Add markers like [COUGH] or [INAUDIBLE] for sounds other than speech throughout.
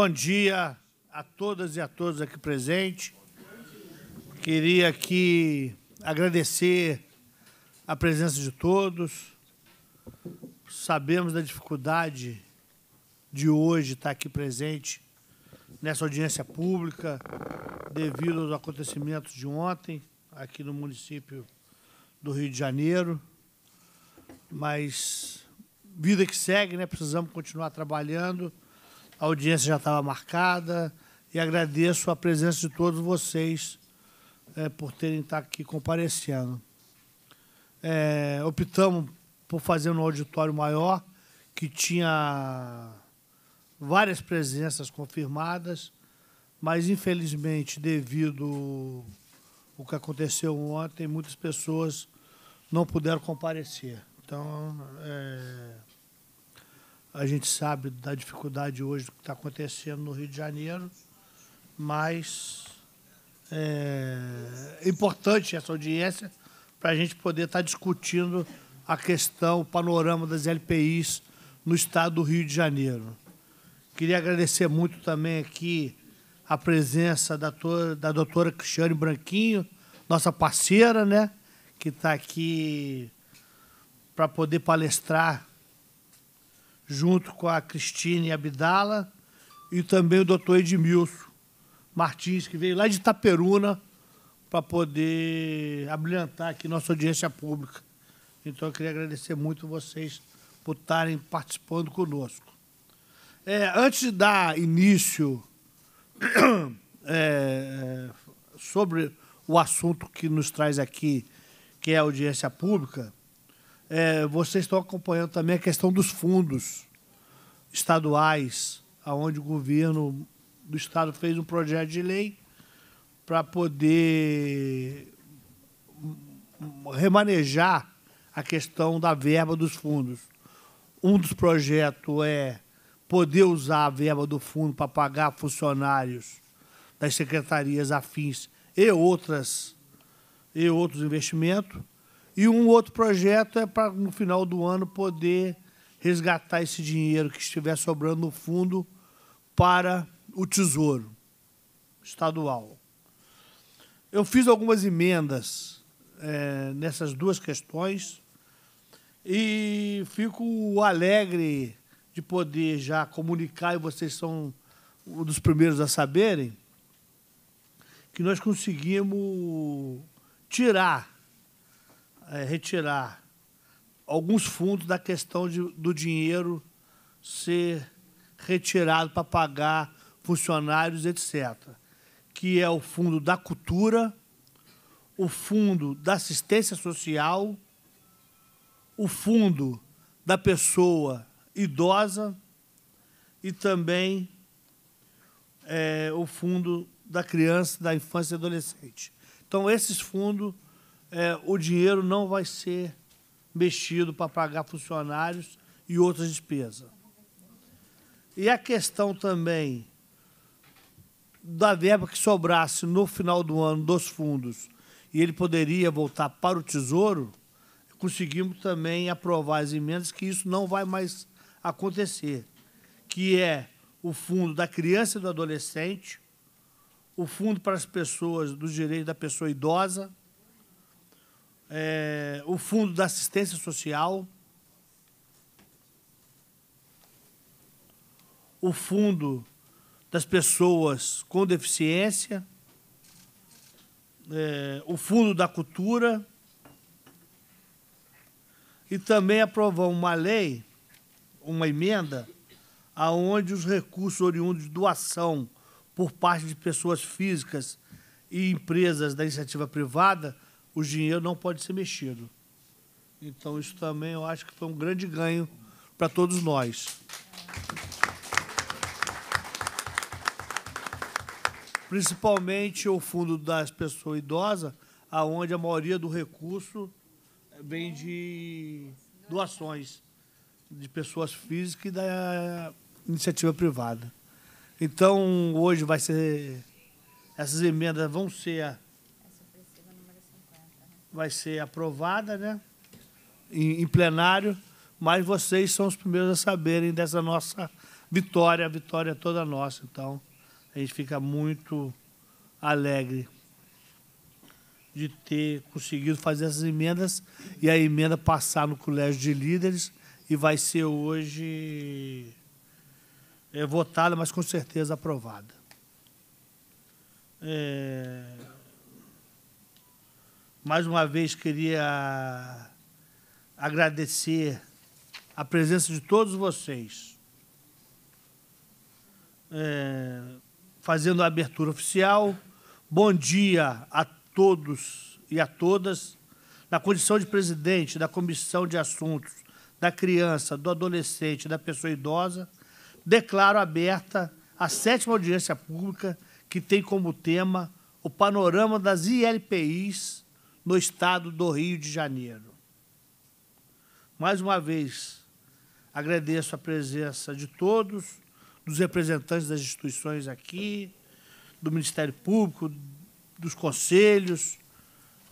Bom dia a todas e a todos aqui presentes. Queria aqui agradecer a presença de todos. Sabemos da dificuldade de hoje estar aqui presente nessa audiência pública devido aos acontecimentos de ontem aqui no município do Rio de Janeiro. Mas vida que segue, né? Precisamos continuar trabalhando a audiência já estava marcada e agradeço a presença de todos vocês é, por terem estado tá aqui comparecendo. É, optamos por fazer um auditório maior, que tinha várias presenças confirmadas, mas, infelizmente, devido ao que aconteceu ontem, muitas pessoas não puderam comparecer. Então, é, a gente sabe da dificuldade hoje do que está acontecendo no Rio de Janeiro, mas é importante essa audiência para a gente poder estar tá discutindo a questão, o panorama das LPIs no estado do Rio de Janeiro. Queria agradecer muito também aqui a presença da, doutora, da doutora Cristiane Branquinho, nossa parceira, né, que está aqui para poder palestrar junto com a Cristine Abdala e também o doutor Edmilson Martins, que veio lá de Itaperuna para poder abrilhantar aqui nossa audiência pública. Então, eu queria agradecer muito vocês por estarem participando conosco. É, antes de dar início [COUGHS] é, sobre o assunto que nos traz aqui, que é a audiência pública, é, vocês estão acompanhando também a questão dos fundos estaduais, aonde o governo do estado fez um projeto de lei para poder remanejar a questão da verba dos fundos. Um dos projetos é poder usar a verba do fundo para pagar funcionários das secretarias afins e outras e outros investimentos. E um outro projeto é para, no final do ano, poder resgatar esse dinheiro que estiver sobrando no fundo para o Tesouro Estadual. Eu fiz algumas emendas é, nessas duas questões e fico alegre de poder já comunicar, e vocês são um dos primeiros a saberem, que nós conseguimos tirar é, retirar alguns fundos da questão de, do dinheiro ser retirado para pagar funcionários, etc., que é o fundo da cultura, o fundo da assistência social, o fundo da pessoa idosa e também é, o fundo da criança, da infância e adolescente. Então, esses fundos é, o dinheiro não vai ser mexido para pagar funcionários e outras despesas. E a questão também da verba que sobrasse no final do ano dos fundos e ele poderia voltar para o Tesouro, conseguimos também aprovar as emendas que isso não vai mais acontecer, que é o fundo da criança e do adolescente, o fundo para as pessoas dos direitos da pessoa idosa, é, o Fundo da Assistência Social, o Fundo das Pessoas com Deficiência, é, o Fundo da Cultura, e também aprovou uma lei, uma emenda, aonde os recursos oriundos de doação por parte de pessoas físicas e empresas da iniciativa privada o dinheiro não pode ser mexido. Então, isso também eu acho que foi um grande ganho para todos nós. Principalmente o fundo das pessoas idosas, aonde a maioria do recurso vem de doações de pessoas físicas e da iniciativa privada. Então, hoje vai ser essas emendas vão ser vai ser aprovada, né? Em, em plenário, mas vocês são os primeiros a saberem dessa nossa vitória, a vitória toda nossa. Então, a gente fica muito alegre de ter conseguido fazer essas emendas e a emenda passar no Colégio de Líderes e vai ser hoje é, votada, mas com certeza aprovada. É... Mais uma vez queria agradecer a presença de todos vocês, é, fazendo a abertura oficial. Bom dia a todos e a todas. Na condição de presidente da Comissão de Assuntos da Criança, do Adolescente e da Pessoa Idosa, declaro aberta a sétima audiência pública que tem como tema o panorama das ILPIs no estado do Rio de Janeiro. Mais uma vez, agradeço a presença de todos, dos representantes das instituições aqui, do Ministério Público, dos conselhos,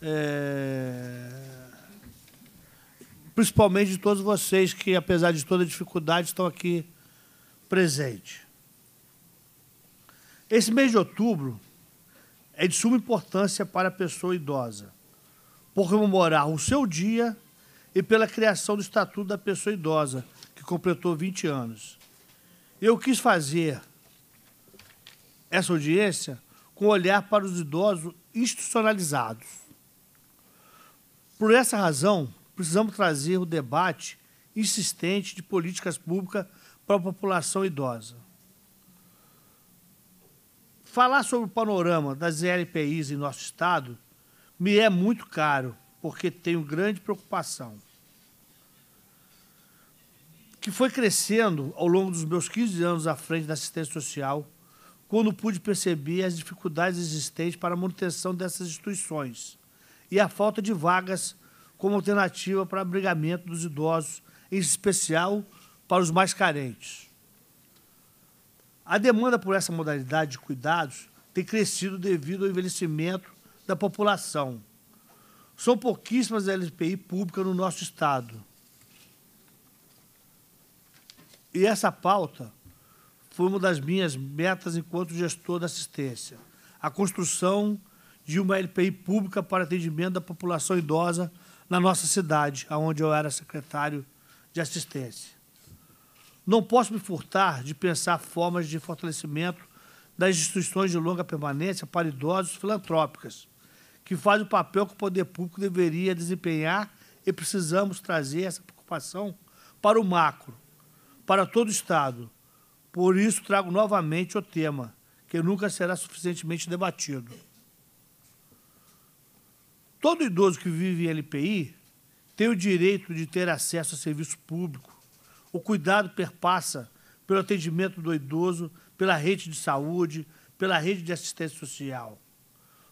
é... principalmente de todos vocês que, apesar de toda dificuldade, estão aqui presentes. Esse mês de outubro é de suma importância para a pessoa idosa por comemorar o seu dia e pela criação do Estatuto da Pessoa Idosa, que completou 20 anos. Eu quis fazer essa audiência com olhar para os idosos institucionalizados. Por essa razão, precisamos trazer o debate insistente de políticas públicas para a população idosa. Falar sobre o panorama das LPIs em nosso Estado me é muito caro, porque tenho grande preocupação, que foi crescendo ao longo dos meus 15 anos à frente da assistência social, quando pude perceber as dificuldades existentes para a manutenção dessas instituições e a falta de vagas como alternativa para abrigamento dos idosos, em especial para os mais carentes. A demanda por essa modalidade de cuidados tem crescido devido ao envelhecimento da população. São pouquíssimas LPI públicas no nosso Estado. E essa pauta foi uma das minhas metas enquanto gestor da assistência. A construção de uma LPI pública para atendimento da população idosa na nossa cidade, onde eu era secretário de assistência. Não posso me furtar de pensar formas de fortalecimento das instituições de longa permanência para idosos filantrópicas, que faz o papel que o poder público deveria desempenhar e precisamos trazer essa preocupação para o macro, para todo o Estado. Por isso, trago novamente o tema, que nunca será suficientemente debatido. Todo idoso que vive em LPI tem o direito de ter acesso a serviço público. O cuidado perpassa pelo atendimento do idoso, pela rede de saúde, pela rede de assistência social.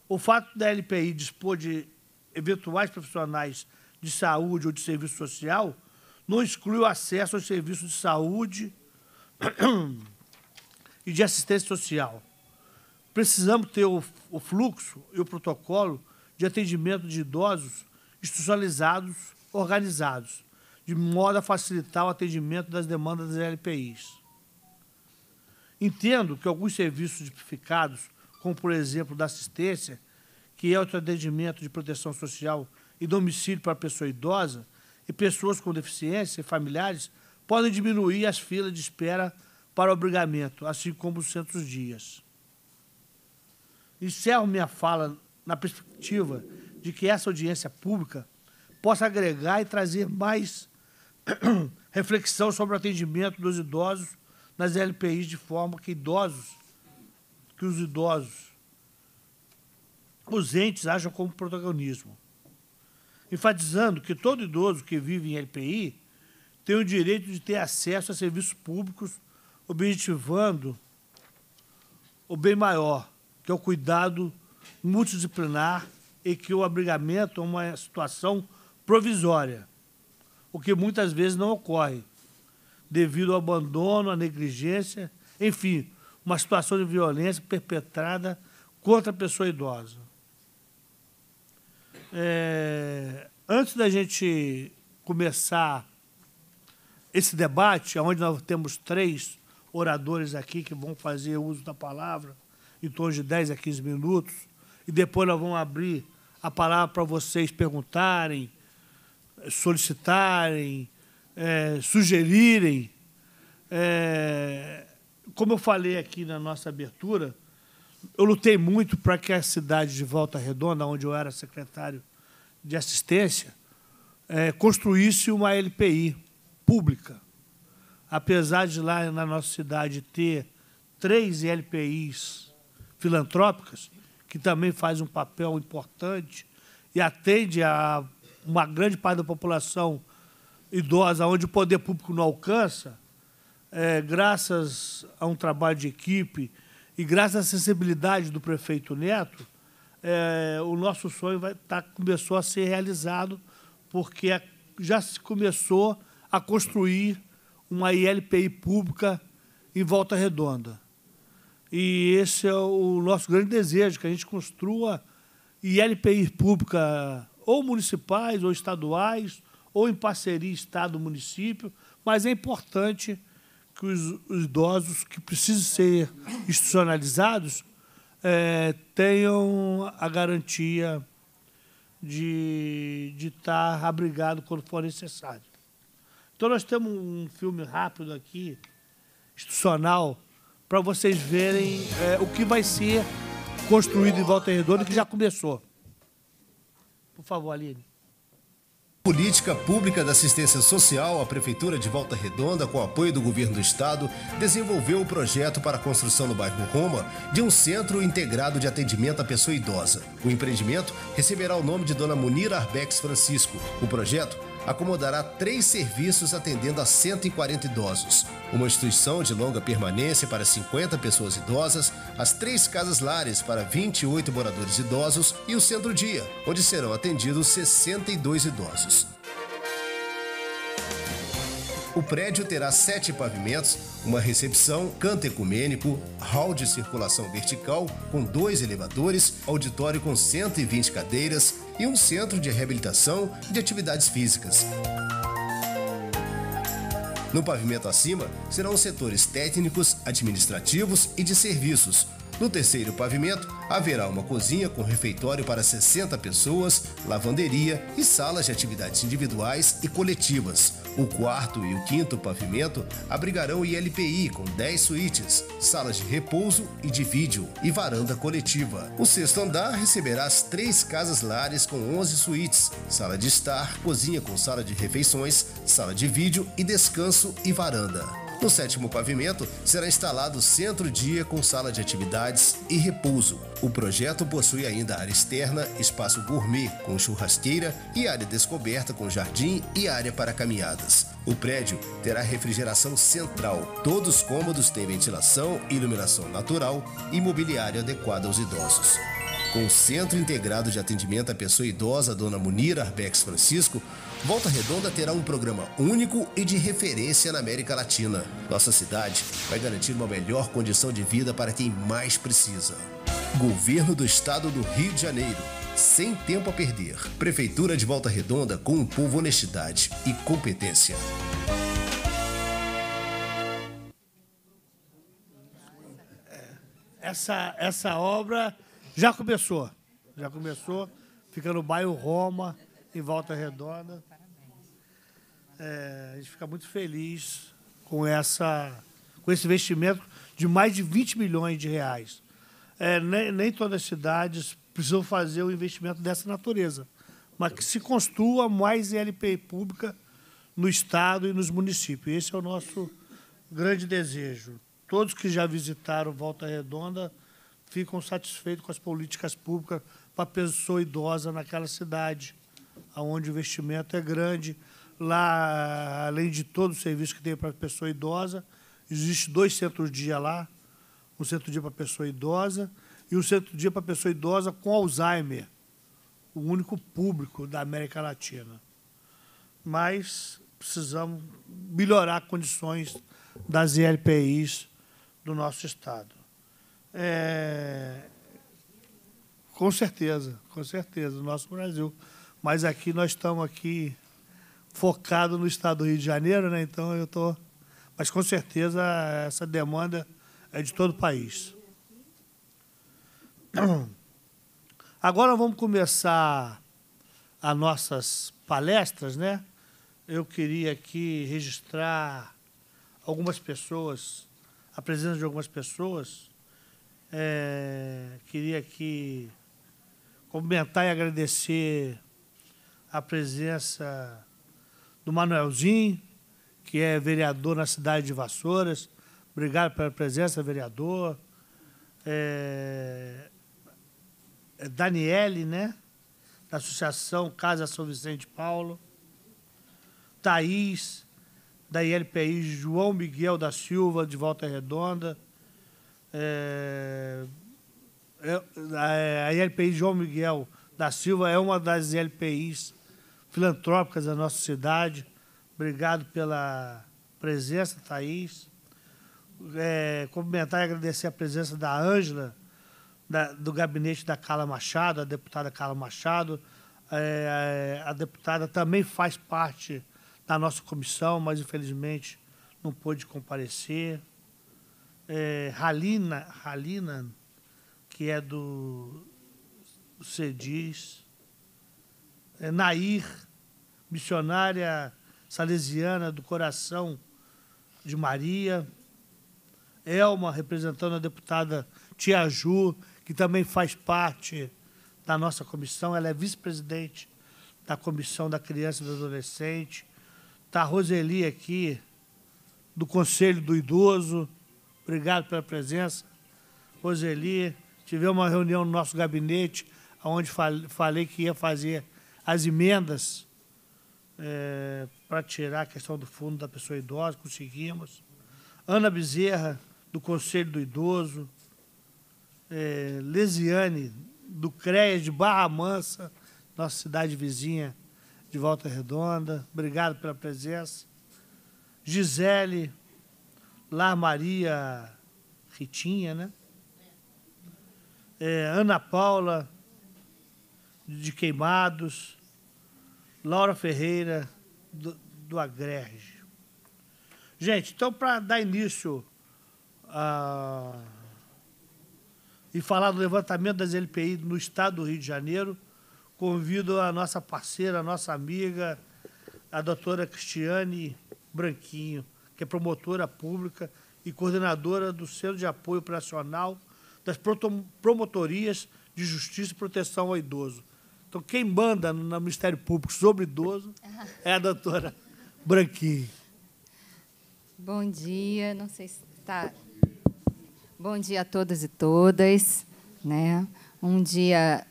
O fato da LPI dispor de eventuais profissionais de saúde ou de serviço social não exclui o acesso aos serviços de saúde [CLEARS THROAT] e de assistência social. Precisamos ter o, o fluxo e o protocolo de atendimento de idosos institucionalizados, organizados, de modo a facilitar o atendimento das demandas das LPIs. Entendo que alguns serviços tipificados como por exemplo da assistência, que é o atendimento de proteção social e domicílio para pessoa idosa, e pessoas com deficiência e familiares podem diminuir as filas de espera para o abrigamento, assim como os centros dias. Encerro minha fala na perspectiva de que essa audiência pública possa agregar e trazer mais [CLEARS THROAT] reflexão sobre o atendimento dos idosos nas LPIs de forma que idosos que os idosos, os entes, como protagonismo, enfatizando que todo idoso que vive em LPI tem o direito de ter acesso a serviços públicos, objetivando o bem maior, que é o cuidado multidisciplinar e que o abrigamento é uma situação provisória, o que muitas vezes não ocorre, devido ao abandono, à negligência, enfim, uma situação de violência perpetrada contra a pessoa idosa. É, antes da gente começar esse debate, onde nós temos três oradores aqui que vão fazer uso da palavra em torno de 10 a 15 minutos, e depois nós vamos abrir a palavra para vocês perguntarem, solicitarem, é, sugerirem. É, como eu falei aqui na nossa abertura, eu lutei muito para que a cidade de Volta Redonda, onde eu era secretário de assistência, é, construísse uma LPI pública. Apesar de lá na nossa cidade ter três LPIs filantrópicas, que também faz um papel importante e atende a uma grande parte da população idosa, onde o poder público não alcança, é, graças a um trabalho de equipe e graças à sensibilidade do prefeito Neto, é, o nosso sonho vai tá, começou a ser realizado, porque já se começou a construir uma ILPI pública em Volta Redonda. E esse é o nosso grande desejo, que a gente construa ILPI pública ou municipais, ou estaduais, ou em parceria Estado-município, mas é importante que os idosos que precisam ser institucionalizados é, tenham a garantia de, de estar tá abrigado quando for necessário. Então, nós temos um filme rápido aqui, institucional, para vocês verem é, o que vai ser construído em Volta Redonda, que já começou. Por favor, Aline. Política Pública da Assistência Social, a Prefeitura de Volta Redonda, com apoio do Governo do Estado, desenvolveu o projeto para a construção no bairro Roma de um centro integrado de atendimento à pessoa idosa. O empreendimento receberá o nome de Dona Munira Arbex Francisco. O projeto acomodará três serviços atendendo a 140 idosos, uma instituição de longa permanência para 50 pessoas idosas, as três casas lares para 28 moradores idosos e o Centro Dia, onde serão atendidos 62 idosos. O prédio terá sete pavimentos, uma recepção, canto ecumênico, hall de circulação vertical com dois elevadores, auditório com 120 cadeiras, e um centro de reabilitação e de atividades físicas. No pavimento acima serão os setores técnicos, administrativos e de serviços, no terceiro pavimento, haverá uma cozinha com refeitório para 60 pessoas, lavanderia e salas de atividades individuais e coletivas. O quarto e o quinto pavimento abrigarão ILPI com 10 suítes, salas de repouso e de vídeo e varanda coletiva. O sexto andar receberá as três casas lares com 11 suítes, sala de estar, cozinha com sala de refeições, sala de vídeo e descanso e varanda. No sétimo pavimento será instalado centro-dia com sala de atividades e repouso. O projeto possui ainda área externa, espaço gourmet com churrasqueira e área descoberta com jardim e área para caminhadas. O prédio terá refrigeração central. Todos os cômodos têm ventilação, iluminação natural e mobiliário adequado aos idosos. Com o Centro Integrado de Atendimento à Pessoa Idosa Dona Munira Arbex Francisco, Volta Redonda terá um programa único e de referência na América Latina. Nossa cidade vai garantir uma melhor condição de vida para quem mais precisa. Governo do Estado do Rio de Janeiro. Sem tempo a perder. Prefeitura de Volta Redonda com o povo honestidade e competência. É, essa, essa obra já começou. Já começou. Fica no bairro Roma em Volta Redonda. É, a gente fica muito feliz com, essa, com esse investimento de mais de 20 milhões de reais. É, nem, nem todas as cidades precisam fazer um investimento dessa natureza, mas que se construa mais LPI pública no Estado e nos municípios. Esse é o nosso grande desejo. Todos que já visitaram Volta Redonda ficam satisfeitos com as políticas públicas para a pessoa idosa naquela cidade, onde o investimento é grande. Lá, além de todo o serviço que tem para a pessoa idosa, existe dois centros dia lá, um centro dia para a pessoa idosa e um centro dia para a pessoa idosa com Alzheimer, o único público da América Latina. Mas precisamos melhorar as condições das ILPIs do nosso Estado. É... Com certeza, com certeza, o nosso Brasil. Mas aqui nós estamos aqui focado no estado do Rio de Janeiro, né? Então eu estou. Tô... Mas com certeza essa demanda é de todo o país. [CLEARS THROAT] Agora vamos começar as nossas palestras, né? Eu queria aqui registrar algumas pessoas, a presença de algumas pessoas. É, queria aqui comentar e agradecer a presença do Manuelzinho, que é vereador na cidade de Vassouras. Obrigado pela presença, vereador. É, é Daniele, né? Da Associação Casa São Vicente Paulo. Thaís, da ILPI, João Miguel da Silva, de Volta Redonda. É, é a ILPI João Miguel da Silva é uma das ILPIs filantrópicas da nossa cidade. Obrigado pela presença, Thaís. É, cumprimentar e agradecer a presença da Ângela, do gabinete da Carla Machado, a deputada Carla Machado. É, a deputada também faz parte da nossa comissão, mas infelizmente não pôde comparecer. É, Halina, Halina, que é do, do CEDIS. É, Nair, missionária salesiana do coração de Maria. Elma, representando a deputada Tia Ju, que também faz parte da nossa comissão, ela é vice-presidente da Comissão da Criança e do Adolescente. Está a Roseli aqui, do Conselho do Idoso. Obrigado pela presença. Roseli, tivemos uma reunião no nosso gabinete, onde falei que ia fazer as emendas é, para tirar a questão do fundo da pessoa idosa, conseguimos. Ana Bezerra, do Conselho do Idoso. É, Lesiane, do CREA de Barra Mansa, nossa cidade vizinha de Volta Redonda. Obrigado pela presença. Gisele, Lar Maria Ritinha, né? É, Ana Paula, de Queimados, Laura Ferreira, do, do Gente, então, para dar início a... e falar do levantamento das LPI no estado do Rio de Janeiro, convido a nossa parceira, a nossa amiga, a doutora Cristiane Branquinho, que é promotora pública e coordenadora do Centro de Apoio Operacional das Promotorias de Justiça e Proteção ao Idoso. Então, quem manda no Ministério Público sobre idoso é a doutora Branquinho. Bom dia, não sei se está. Bom dia a todas e todas, né? Um dia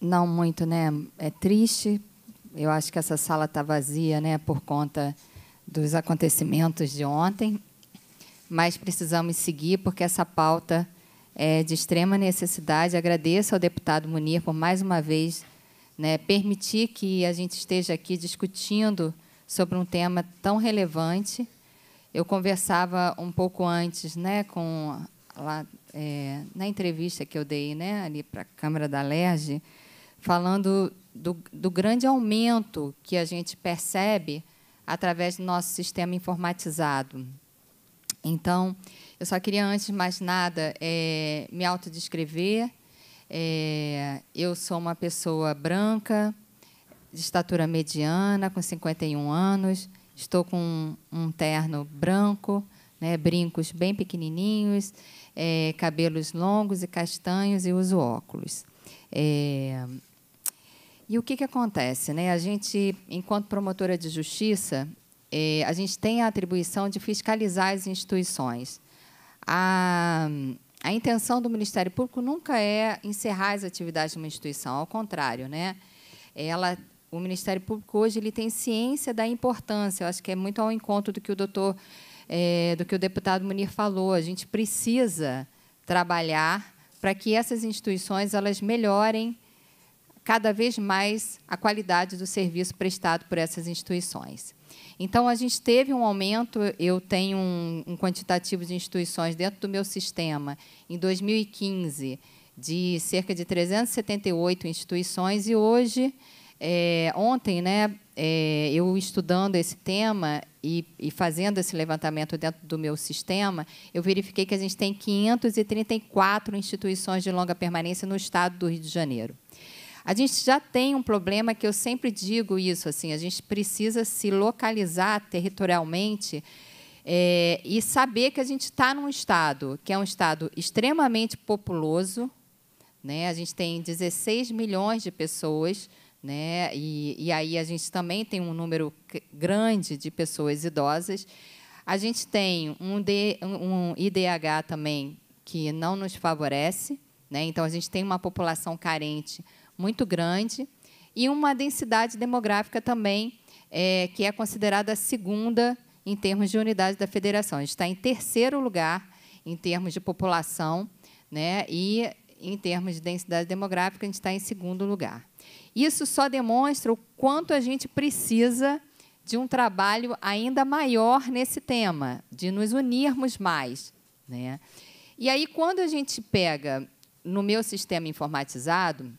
não muito, né? É triste. Eu acho que essa sala está vazia, né? Por conta dos acontecimentos de ontem, mas precisamos seguir porque essa pauta é de extrema necessidade. Agradeço ao deputado Munir por mais uma vez né, permitir que a gente esteja aqui discutindo sobre um tema tão relevante. Eu conversava um pouco antes, né, com lá é, na entrevista que eu dei, né, ali para a Câmara da Lerge, falando do, do grande aumento que a gente percebe através do nosso sistema informatizado. Então, eu só queria, antes de mais nada, é, me autodescrever. É, eu sou uma pessoa branca, de estatura mediana, com 51 anos. Estou com um, terno branco, né, brincos bem pequenininhos, é, cabelos longos e castanhos e uso óculos. É, e o que, que acontece? Né? A gente, enquanto promotora de justiça, é, a gente tem a atribuição de fiscalizar as instituições. A, a intenção do Ministério Público nunca é encerrar as atividades de uma instituição, ao contrário, né? Ela, o Ministério Público hoje ele tem ciência da importância. Eu acho que é muito ao encontro do que o doutor, é, do que o deputado Munir falou. A gente precisa trabalhar para que essas instituições elas melhorem cada vez mais a qualidade do serviço prestado por essas instituições. Então, a gente teve um aumento, eu tenho um, um quantitativo de instituições dentro do meu sistema, em 2015, de cerca de 378 instituições, e hoje, é, ontem, né, é, eu estudando esse tema e, e, fazendo esse levantamento dentro do meu sistema, eu verifiquei que a gente tem 534 instituições de longa permanência no estado do Rio de Janeiro. A gente já tem um problema que eu sempre digo isso, assim, a gente precisa se localizar territorialmente é, e saber que a gente está num estado que é um estado extremamente populoso, né? A gente tem 16 milhões de pessoas, né? E, e aí a gente também tem um número grande de pessoas idosas. A gente tem um, D, um IDH também que não nos favorece, né? Então a gente tem uma população carente muito grande e uma densidade demográfica também é, que é considerada a segunda em termos de unidade da federação. A gente está em terceiro lugar em termos de população né, e, em termos de densidade demográfica, a gente está em segundo lugar. Isso só demonstra o quanto a gente precisa de um trabalho ainda maior nesse tema, de nos unirmos mais. Né? E aí, quando a gente pega no meu sistema informatizado,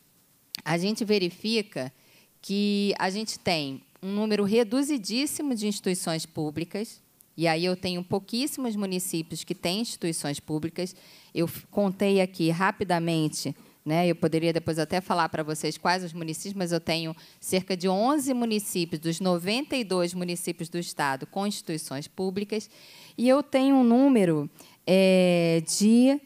a gente verifica que a gente tem um número reduzidíssimo de instituições públicas, e aí eu tenho pouquíssimos municípios que têm instituições públicas. Eu contei aqui rapidamente, né? Eu poderia depois até falar para vocês quais os municípios, mas eu tenho cerca de 11 municípios dos 92 municípios do estado com instituições públicas, e eu tenho um número é, de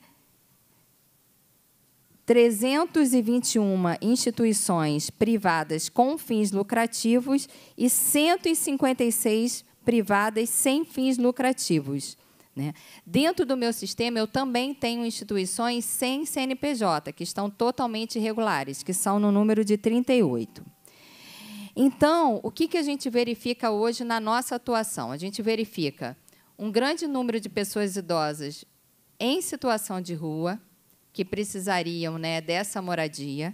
321 instituições privadas com fins lucrativos e 156 privadas sem fins lucrativos. Né? Dentro do meu sistema, eu também tenho instituições sem CNPJ, que estão totalmente irregulares, que são no número de 38. Então, o que, que a gente verifica hoje na nossa atuação? A gente verifica um grande número de pessoas idosas em situação de rua, que precisariam né, dessa moradia.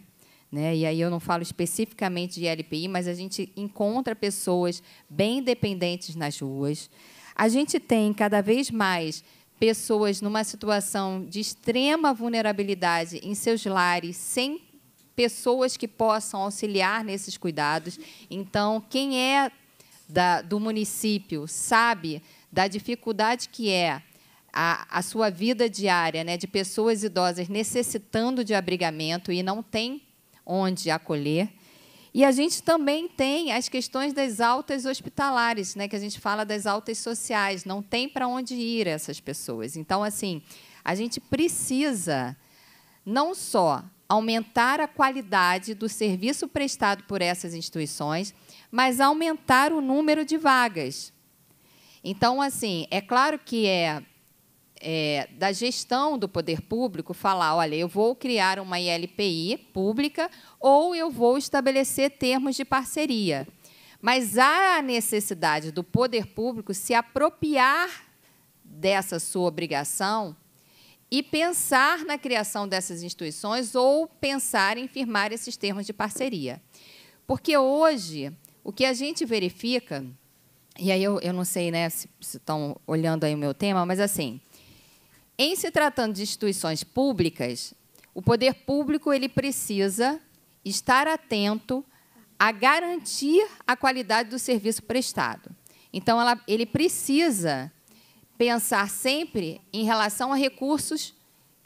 Né? E aí eu não falo especificamente de LPI, mas a gente encontra pessoas bem dependentes nas ruas. A gente tem cada vez mais pessoas numa situação de extrema vulnerabilidade em seus lares, sem pessoas que possam auxiliar nesses cuidados. Então, quem é da, do município sabe da dificuldade que é a, a, sua vida diária né, de pessoas idosas necessitando de abrigamento e não tem onde acolher. E a gente também tem as questões das altas hospitalares, né, que a gente fala das altas sociais, não tem para onde ir essas pessoas. Então, assim, a gente precisa não só aumentar a qualidade do serviço prestado por essas instituições, mas aumentar o número de vagas. Então, assim, é claro que é é, da gestão do poder público falar, olha, eu vou criar uma ILPI pública ou eu vou estabelecer termos de parceria. Mas há a necessidade do poder público se apropriar dessa sua obrigação e pensar na criação dessas instituições ou pensar em firmar esses termos de parceria. Porque hoje, o que a gente verifica, e aí eu, eu não sei né, se, se estão olhando aí o meu tema, mas assim, em se tratando de instituições públicas, o poder público ele precisa estar atento a garantir a qualidade do serviço prestado. Então, ela, ele precisa pensar sempre em relação a recursos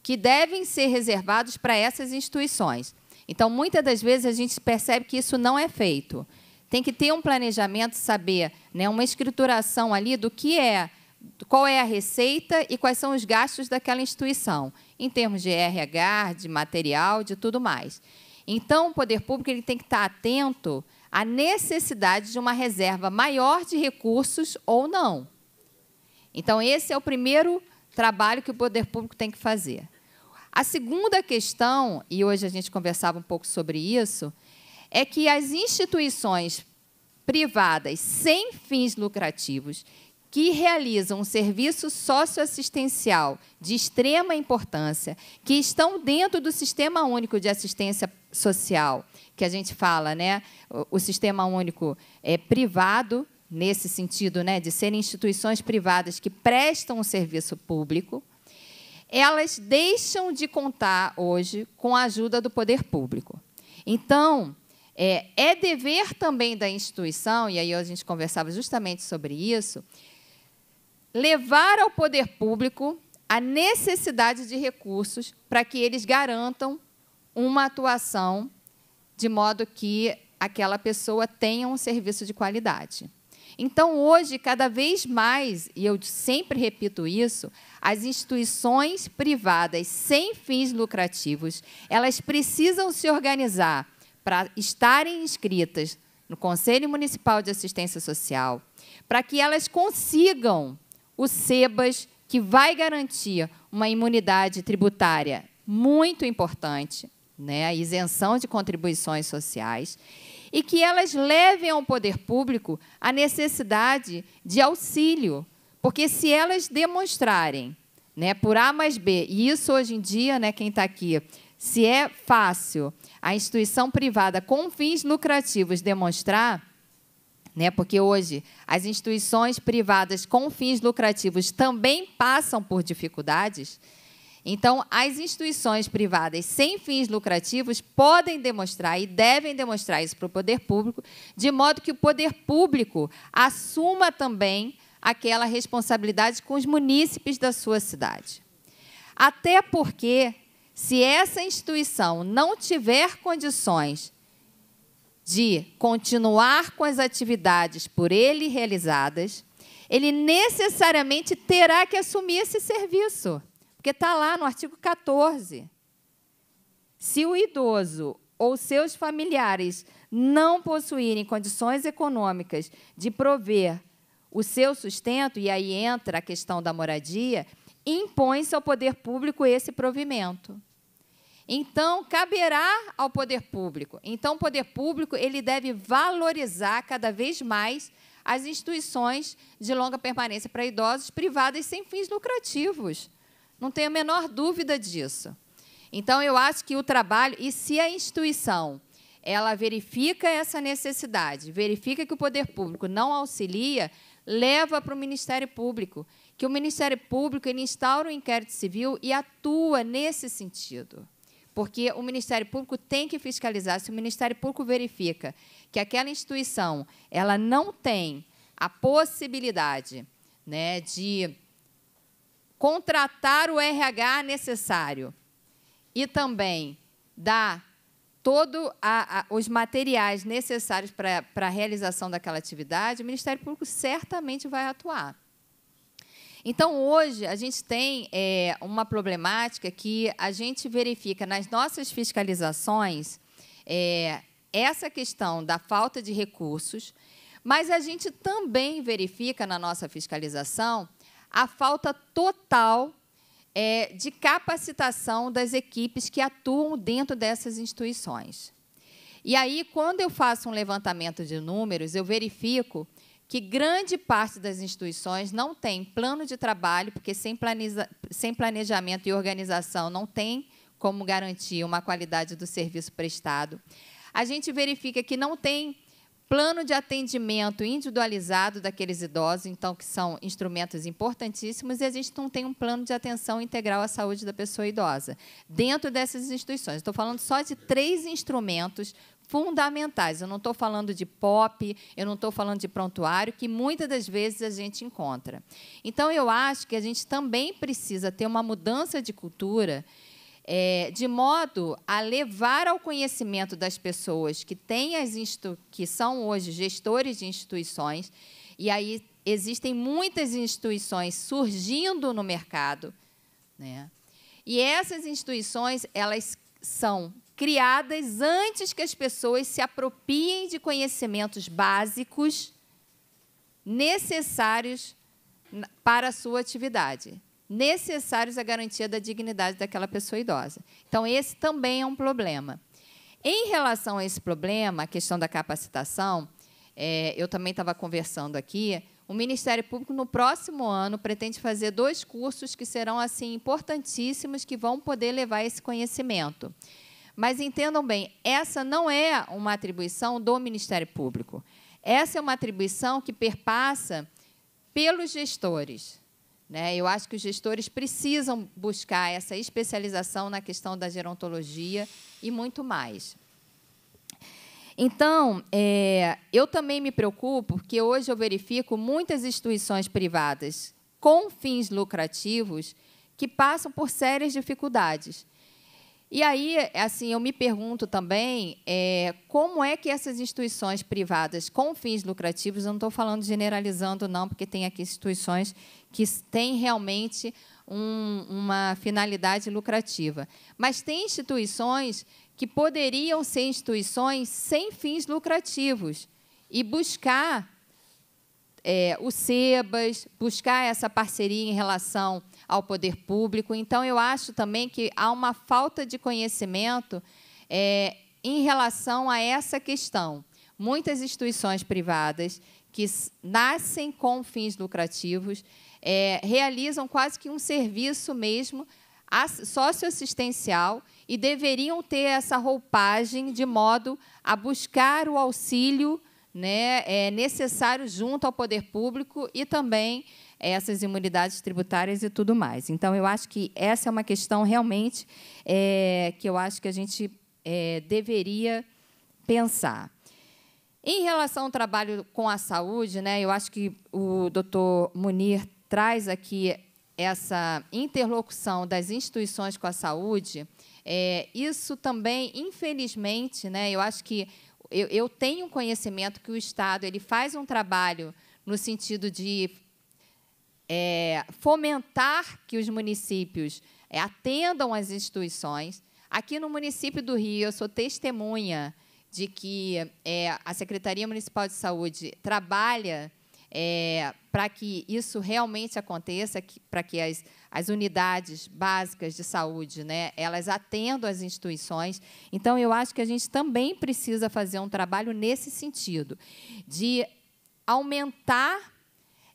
que devem ser reservados para essas instituições. Então, muitas das vezes a gente percebe que isso não é feito. Tem que ter um planejamento, saber, né, uma escrituração ali do que é qual é a receita e quais são os gastos daquela instituição, em termos de RH, de material, de tudo mais. Então, o poder público ele tem que estar atento à necessidade de uma reserva maior de recursos ou não. Então, esse é o primeiro trabalho que o poder público tem que fazer. A segunda questão, e hoje a gente conversava um pouco sobre isso, é que as instituições privadas sem fins lucrativos que realizam um serviço socioassistencial de extrema importância, que estão dentro do Sistema Único de Assistência Social, que a gente fala, né? O, Sistema Único é privado nesse sentido, né, de serem instituições privadas que prestam um serviço público, elas deixam de contar hoje com a ajuda do poder público. Então, é, é dever também da instituição, e aí a gente conversava justamente sobre isso, levar ao poder público a necessidade de recursos para que eles garantam uma atuação de modo que aquela pessoa tenha um serviço de qualidade. Então, hoje, cada vez mais, e eu sempre repito isso, as instituições privadas sem fins lucrativos, elas precisam se organizar para estarem inscritas no Conselho Municipal de Assistência Social, para que elas consigam o SEBAS, que vai garantir uma imunidade tributária muito importante, né, a isenção de contribuições sociais, e que elas levem ao poder público a necessidade de auxílio, porque se elas demonstrarem, né, por A mais B, e isso hoje em dia, né, quem está aqui, se é fácil a instituição privada com fins lucrativos demonstrar, né? Porque hoje as instituições privadas com fins lucrativos também passam por dificuldades. Então, as instituições privadas sem fins lucrativos podem demonstrar e devem demonstrar isso para o poder público, de modo que o poder público assuma também aquela responsabilidade com os munícipes da sua cidade. Até porque, se essa instituição não tiver condições de continuar com as atividades por ele realizadas, ele necessariamente terá que assumir esse serviço, porque está lá no artigo 14. Se o idoso ou seus familiares não possuírem condições econômicas de prover o seu sustento, e aí entra a questão da moradia, impõe-se ao poder público esse provimento. Então, caberá ao poder público. Então, o poder público ele deve valorizar cada vez mais as instituições de longa permanência para idosos privadas sem fins lucrativos. Não tenho a menor dúvida disso. Então, eu acho que o trabalho, e se a instituição ela verifica essa necessidade, verifica que o poder público não auxilia, leva para o Ministério Público, que o Ministério Público ele instaura o um inquérito civil e atua nesse sentido porque o Ministério Público tem que fiscalizar. Se o Ministério Público verifica que aquela instituição ela não tem a possibilidade né, de contratar o RH necessário e também dar todos os materiais necessários para a realização daquela atividade, o Ministério Público certamente vai atuar. Então, hoje, a gente tem é, uma problemática que a gente verifica nas nossas fiscalizações é, essa questão da falta de recursos, mas a gente também verifica na nossa fiscalização a falta total é, de capacitação das equipes que atuam dentro dessas instituições. E aí, quando eu faço um levantamento de números, eu verifico que grande parte das instituições não tem plano de trabalho, porque sem, planeja, sem planejamento e organização não tem como garantir uma qualidade do serviço prestado. A gente verifica que não tem plano de atendimento individualizado daqueles idosos, então que são instrumentos importantíssimos, e a gente não tem um plano de atenção integral à saúde da pessoa idosa dentro dessas instituições. Estou falando só de três instrumentos fundamentais. Eu não estou falando de pop, eu não estou falando de prontuário, que muitas das vezes a gente encontra. Então, eu acho que a gente também precisa ter uma mudança de cultura. É, de modo a levar ao conhecimento das pessoas que têm as que são hoje gestores de instituições, e aí existem muitas instituições surgindo no mercado, né? E essas instituições elas são criadas antes que as pessoas se apropriem de conhecimentos básicos necessários para a sua atividade, necessários à garantia da dignidade daquela pessoa idosa. Então, esse também é um problema. Em relação a esse problema, a questão da capacitação, é, eu também estava conversando aqui. O Ministério Público, no próximo ano, pretende fazer dois cursos que serão assim importantíssimos, que vão poder levar esse conhecimento. Mas entendam bem, essa não é uma atribuição do Ministério Público. Essa é uma atribuição que perpassa pelos gestores. Né? Eu acho que os gestores precisam buscar essa especialização na questão da gerontologia e muito mais. Então, é, eu também me preocupo, porque hoje eu verifico muitas instituições privadas com fins lucrativos que passam por sérias dificuldades. E aí, assim, eu me pergunto também é, como é que essas instituições privadas com fins lucrativos, eu não estou falando generalizando, não, porque tem aqui instituições que têm realmente um, uma finalidade lucrativa. Mas tem instituições que poderiam ser instituições sem fins lucrativos e buscar é, o SEBAS, buscar essa parceria em relação ao poder público. Então, eu acho também que há uma falta de conhecimento é, em relação a essa questão. Muitas instituições privadas que nascem com fins lucrativos é, realizam quase que um serviço mesmo socioassistencial e deveriam ter essa roupagem de modo a buscar o auxílio né, é, necessário junto ao poder público e também essas imunidades tributárias e tudo mais. Então, eu acho que essa é uma questão realmente é, que eu acho que a gente é, deveria pensar. Em relação ao trabalho com a saúde, né, eu acho que o doutor Munir traz aqui essa interlocução das instituições com a saúde, é, isso também, infelizmente, né, eu acho que eu, eu tenho conhecimento que o Estado ele faz um trabalho no sentido de é, fomentar que os municípios é, atendam as instituições. Aqui no município do Rio, eu sou testemunha de que é, a Secretaria Municipal de Saúde trabalha é, para que isso realmente aconteça, para que as, as unidades básicas de saúde né, elas atendam as instituições. Então, eu acho que a gente também precisa fazer um trabalho nesse sentido, de aumentar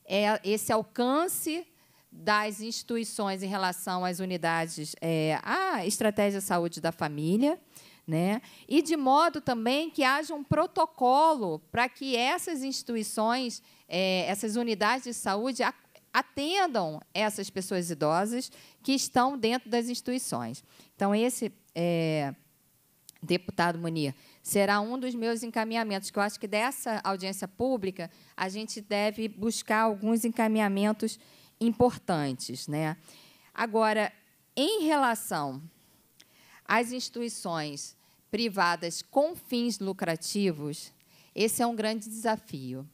é, esse alcance das instituições em relação às unidades, é, à estratégia de saúde da família, né? e de modo também que haja um protocolo para que essas instituições, é, essas unidades de saúde, atendam essas pessoas idosas que estão dentro das instituições. Então, esse, é, deputado Munir, será um dos meus encaminhamentos, que eu acho que dessa audiência pública a gente deve buscar alguns encaminhamentos importantes. Né? Agora, em relação às instituições privadas com fins lucrativos, esse é um grande desafio.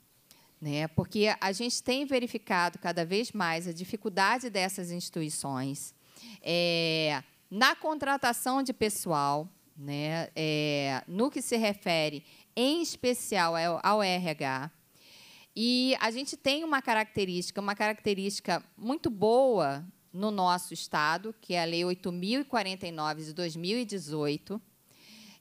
Né? Porque a gente tem verificado cada vez mais a dificuldade dessas instituições é, na contratação de pessoal, né? É, no que se refere, em especial, ao, RH. E a gente tem uma característica, uma característica muito boa no nosso estado, que é a Lei 8.049 de 2018,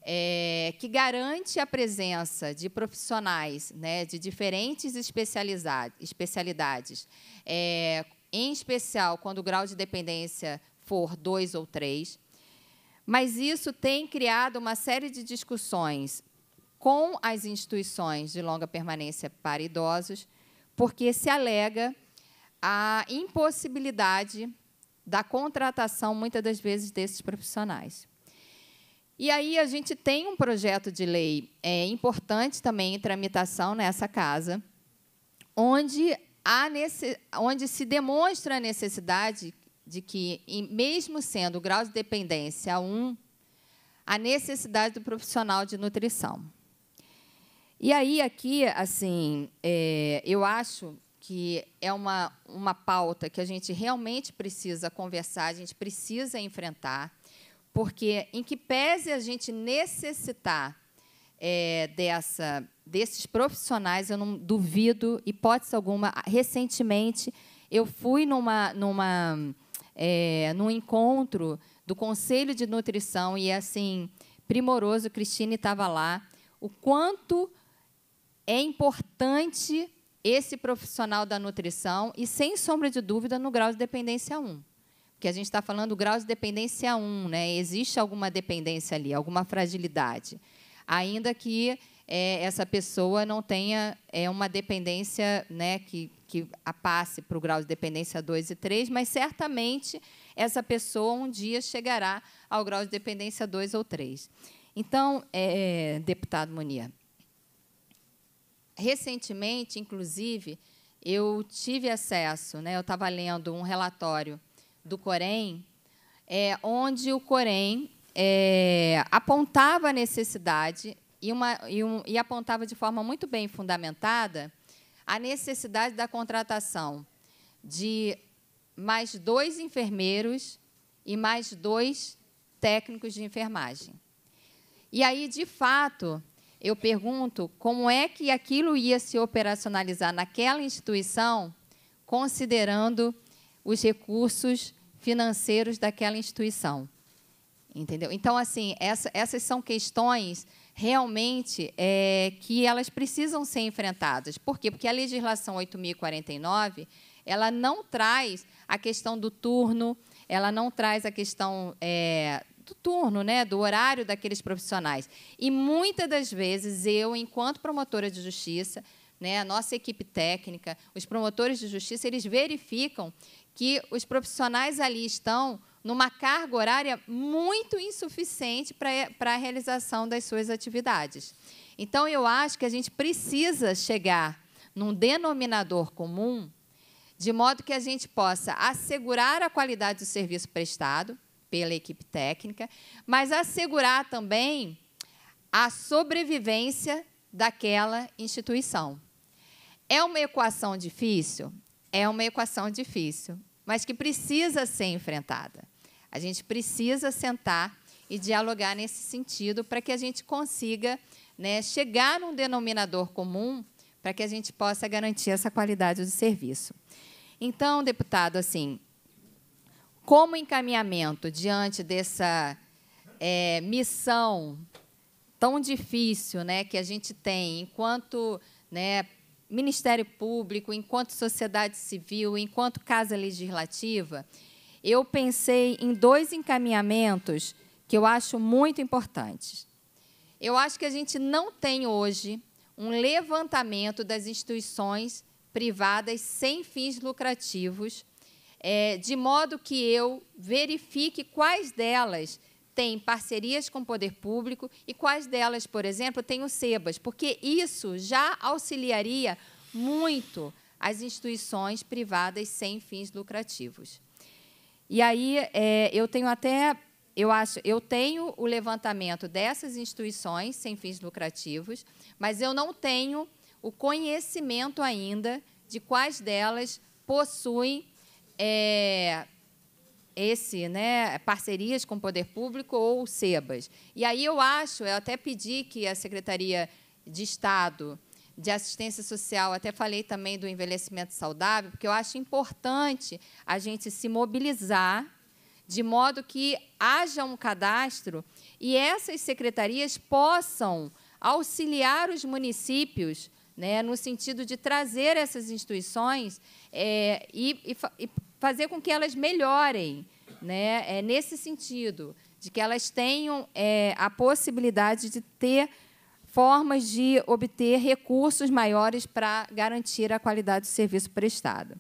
é, que garante a presença de profissionais né, de diferentes especialidades, é, em especial quando o grau de dependência for 2 ou 3, mas isso tem criado uma série de discussões com as instituições de longa permanência para idosos, porque se alega a impossibilidade da contratação, muitas das vezes, desses profissionais. E aí a gente tem um projeto de lei é, importante também em tramitação nessa casa, onde, há nesse, onde se demonstra a necessidade de que, mesmo sendo o grau de dependência 1, a necessidade do profissional de nutrição. E aí, aqui, assim, é, eu acho que é uma, uma pauta que a gente realmente precisa conversar, a gente precisa enfrentar, porque, em que pese a gente necessitar é, dessa, desses profissionais, eu não duvido, hipótese alguma, recentemente eu fui numa, numa é, num encontro do Conselho de Nutrição e assim primoroso, Cristine estava lá, o quanto é importante esse profissional da nutrição e, sem sombra de dúvida, no grau de dependência 1. Porque a gente está falando do grau de dependência 1, né? existe alguma dependência ali, alguma fragilidade. Ainda que é, essa pessoa não tenha é, uma dependência né, que que a passe para o grau de dependência 2 e 3, mas certamente essa pessoa um dia chegará ao grau de dependência 2 ou 3. Então, é, deputado Munir, recentemente, inclusive, eu tive acesso, né, eu estava lendo um relatório do Corém, é, onde o Corém é, apontava a necessidade e, uma, e, um, e apontava de forma muito bem fundamentada a necessidade da contratação de mais dois enfermeiros e mais dois técnicos de enfermagem. E aí, de fato, eu pergunto como é que aquilo ia se operacionalizar naquela instituição, considerando os recursos financeiros daquela instituição. Entendeu? Então, assim, essa, essas são questões realmente é, que elas precisam ser enfrentadas. Por quê? Porque a legislação 8.049 ela não traz a questão do turno, ela não traz a questão é, do turno, né, do horário daqueles profissionais. E muitas das vezes eu, enquanto promotora de justiça, né, a nossa equipe técnica, os promotores de justiça, eles verificam que os profissionais ali estão numa carga horária muito insuficiente para a realização das suas atividades. Então, eu acho que a gente precisa chegar num denominador comum, de modo que a gente possa assegurar a qualidade do serviço prestado pela equipe técnica, mas assegurar também a sobrevivência daquela instituição. É uma equação difícil? É uma equação difícil, mas que precisa ser enfrentada. A gente precisa sentar e dialogar nesse sentido para que a gente consiga né, chegar num denominador comum para que a gente possa garantir essa qualidade do serviço. Então, deputado, assim, como encaminhamento diante dessa é, missão tão difícil, né, que a gente tem enquanto né, Ministério Público, enquanto sociedade civil, enquanto Casa Legislativa, eu pensei em dois encaminhamentos que eu acho muito importantes. Eu acho que a gente não tem hoje um levantamento das instituições privadas sem fins lucrativos, é, de modo que eu verifique quais delas têm parcerias com o poder público e quais delas, por exemplo, têm o SEBAS, porque isso já auxiliaria muito as instituições privadas sem fins lucrativos. E aí é, eu tenho até eu acho, eu tenho o levantamento dessas instituições sem fins lucrativos, mas eu não tenho o conhecimento ainda de quais delas possuem é, esse, né, parcerias com o poder público ou SEBAS. E aí eu acho, eu até pedi que a Secretaria de Estado de Assistência Social, até falei também do envelhecimento saudável, porque eu acho importante a gente se mobilizar de modo que haja um cadastro e essas secretarias possam auxiliar os municípios né, no sentido de trazer essas instituições é, e, e, fa e, fazer com que elas melhorem, né, é, nesse sentido, de que elas tenham é, a possibilidade de ter formas de obter recursos maiores para garantir a qualidade do serviço prestado.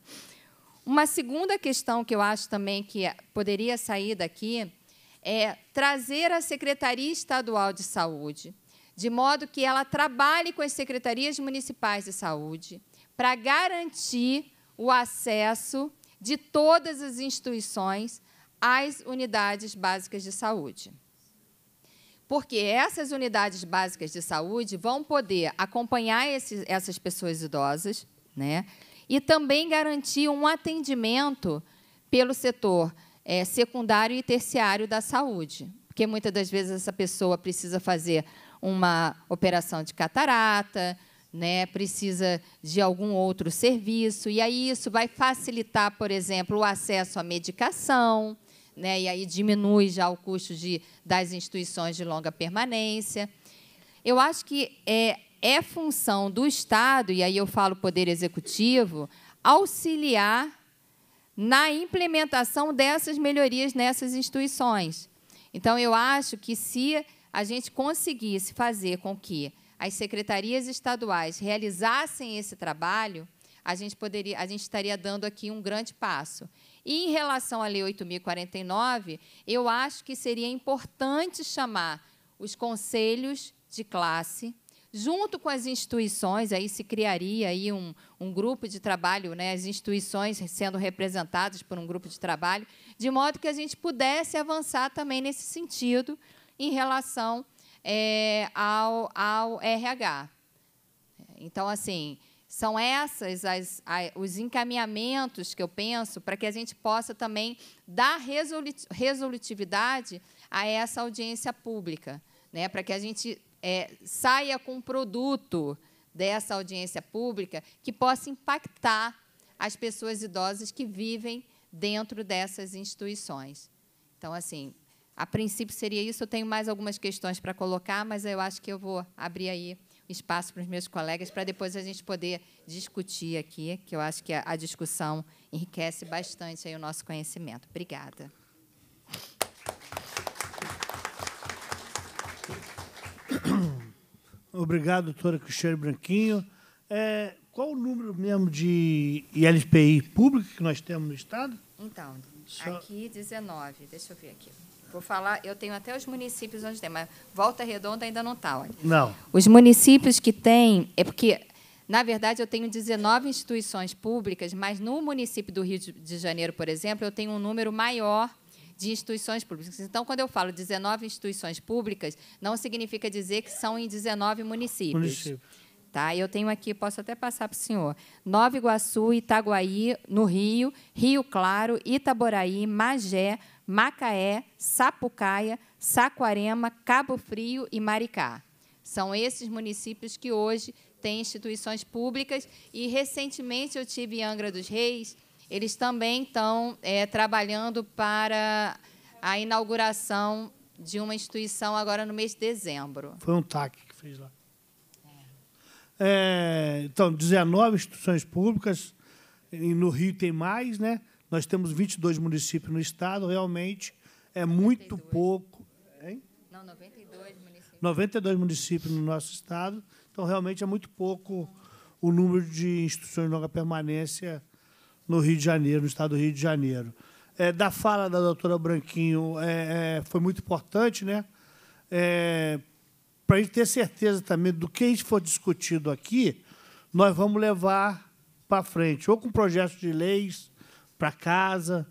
Uma segunda questão que eu acho também que poderia sair daqui é trazer a Secretaria Estadual de Saúde, de modo que ela trabalhe com as secretarias municipais de saúde para garantir o acesso de todas as instituições às unidades básicas de saúde. Porque essas unidades básicas de saúde vão poder acompanhar esses, essas pessoas idosas né, e também garantir um atendimento pelo setor é, secundário e terciário da saúde, porque muitas das vezes essa pessoa precisa fazer uma operação de catarata, né? precisa de algum outro serviço, e aí isso vai facilitar, por exemplo, o acesso à medicação, né? e aí diminui já o custo de, das instituições de longa permanência. Eu acho que é, é função do Estado, e aí eu falo poder executivo, auxiliar na implementação dessas melhorias nessas instituições. Então, eu acho que se a gente conseguisse fazer com que as secretarias estaduais realizassem esse trabalho, a gente, poderia, a gente estaria dando aqui um grande passo. E em relação à Lei 8.049, eu acho que seria importante chamar os conselhos de classe junto com as instituições, aí se criaria aí um, um grupo de trabalho, né, as instituições sendo representadas por um grupo de trabalho, de modo que a gente pudesse avançar também nesse sentido em relação é, ao, ao RH. Então, assim, são essas as, as, os encaminhamentos que eu penso para que a gente possa também dar resolutividade a essa audiência pública, né, para que a gente é, saia com um produto dessa audiência pública que possa impactar as pessoas idosas que vivem dentro dessas instituições. Então, assim, a princípio seria isso. Eu tenho mais algumas questões para colocar, mas eu acho que eu vou abrir aí espaço para os meus colegas para depois a gente poder discutir aqui, que eu acho que a discussão enriquece bastante aí o nosso conhecimento. Obrigada. Obrigado, doutora Cristiane Branquinho. É, qual o número mesmo de ILPI público que nós temos no Estado? Então, Só... aqui 19. Deixa eu ver aqui. Vou falar, eu tenho até os municípios onde tem, mas Volta Redonda ainda não está. Não. Os municípios que têm, é porque, na verdade, eu tenho 19 instituições públicas, mas no município do Rio de Janeiro, por exemplo, eu tenho um número maior de instituições públicas. Então, quando eu falo 19 instituições públicas, não significa dizer que são em 19 municípios. Município. Tá? Eu tenho aqui, posso até passar para o senhor. Nova Iguaçu, Itaguaí, no Rio, Rio Claro, Itaboraí, Magé, Macaé, Sapucaia, Saquarema, Cabo Frio e Maricá. São esses municípios que hoje têm instituições públicas e recentemente eu tive em Angra dos Reis eles também estão é, trabalhando para a inauguração de uma instituição agora no mês de dezembro. Foi um TAC que fez lá. É, então, 19 instituições públicas, no Rio tem mais, né? Nós temos 22 municípios no estado, realmente é 92. muito pouco. Hein? Não, 92 municípios. 92 municípios no nosso estado, então realmente é muito pouco o número de instituições de longa permanência no Rio de Janeiro, no estado do Rio de Janeiro. É, da fala da doutora Branquinho é, é foi muito importante, né? É, para a gente ter certeza também do que a gente for discutido aqui, nós vamos levar para frente, ou com projetos de leis para casa,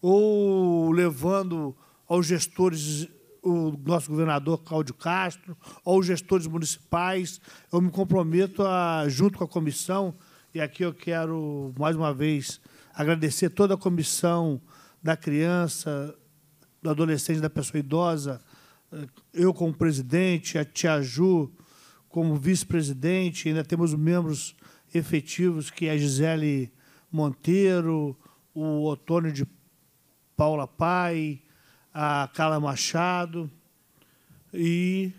ou levando aos gestores, o nosso governador Cláudio Castro, ou aos gestores municipais. Eu me comprometo, a, junto com a comissão, e aqui eu quero, mais uma vez, agradecer toda a comissão da criança, do adolescente, da pessoa idosa, eh, eu como presidente, a Tia Ju como vice-presidente, ainda temos membros efetivos, que é a Gisele Monteiro, o Otônio de Paula Pai, a Carla Machado e...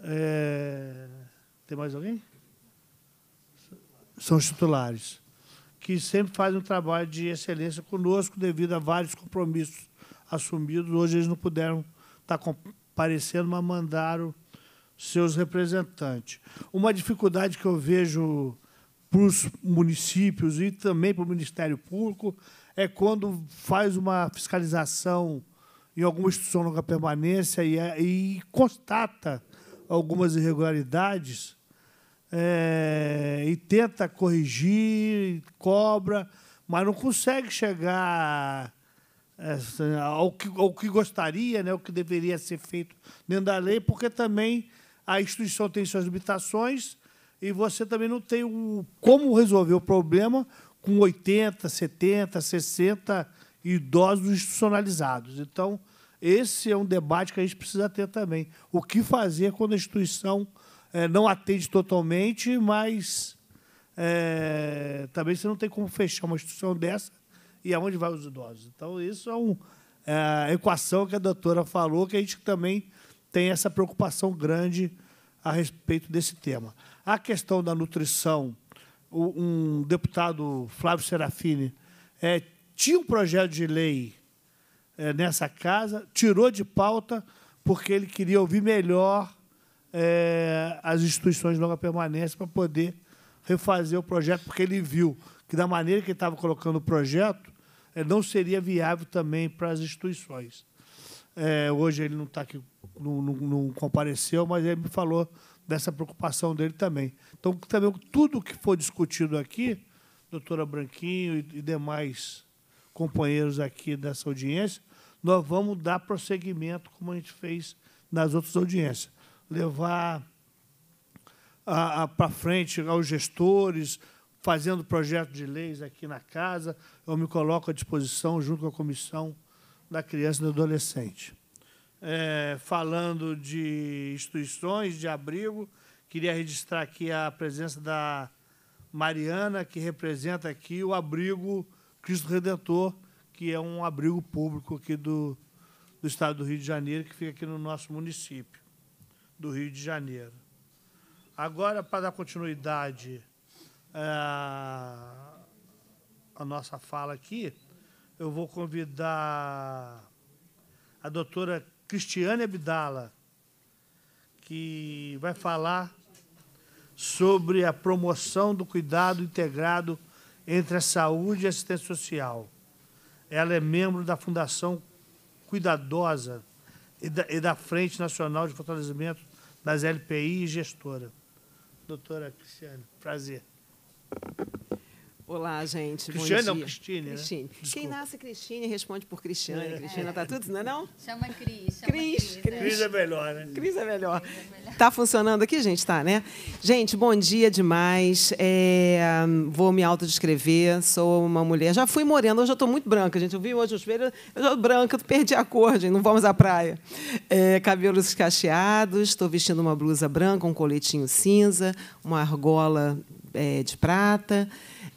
É, tem mais alguém? são os titulares, que sempre fazem um trabalho de excelência conosco devido a vários compromissos assumidos. Hoje eles não puderam estar comparecendo, mas mandaram seus representantes. Uma dificuldade que eu vejo para os municípios e também para o Ministério Público é quando faz uma fiscalização em alguma instituição longa permanência e, é, e constata algumas irregularidades, é, e tenta corrigir, cobra, mas não consegue chegar é, ao, que, ao que gostaria, né, o que deveria ser feito dentro da lei, porque também a instituição tem suas limitações e você também não tem o, como resolver o problema com 80, 70, 60 idosos institucionalizados. Então, esse é um debate que a gente precisa ter também. O que fazer quando a instituição é, não atende totalmente, mas é, também você não tem como fechar uma instituição dessa e aonde vai os idosos. Então, isso é, um, é a equação que a doutora falou, que a gente também tem essa preocupação grande a respeito desse tema. A questão da nutrição, um deputado, Flávio Serafini, é, tinha um projeto de lei é, nessa casa, tirou de pauta, porque ele queria ouvir melhor é, as instituições de longa permanência para poder refazer o projeto, porque ele viu que, da maneira que ele estava colocando o projeto, é, não seria viável também para as instituições. É, hoje ele não está aqui, não, não, não, compareceu, mas ele me falou dessa preocupação dele também. Então, também tudo que for discutido aqui, doutora Branquinho e, e demais companheiros aqui dessa audiência, nós vamos dar prosseguimento como a gente fez nas outras audiências levar para frente aos gestores, fazendo projeto de leis aqui na casa. Eu me coloco à disposição, junto com a Comissão da Criança e do Adolescente. É, falando de instituições de abrigo, queria registrar aqui a presença da Mariana, que representa aqui o abrigo Cristo Redentor, que é um abrigo público aqui do, do Estado do Rio de Janeiro, que fica aqui no nosso município do Rio de Janeiro. Agora, para dar continuidade à, é, nossa fala aqui, eu vou convidar a doutora Cristiane Abdala, que vai falar sobre a promoção do cuidado integrado entre a saúde e a assistência social. Ela é membro da Fundação Cuidadosa e da Frente Nacional de Fortalecimento das LPI e gestora. Doutora Cristiane, prazer. Olá, gente. Cristiane, ou Cristine. Cristine. Né? Quem nasce Cristine responde por Cristiane. É. Cristina tá é. tudo, não é não? Chama Cris. É. Cris, Cris. é melhor, né? É Cris é melhor. Tá funcionando aqui, gente? Tá, né? Gente, bom dia demais. É, vou me autodescrever. Sou uma mulher. Já fui morena, hoje eu estou muito branca, gente. Eu vi hoje os espelho, eu tô branca, perdi a cor, gente. Não vamos à praia. É, cabelos cacheados, estou vestindo uma blusa branca, um coletinho cinza, uma argola é, de prata.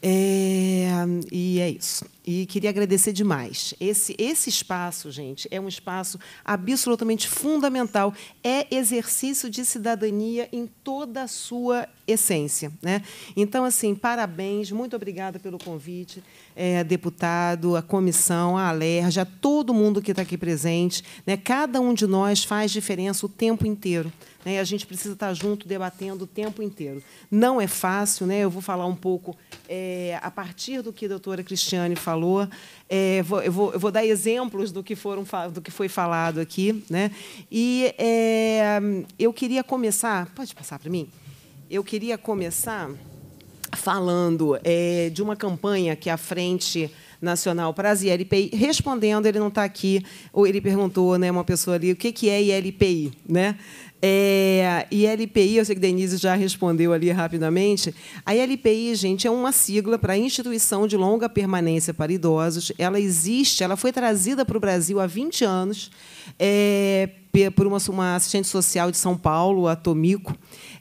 É, e é isso. E queria agradecer demais. Esse, esse espaço, gente, é um espaço absolutamente fundamental. É exercício de cidadania em toda a sua essência. Né? Então, assim, parabéns, muito obrigada pelo convite, é, deputado, a comissão, a Alerja, todo mundo que está aqui presente. Né? Cada um de nós faz diferença o tempo inteiro. Né? A gente precisa estar tá junto, debatendo o tempo inteiro. Não é fácil, né? eu vou falar um pouco é, a partir do que a doutora Cristiane falou falou. É, vou, eu, vou, eu, vou, dar exemplos do que, foram, do que foi falado aqui. Né? E é, eu queria começar. Pode passar para mim? Eu queria começar falando é, de uma campanha que a Frente Nacional para as ILPI, respondendo, ele não está aqui, ou ele perguntou, né, uma pessoa ali, o que, que é ILPI? Né? É, e LPI, eu sei que Denise já respondeu ali rapidamente. A LPI, gente, é uma sigla para Instituição de Longa Permanência para Idosos. Ela existe, ela foi trazida para o Brasil há 20 anos é, por uma, uma assistente social de São Paulo, a Tomico.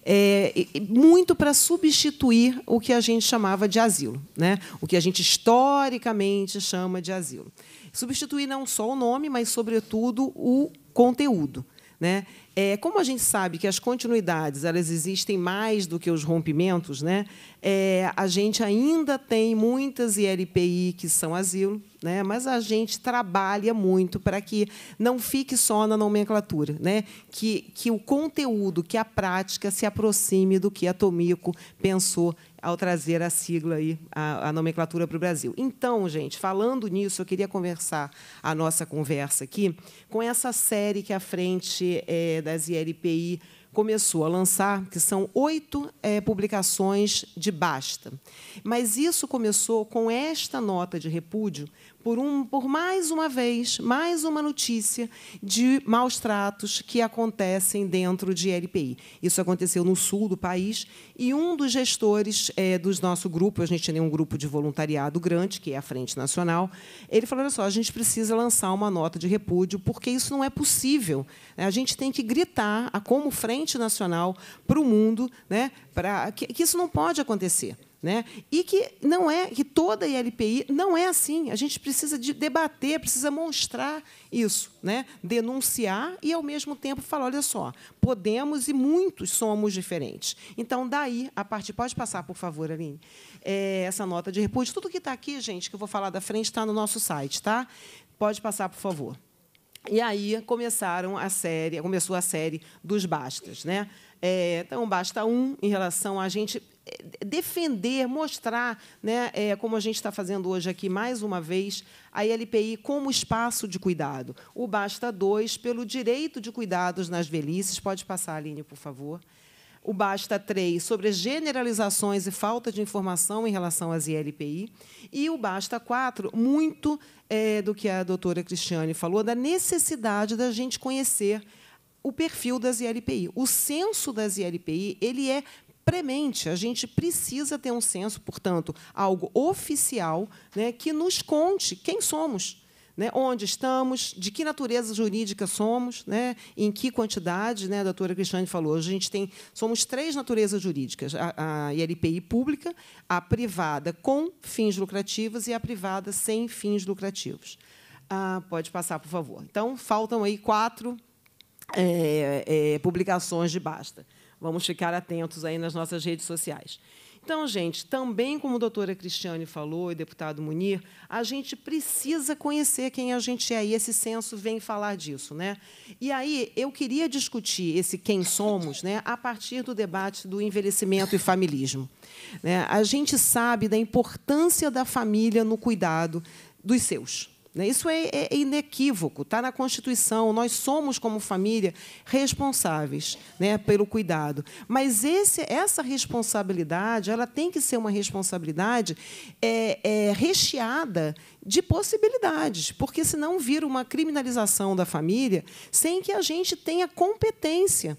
É, muito para substituir o que a gente chamava de asilo, né? o que a gente historicamente chama de asilo. Substituir não só o nome, mas, sobretudo, o conteúdo. Né? É, como a gente sabe que as continuidades elas existem mais do que os rompimentos, né? É, a gente ainda tem muitas ILPI que são asilo, né? mas a gente trabalha muito para que não fique só na nomenclatura, né? que, que o conteúdo, que a prática se aproxime do que a Tomico pensou ao trazer a sigla, e a, a nomenclatura para o Brasil. Então, gente, falando nisso, eu queria conversar a nossa conversa aqui com essa série que é a frente é, das ILPI começou a lançar, que são oito é, publicações de Basta. Mas isso começou com esta nota de repúdio, por, um, por mais uma vez, mais uma notícia de maus tratos que acontecem dentro de LPI. Isso aconteceu no sul do país e um dos gestores é, do nosso grupo, a gente tem um grupo de voluntariado grande, que é a Frente Nacional, ele falou: olha só, a gente precisa lançar uma nota de repúdio, porque isso não é possível. Né? A gente tem que gritar, como Frente Nacional, para o mundo, né, pra, que, que isso não pode acontecer. Né? E que não é que toda a ILPI não é assim. A gente precisa de debater, precisa mostrar isso, né? denunciar e, ao mesmo tempo, falar, olha só, podemos e muitos somos diferentes. Então, daí, a partir... Pode passar, por favor, Aline, é, essa nota de repúdio. Tudo que está aqui, gente, que eu vou falar da frente, está no nosso site. tá? Pode passar, por favor. E aí começaram a série, começou a série dos bastas. Né? É, então, basta um em relação a gente defender, mostrar, né, é, como a gente está fazendo hoje aqui mais uma vez, a LPI como espaço de cuidado. O Basta 2, pelo direito de cuidados nas velhices, pode passar, Aline, por favor. O Basta 3, sobre generalizações e falta de informação em relação às ILPI. E o Basta 4, muito é, do que a doutora Cristiane falou, da necessidade da gente conhecer o perfil das ILPI. O censo das ILPI ele é premente. A gente precisa ter um censo, portanto, algo oficial né, que nos conte quem somos. Né, onde estamos, de que natureza jurídica somos, né, em que quantidade, né, a doutora Cristiane falou, a gente tem, somos três naturezas jurídicas, a, a ILPI pública, a privada com fins lucrativos e a privada sem fins lucrativos. Ah, pode passar, por favor. Então, faltam aí quatro é, é, publicações de basta. Vamos ficar atentos aí nas nossas redes sociais. Então, gente, também como a doutora Cristiane falou e o deputado Munir, a gente precisa conhecer quem a gente é, e esse censo vem falar disso. Né? E aí, eu queria discutir esse quem somos né, a partir do debate do envelhecimento e familismo. Né? A gente sabe da importância da família no cuidado dos seus. Né? Isso é, é, é inequívoco, está na Constituição. Nós somos, como família, responsáveis né, pelo cuidado. Mas esse, essa responsabilidade ela tem que ser uma responsabilidade é, é, recheada de possibilidades, porque senão vira uma criminalização da família sem que a gente tenha competência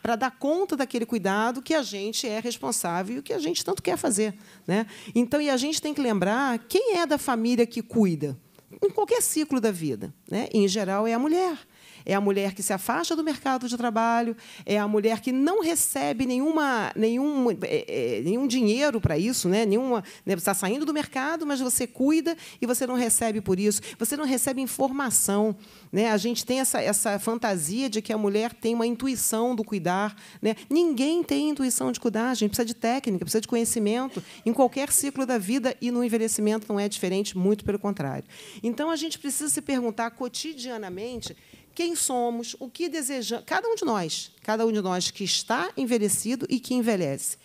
para dar conta daquele cuidado que a gente é responsável e o que a gente tanto quer fazer. Né? Então, e a gente tem que lembrar quem é da família que cuida. Em qualquer ciclo da vida. Né? Em geral, é a mulher é a mulher que se afasta do mercado de trabalho, é a mulher que não recebe nenhuma, nenhum, é, é nenhum dinheiro para isso, né? Nenhuma, né? está saindo do mercado, mas você cuida e você não recebe por isso, você não recebe informação. Né? A gente tem essa, essa fantasia de que a mulher tem uma intuição do cuidar. Né? Ninguém tem intuição de cuidar, a gente precisa de técnica, precisa de conhecimento em qualquer ciclo da vida e no envelhecimento não é diferente, muito pelo contrário. Então, a gente precisa se perguntar cotidianamente quem somos, o que desejamos, cada um de nós, cada um de nós que está envelhecido e que envelhece.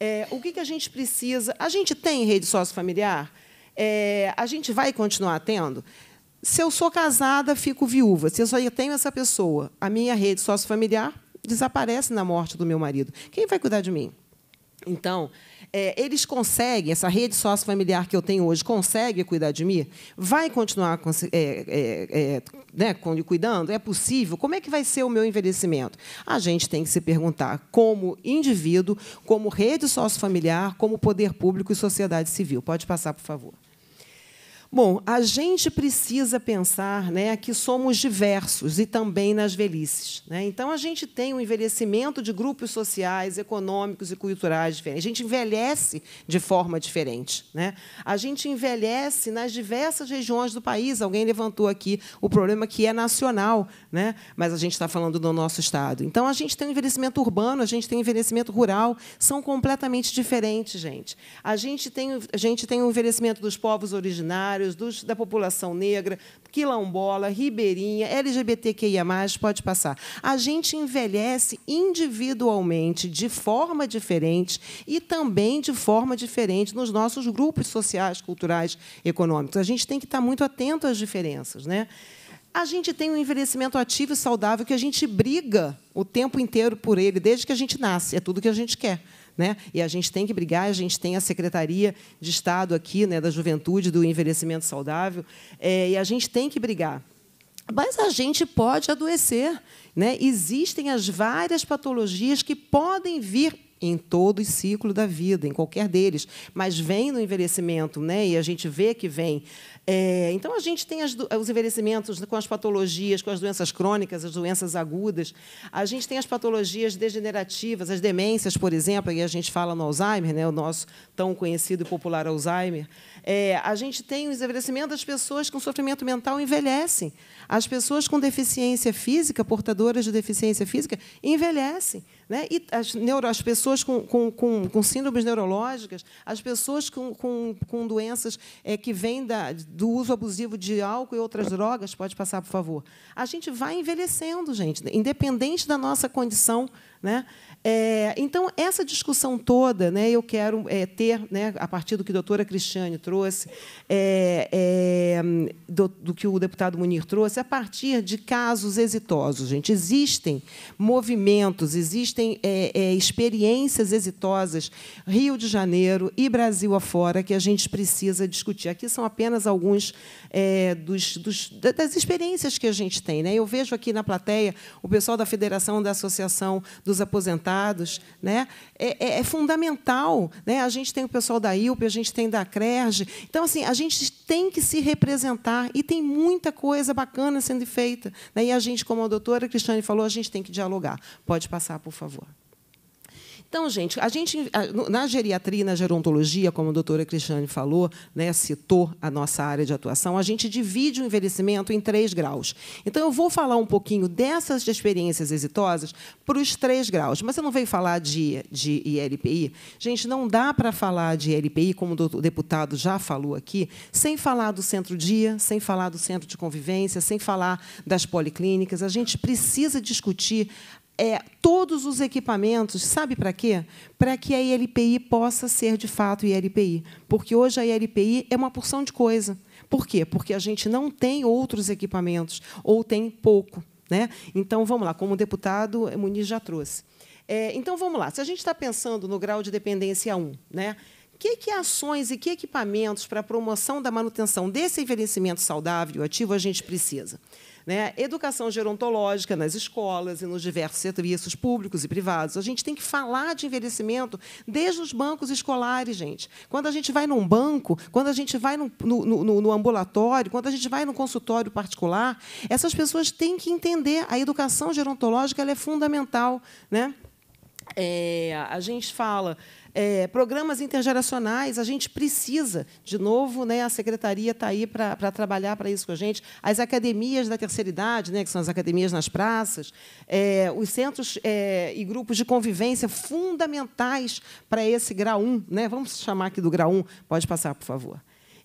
É, o que, que a gente precisa? A gente tem rede sócio-familiar? É, a gente vai continuar tendo? Se eu sou casada, fico viúva. Se eu só tenho essa pessoa, a minha rede sócio-familiar desaparece na morte do meu marido. Quem vai cuidar de mim? Então, é, eles conseguem, essa rede sócio-familiar que eu tenho hoje consegue cuidar de mim? Vai continuar é, é, é, né, cuidando? É possível? Como é que vai ser o meu envelhecimento? A gente tem que se perguntar, como indivíduo, como rede sócio-familiar, como poder público e sociedade civil. Pode passar, por favor. Bom, a gente precisa pensar né, que somos diversos e também nas velhices. Né? Então, a gente tem um envelhecimento de grupos sociais, econômicos e culturais diferentes. A gente envelhece de forma diferente. Né? A gente envelhece nas diversas regiões do país. Alguém levantou aqui o problema que é nacional, né? mas a gente está falando do nosso Estado. Então, a gente tem um envelhecimento urbano, a gente tem um envelhecimento rural, são completamente diferentes, gente. A gente tem, a gente tem um envelhecimento dos povos originários, dos, da população negra, quilombola, ribeirinha, LGBTQIA, pode passar. A gente envelhece individualmente, de forma diferente e também de forma diferente nos nossos grupos sociais, culturais, econômicos. A gente tem que estar muito atento às diferenças. Né? a gente tem um envelhecimento ativo e saudável que a gente briga o tempo inteiro por ele, desde que a gente nasce. É tudo que a gente quer. Né? E a gente tem que brigar, a gente tem a Secretaria de Estado aqui, né, da Juventude, do Envelhecimento Saudável, é, e a gente tem que brigar. Mas a gente pode adoecer. Né? Existem as várias patologias que podem vir em todo o ciclo da vida, em qualquer deles, mas vem no envelhecimento, né? E a gente vê que vem é, então, a gente tem as, os envelhecimentos com as patologias, com as doenças crônicas, as doenças agudas. A gente tem as patologias degenerativas, as demências, por exemplo, e a gente fala no Alzheimer, né, o nosso tão conhecido e popular Alzheimer. É, a gente tem o envelhecimento das pessoas com sofrimento mental envelhecem. As pessoas com deficiência física, portadoras de deficiência física, envelhecem. Né? E as, neuro, as pessoas com, com, com, com, síndromes neurológicas, as pessoas com, doenças é, que vêm da, do uso abusivo de álcool e outras drogas, pode passar, por favor. A gente vai envelhecendo, gente, independente da nossa condição. Né? É, então, essa discussão toda, né, eu quero é, ter, né, a partir do que a doutora Cristiane trouxe, é, é do, do, que o deputado Munir trouxe, a partir de casos exitosos. Gente. Existem movimentos, existem é, é, experiências exitosas, Rio de Janeiro e Brasil afora, que a gente precisa discutir. Aqui são apenas alguns dos, dos, das experiências que a gente tem. Né? Eu vejo aqui na plateia o pessoal da Federação da Associação dos Aposentados dados. Né? É, é, é, fundamental. Né? A gente tem o pessoal da IUP, a gente tem da CRERJ. Então, assim, a gente tem que se representar e tem muita coisa bacana sendo feita. Né? E a gente, como a doutora Cristiane falou, a gente tem que dialogar. Pode passar, por favor. Então, gente, a gente na geriatria e na gerontologia, como a doutora Cristiane falou, né, citou a nossa área de atuação, a gente divide o envelhecimento em três graus. Então, eu vou falar um pouquinho dessas experiências exitosas para os três graus. Mas eu não veio falar de, de ILPI. Gente, não dá para falar de ILPI, como o deputado já falou aqui, sem falar do centro-dia, sem falar do centro de convivência, sem falar das policlínicas. A gente precisa discutir é, todos os equipamentos, sabe para quê? Para que a ILPI possa ser de fato ILPI. Porque hoje a ILPI é uma porção de coisa. Por quê? Porque a gente não tem outros equipamentos, ou tem pouco. Né? Então, vamos lá, como o deputado Muniz já trouxe. É, então, vamos lá, se a gente está pensando no grau de dependência 1, né? que, que ações e que equipamentos para a promoção da manutenção desse envelhecimento saudável e ativo a gente precisa? Né? Educação gerontológica nas escolas e nos diversos serviços públicos e privados. A gente tem que falar de envelhecimento desde os bancos escolares, gente. Quando a gente vai num banco, quando a gente vai no, no, no, no ambulatório, quando a gente vai no consultório particular, essas pessoas têm que entender a educação gerontológica ela é fundamental. Né? É, a gente fala é, programas intergeracionais, a gente precisa, de novo, né, a secretaria está aí para trabalhar para isso com a gente, as academias da terceira idade, né, que são as academias nas praças, é, os centros é, e grupos de convivência fundamentais para esse grau 1. Né? Vamos chamar aqui do grau 1, pode passar, por favor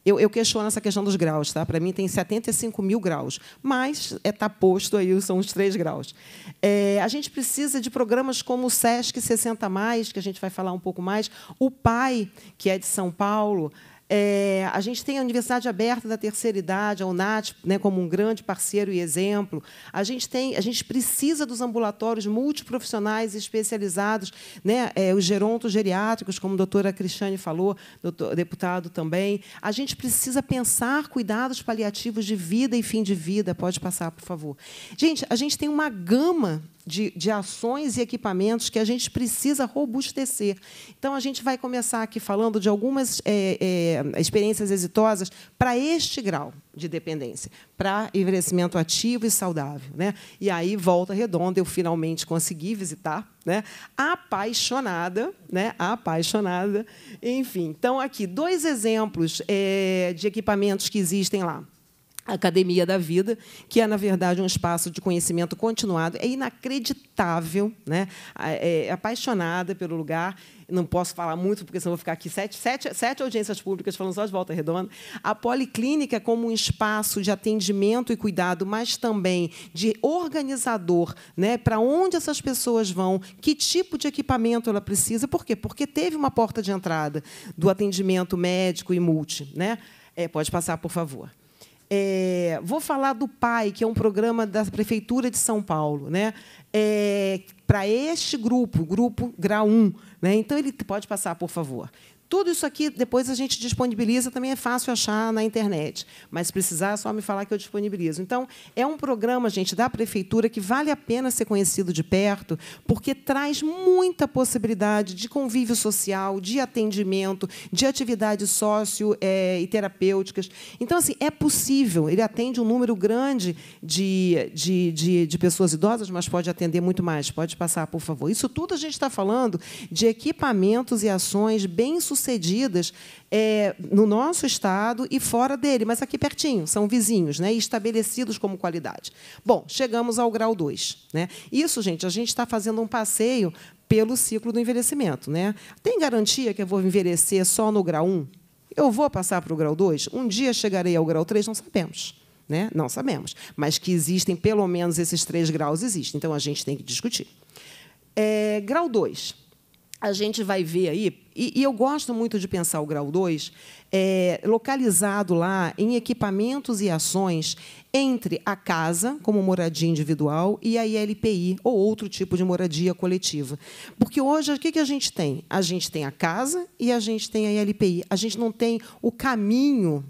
eu, eu, questiono essa questão dos graus, tá? Para mim tem 75 mil graus, mas está é, tá posto aí, são os três graus. É, a gente precisa de programas como o SESC 60, que a gente vai falar um pouco mais, o PAI, que é de São Paulo, é, a gente tem a Universidade Aberta da Terceira Idade, a UNAT, né, como um grande parceiro e exemplo. A gente, tem, a gente precisa dos ambulatórios multiprofissionais especializados, né, é, os gerontos geriátricos, como a doutora Cristiane falou, doutor, deputado também. A gente precisa pensar cuidados paliativos de vida e fim de vida. Pode passar, por favor. Gente, a gente tem uma gama de, de ações e equipamentos que a gente precisa robustecer. Então, a gente vai começar aqui falando de algumas é, é, experiências exitosas para este grau de dependência, para envelhecimento ativo e saudável. Né? E aí, volta redonda, eu finalmente consegui visitar, né? apaixonada, né? apaixonada. Enfim, então, aqui, dois exemplos é, de equipamentos que existem lá. Academia da Vida, que é, na verdade, um espaço de conhecimento continuado. É inacreditável, né? É, é apaixonada pelo lugar não posso falar muito, porque senão vou ficar aqui sete, sete, sete audiências públicas falando só de Volta Redonda. A policlínica é como um espaço de atendimento e cuidado, mas também de organizador, né, para onde essas pessoas vão, que tipo de equipamento ela precisa. Por quê? Porque teve uma porta de entrada do atendimento médico e multi. Né? É, pode passar, por favor. É, vou falar do PAI, que é um programa da Prefeitura de São Paulo, né? É, para este grupo, grupo grau 1. Né? Então, ele pode passar, por favor. Tudo isso aqui depois a gente disponibiliza, também é fácil achar na internet. Mas se precisar, é só me falar que eu disponibilizo. Então, é um programa, gente, da prefeitura que vale a pena ser conhecido de perto, porque traz muita possibilidade de convívio social, de atendimento, de atividades sócio é, e terapêuticas. Então, assim, é possível. Ele atende um número grande de, de, de, de pessoas idosas, mas pode atender muito mais. Pode passar, por favor. Isso tudo a gente está falando de equipamentos e ações bem sucedidas sucedidas é, no nosso estado e fora dele, mas aqui pertinho, são vizinhos, né, estabelecidos como qualidade. Bom, chegamos ao grau 2. Né? Isso, gente, a gente está fazendo um passeio pelo ciclo do envelhecimento. Né? Tem garantia que eu vou envelhecer só no grau 1? Um? Eu vou passar para o grau 2? Um dia chegarei ao grau 3? Não sabemos. Né? Não sabemos. Mas que existem, pelo menos, esses três graus existem. Então, a gente tem que discutir. É, grau 2 a gente vai ver aí, e, e, eu gosto muito de pensar o grau 2, é, localizado lá em equipamentos e ações entre a casa, como moradia individual, e a ILPI, ou outro tipo de moradia coletiva. Porque hoje, o que, que a gente tem? A gente tem a casa e a gente tem a ILPI. A gente não tem o caminho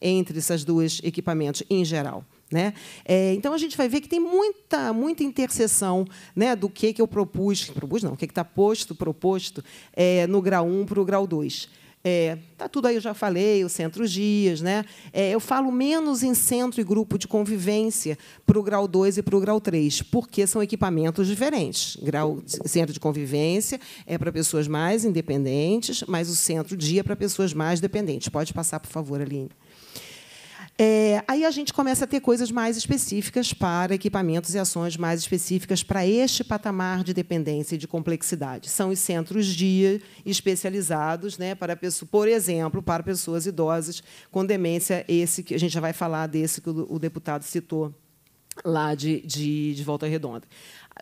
entre esses dois equipamentos, em geral. Né? É, então a gente vai ver que tem muita, muita interseção né, do que, que eu propus, propus não, o que está posto, proposto é, no grau 1 para o grau 2. Está é, tá tudo aí, eu já falei, o centro dias. Né? É, eu falo menos em centro e grupo de convivência para o grau 2 e para o grau 3, porque são equipamentos diferentes. Grau, centro de convivência é para pessoas mais independentes, mas o centro-dia é para pessoas mais dependentes. Pode passar, por favor, Aline. É, aí a gente começa a ter coisas mais específicas para equipamentos e ações mais específicas para este patamar de dependência e de complexidade. São os centros dia especializados, né, para pessoa, por exemplo, para pessoas idosas com demência, esse que a gente já vai falar desse que o, o deputado citou lá de, de, de Volta Redonda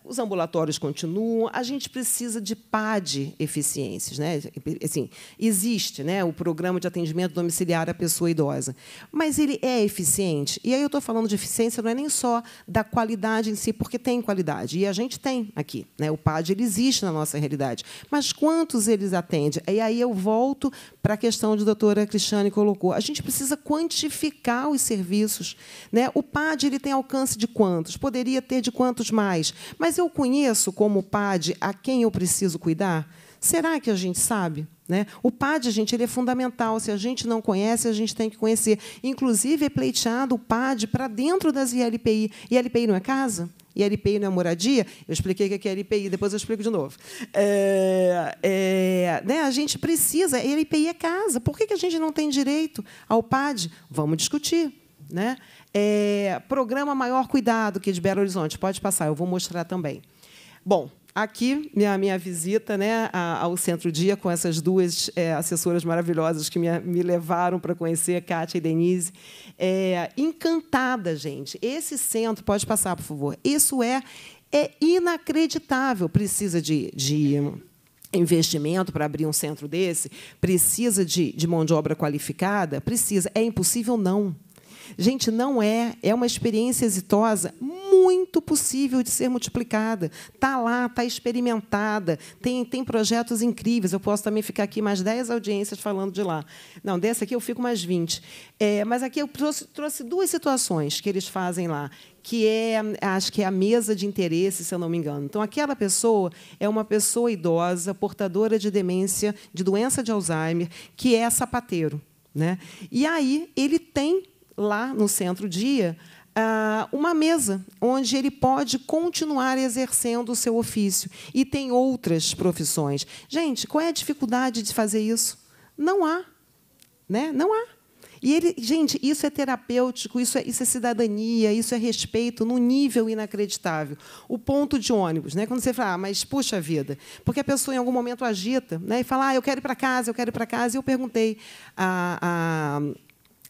os ambulatórios continuam, a gente precisa de PAD eficiências. Né? Assim, existe né, o programa de atendimento domiciliar à pessoa idosa, mas ele é eficiente. E aí eu estou falando de eficiência não é nem só da qualidade em si, porque tem qualidade, e a gente tem aqui. Né? O PAD ele existe na nossa realidade, mas quantos eles atende? E aí eu volto para a questão que a doutora Cristiane colocou. A gente precisa quantificar os serviços. Né? O PAD ele tem alcance de quantos? Poderia ter de quantos mais? Mas mas eu conheço como PAD a quem eu preciso cuidar? Será que a gente sabe? Né? O PAD, gente, ele é fundamental. Se a gente não conhece, a gente tem que conhecer. Inclusive, é pleiteado o PAD para dentro das ILPI. ILPI não é casa? ILPI não é moradia? Eu expliquei o que é ILPI, depois eu explico de novo. É, é, né? A gente precisa, ILPI é casa. Por que a gente não tem direito ao PAD? Vamos discutir. Né? É, programa Maior Cuidado, que de Belo Horizonte. Pode passar, eu vou mostrar também. Bom, aqui minha minha visita né, ao Centro Dia com essas duas é, assessoras maravilhosas que me, me levaram para conhecer, Kátia e Denise. É, encantada, gente. Esse centro, pode passar, por favor. Isso é, é inacreditável. Precisa de, de investimento para abrir um centro desse? Precisa de, de mão de obra qualificada? Precisa. É impossível? Não. Gente, não é. É uma experiência exitosa muito possível de ser multiplicada. Está lá, está experimentada, tem, tem projetos incríveis. Eu posso também ficar aqui mais 10 audiências falando de lá. Não, dessa aqui eu fico mais 20. É, mas aqui eu trouxe, trouxe duas situações que eles fazem lá, que é, acho que é a mesa de interesse, se eu não me engano. Então, aquela pessoa é uma pessoa idosa, portadora de demência, de doença de Alzheimer, que é sapateiro. Né? E aí ele tem lá no centro-dia, ah, uma mesa onde ele pode continuar exercendo o seu ofício. E tem outras profissões. Gente, qual é a dificuldade de fazer isso? Não há. Né? Não há. E ele, gente, isso é terapêutico, isso é, isso é cidadania, isso é respeito num nível inacreditável. O ponto de ônibus, né? Quando você fala, ah, mas puxa vida, porque a pessoa em algum momento agita, né? E fala, ah, eu quero ir para casa, eu quero ir para casa. E eu perguntei a,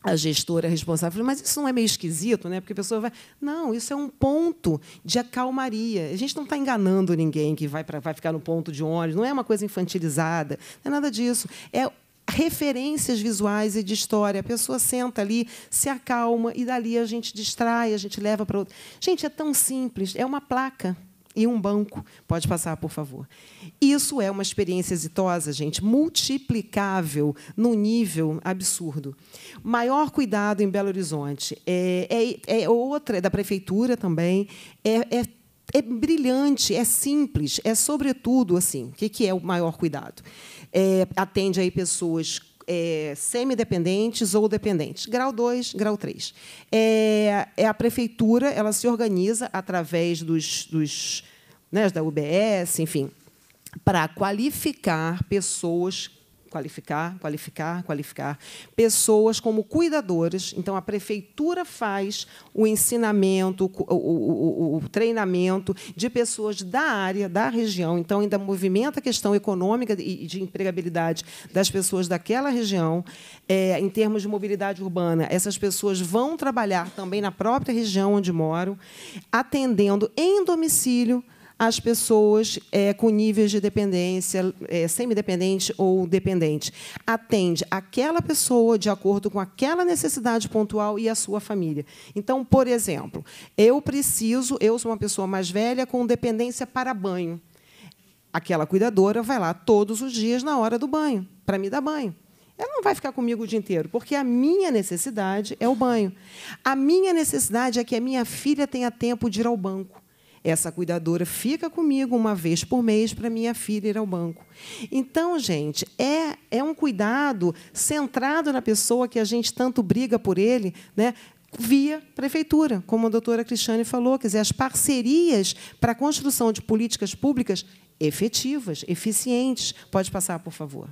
a gestora responsável, mas isso não é meio esquisito, né? Porque a pessoa vai, não, isso é um ponto de acalmaria. A gente não está enganando ninguém que vai, pra, vai ficar no ponto de ônibus, não é uma coisa infantilizada, não é nada disso. É referências visuais e de história. A pessoa senta ali, se acalma e dali a gente distrai, a gente leva para outro. Gente, é tão simples, é uma placa e um banco. Pode passar, por favor. Isso é uma experiência exitosa, gente, multiplicável no nível absurdo. Maior cuidado em Belo Horizonte. É, é, é outra, é da prefeitura também. É, é, é brilhante, é simples, é sobretudo assim. O que, é o maior cuidado? É, atende aí pessoas é, semidependentes ou dependentes, grau 2, grau 3. É, é, a prefeitura, ela se organiza através dos, dos né, da UBS, enfim, para qualificar pessoas qualificar, qualificar, qualificar. Pessoas como cuidadores. Então, a prefeitura faz o ensinamento, o, o, o, o treinamento de pessoas da área, da região. Então, ainda movimenta a questão econômica e de empregabilidade das pessoas daquela região. É, em termos de mobilidade urbana, essas pessoas vão trabalhar também na própria região onde moram, atendendo em domicílio as pessoas é, com níveis de dependência, é, semidependente ou dependente. Atende aquela pessoa de acordo com aquela necessidade pontual e a sua família. Então, por exemplo, eu preciso, eu sou uma pessoa mais velha com dependência para banho. Aquela cuidadora vai lá todos os dias na hora do banho, para me dar banho. Ela não vai ficar comigo o dia inteiro, porque a minha necessidade é o banho. A minha necessidade é que a minha filha tenha tempo de ir ao banco. Essa cuidadora fica comigo uma vez por mês para minha filha ir ao banco. Então, gente, é, é um cuidado centrado na pessoa que a gente tanto briga por ele, né? via prefeitura, como a doutora Cristiane falou, quer dizer, as parcerias para a construção de políticas públicas efetivas, eficientes. Pode passar, por favor.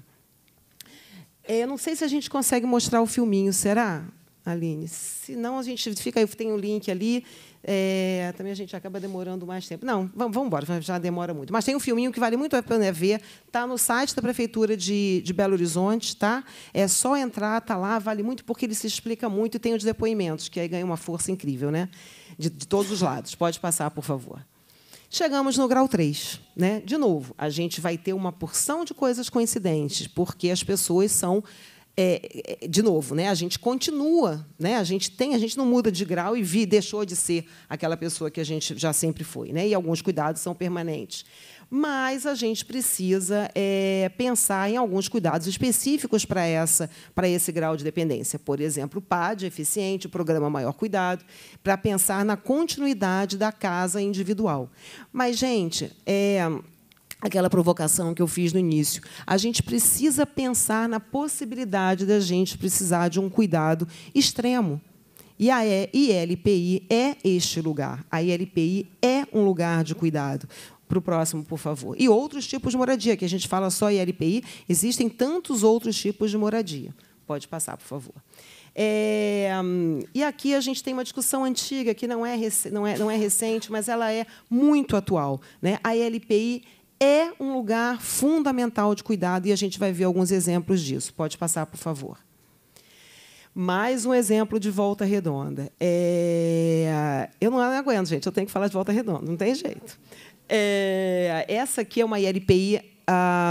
É, eu não sei se a gente consegue mostrar o filminho, será, Aline? Se não, a gente fica, Tem o um link ali, é, também a gente acaba demorando mais tempo. Não, vamos, vamos embora, já demora muito. Mas tem um filminho que vale muito a pena ver. Está no site da Prefeitura de, de Belo Horizonte, tá? É só entrar, está lá, vale muito, porque ele se explica muito e tem os depoimentos, que aí ganha uma força incrível, né? De, de todos os lados. Pode passar, por favor. Chegamos no grau 3. Né? De novo, a gente vai ter uma porção de coisas coincidentes, porque as pessoas são é, é, de novo, né, a gente continua, né, a gente tem, a gente não muda de grau e vi, deixou de ser aquela pessoa que a gente já sempre foi, né, e alguns cuidados são permanentes. Mas a gente precisa é, pensar em alguns cuidados específicos para essa, para esse grau de dependência. Por exemplo, o PAD eficiente, o programa Maior Cuidado, para pensar na continuidade da casa individual. Mas, gente, é, aquela provocação que eu fiz no início. A gente precisa pensar na possibilidade da gente precisar de um cuidado extremo. E a ILPI é este lugar. A ILPI é um lugar de cuidado. Para o próximo, por favor. E outros tipos de moradia, que a gente fala só ILPI, existem tantos outros tipos de moradia. Pode passar, por favor. É, hum, e aqui a gente tem uma discussão antiga, que não é, não é, não é recente, mas ela é muito atual. Né? A ILPI é um lugar fundamental de cuidado e a gente vai ver alguns exemplos disso. Pode passar, por favor. Mais um exemplo de volta redonda. É... Eu não aguento, gente, eu tenho que falar de volta redonda, não tem jeito. É... Essa aqui é uma ILPI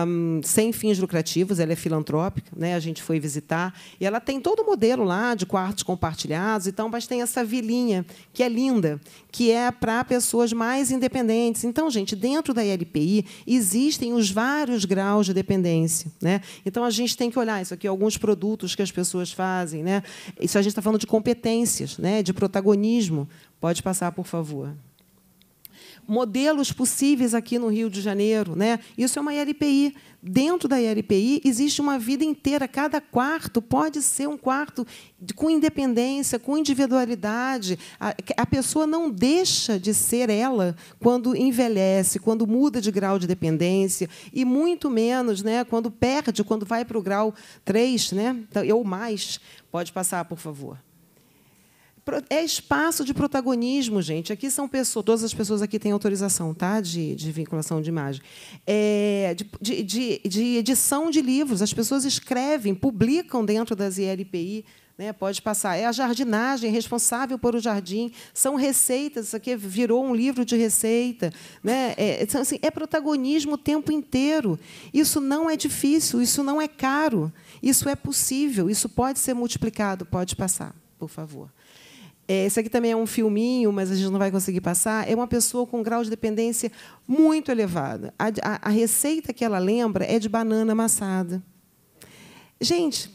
um, sem fins lucrativos, ela é filantrópica, né? a gente foi visitar, e ela tem todo o modelo lá de quartos compartilhados, então, mas tem essa vilinha, que é linda, que é para pessoas mais independentes. Então, gente, dentro da ILPI existem os vários graus de dependência. Né? Então, a gente tem que olhar isso aqui, alguns produtos que as pessoas fazem. Né? Isso a gente está falando de competências, né? de protagonismo. Pode passar, por favor modelos possíveis aqui no Rio de Janeiro. Né? Isso é uma ILPI. Dentro da ILPI existe uma vida inteira, cada quarto pode ser um quarto com independência, com individualidade. A, a pessoa não deixa de ser ela quando envelhece, quando muda de grau de dependência, e muito menos né, quando perde, quando vai para o grau 3, né? ou então, mais. Pode passar, por favor é espaço de protagonismo, gente. Aqui são pessoas, todas as pessoas aqui têm autorização, tá? De, de vinculação de imagem. É, de, de, de, edição de livros. As pessoas escrevem, publicam dentro das ILPI. Né? Pode passar. É a jardinagem é responsável por o jardim. São receitas. Isso aqui virou um livro de receita. Né? É, então, assim, é protagonismo o tempo inteiro. Isso não é difícil, isso não é caro. Isso é possível, isso pode ser multiplicado. Pode passar, por favor é, esse aqui também é um filminho, mas a gente não vai conseguir passar, é uma pessoa com um grau de dependência muito elevado. A, a, a receita que ela lembra é de banana amassada. Gente,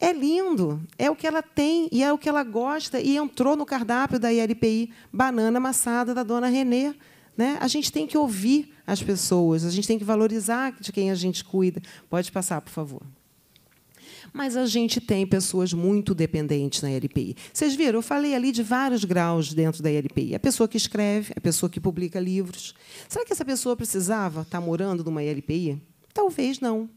é lindo, é o que ela tem e é o que ela gosta, e entrou no cardápio da ILPI banana amassada da dona Renê. Né? A gente tem que ouvir as pessoas, a gente tem que valorizar de quem a gente cuida. Pode passar, por favor mas a gente tem pessoas muito dependentes na LPI. Vocês viram, eu falei ali de vários graus dentro da LPI. A pessoa que escreve, a pessoa que publica livros. Será que essa pessoa precisava estar tá morando numa LPI? Talvez não.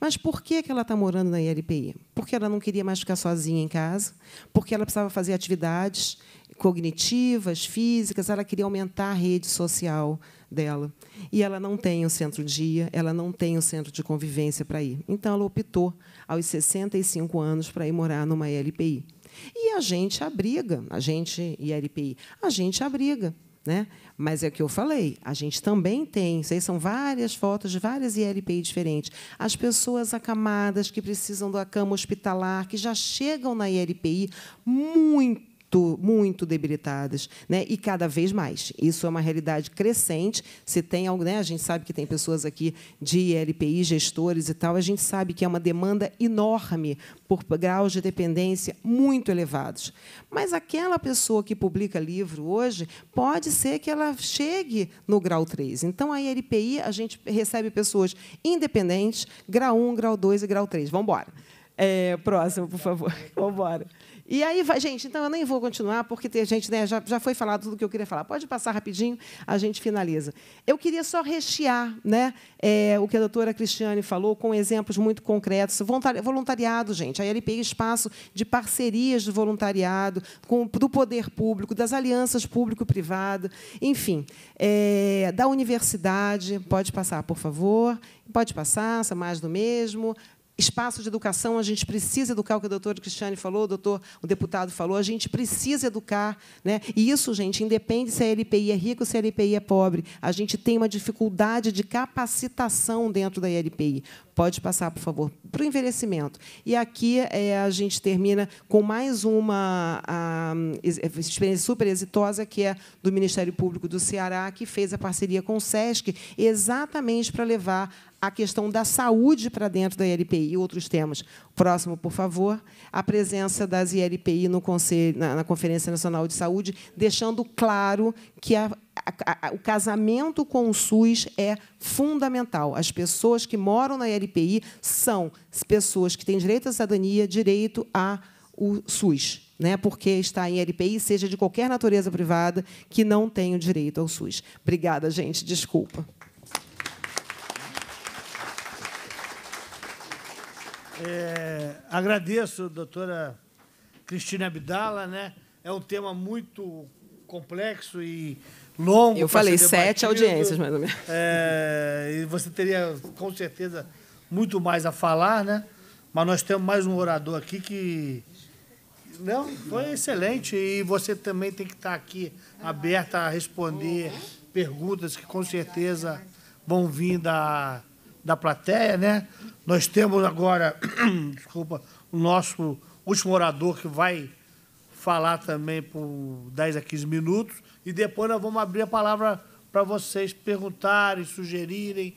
Mas por que ela está morando na ILPI? Porque ela não queria mais ficar sozinha em casa, porque ela precisava fazer atividades cognitivas, físicas, ela queria aumentar a rede social dela. E ela não tem um centro-dia, ela não tem um centro de convivência para ir. Então, ela optou, aos 65 anos, para ir morar numa LPI. E a gente abriga, a gente e a LPI, a gente abriga. Né? Mas é o que eu falei, a gente também tem, isso aí são várias fotos de várias ILPI diferentes. As pessoas acamadas que precisam da cama hospitalar, que já chegam na ILPI muito muito, muito debilitadas, né? E cada vez mais. Isso é uma realidade crescente. Se tem algo, né? A gente sabe que tem pessoas aqui de LPI, gestores e tal. A gente sabe que é uma demanda enorme por graus de dependência muito elevados. Mas aquela pessoa que publica livro hoje pode ser que ela chegue no grau 3. Então a LPI a gente recebe pessoas independentes, grau 1, grau 2 e grau 3. Vamos embora. É, próximo, por favor. [LAUGHS] Vamos embora. E aí vai, gente, então eu nem vou continuar, porque tem gente, né, já, já foi falado tudo o que eu queria falar. Pode passar rapidinho, a gente finaliza. Eu queria só rechear né, é, o que a doutora Cristiane falou com exemplos muito concretos. Voluntariado, gente. A LPI é espaço de parcerias de voluntariado, com, do poder público, das alianças público-privado, enfim, é, da universidade. Pode passar, por favor. Pode passar, mais do mesmo espaço de educação, a gente precisa educar, o que o doutor Cristiane falou, o, doutor, o deputado falou, a gente precisa educar. Né? E isso, gente, independe se a LPI é rica ou se a LPI é pobre. A gente tem uma dificuldade de capacitação dentro da LPI. Pode passar, por favor, para o envelhecimento. E aqui é, a gente termina com mais uma a, é, experiência super exitosa, que é do Ministério Público do Ceará, que fez a parceria com o SESC, exatamente para levar a questão da saúde para dentro da ILPI e outros temas. Próximo, por favor. A presença das ILPI no Conselho, na, na Conferência Nacional de Saúde, deixando claro que a a, a, o casamento com o SUS é fundamental. As pessoas que moram na LPI são pessoas que têm direito à cidadania, direito ao SUS, né? porque está em LPI, seja de qualquer natureza privada, que não tem o direito ao SUS. Obrigada, gente. Desculpa. É, agradeço, doutora Cristina Abdala. Né? É um tema muito complexo e longo. Eu falei sete audiências, mais ou menos. É, e você teria, com certeza, muito mais a falar, né? Mas nós temos mais um orador aqui que. Não, foi excelente. E você também tem que estar aqui aberta a responder perguntas que com certeza vão vir da, da plateia, né? Nós temos agora, [CLEARS THROAT] desculpa, o nosso último orador que vai falar também por 10 a 15 minutos e depois nós vamos abrir a palavra para vocês perguntarem, sugerirem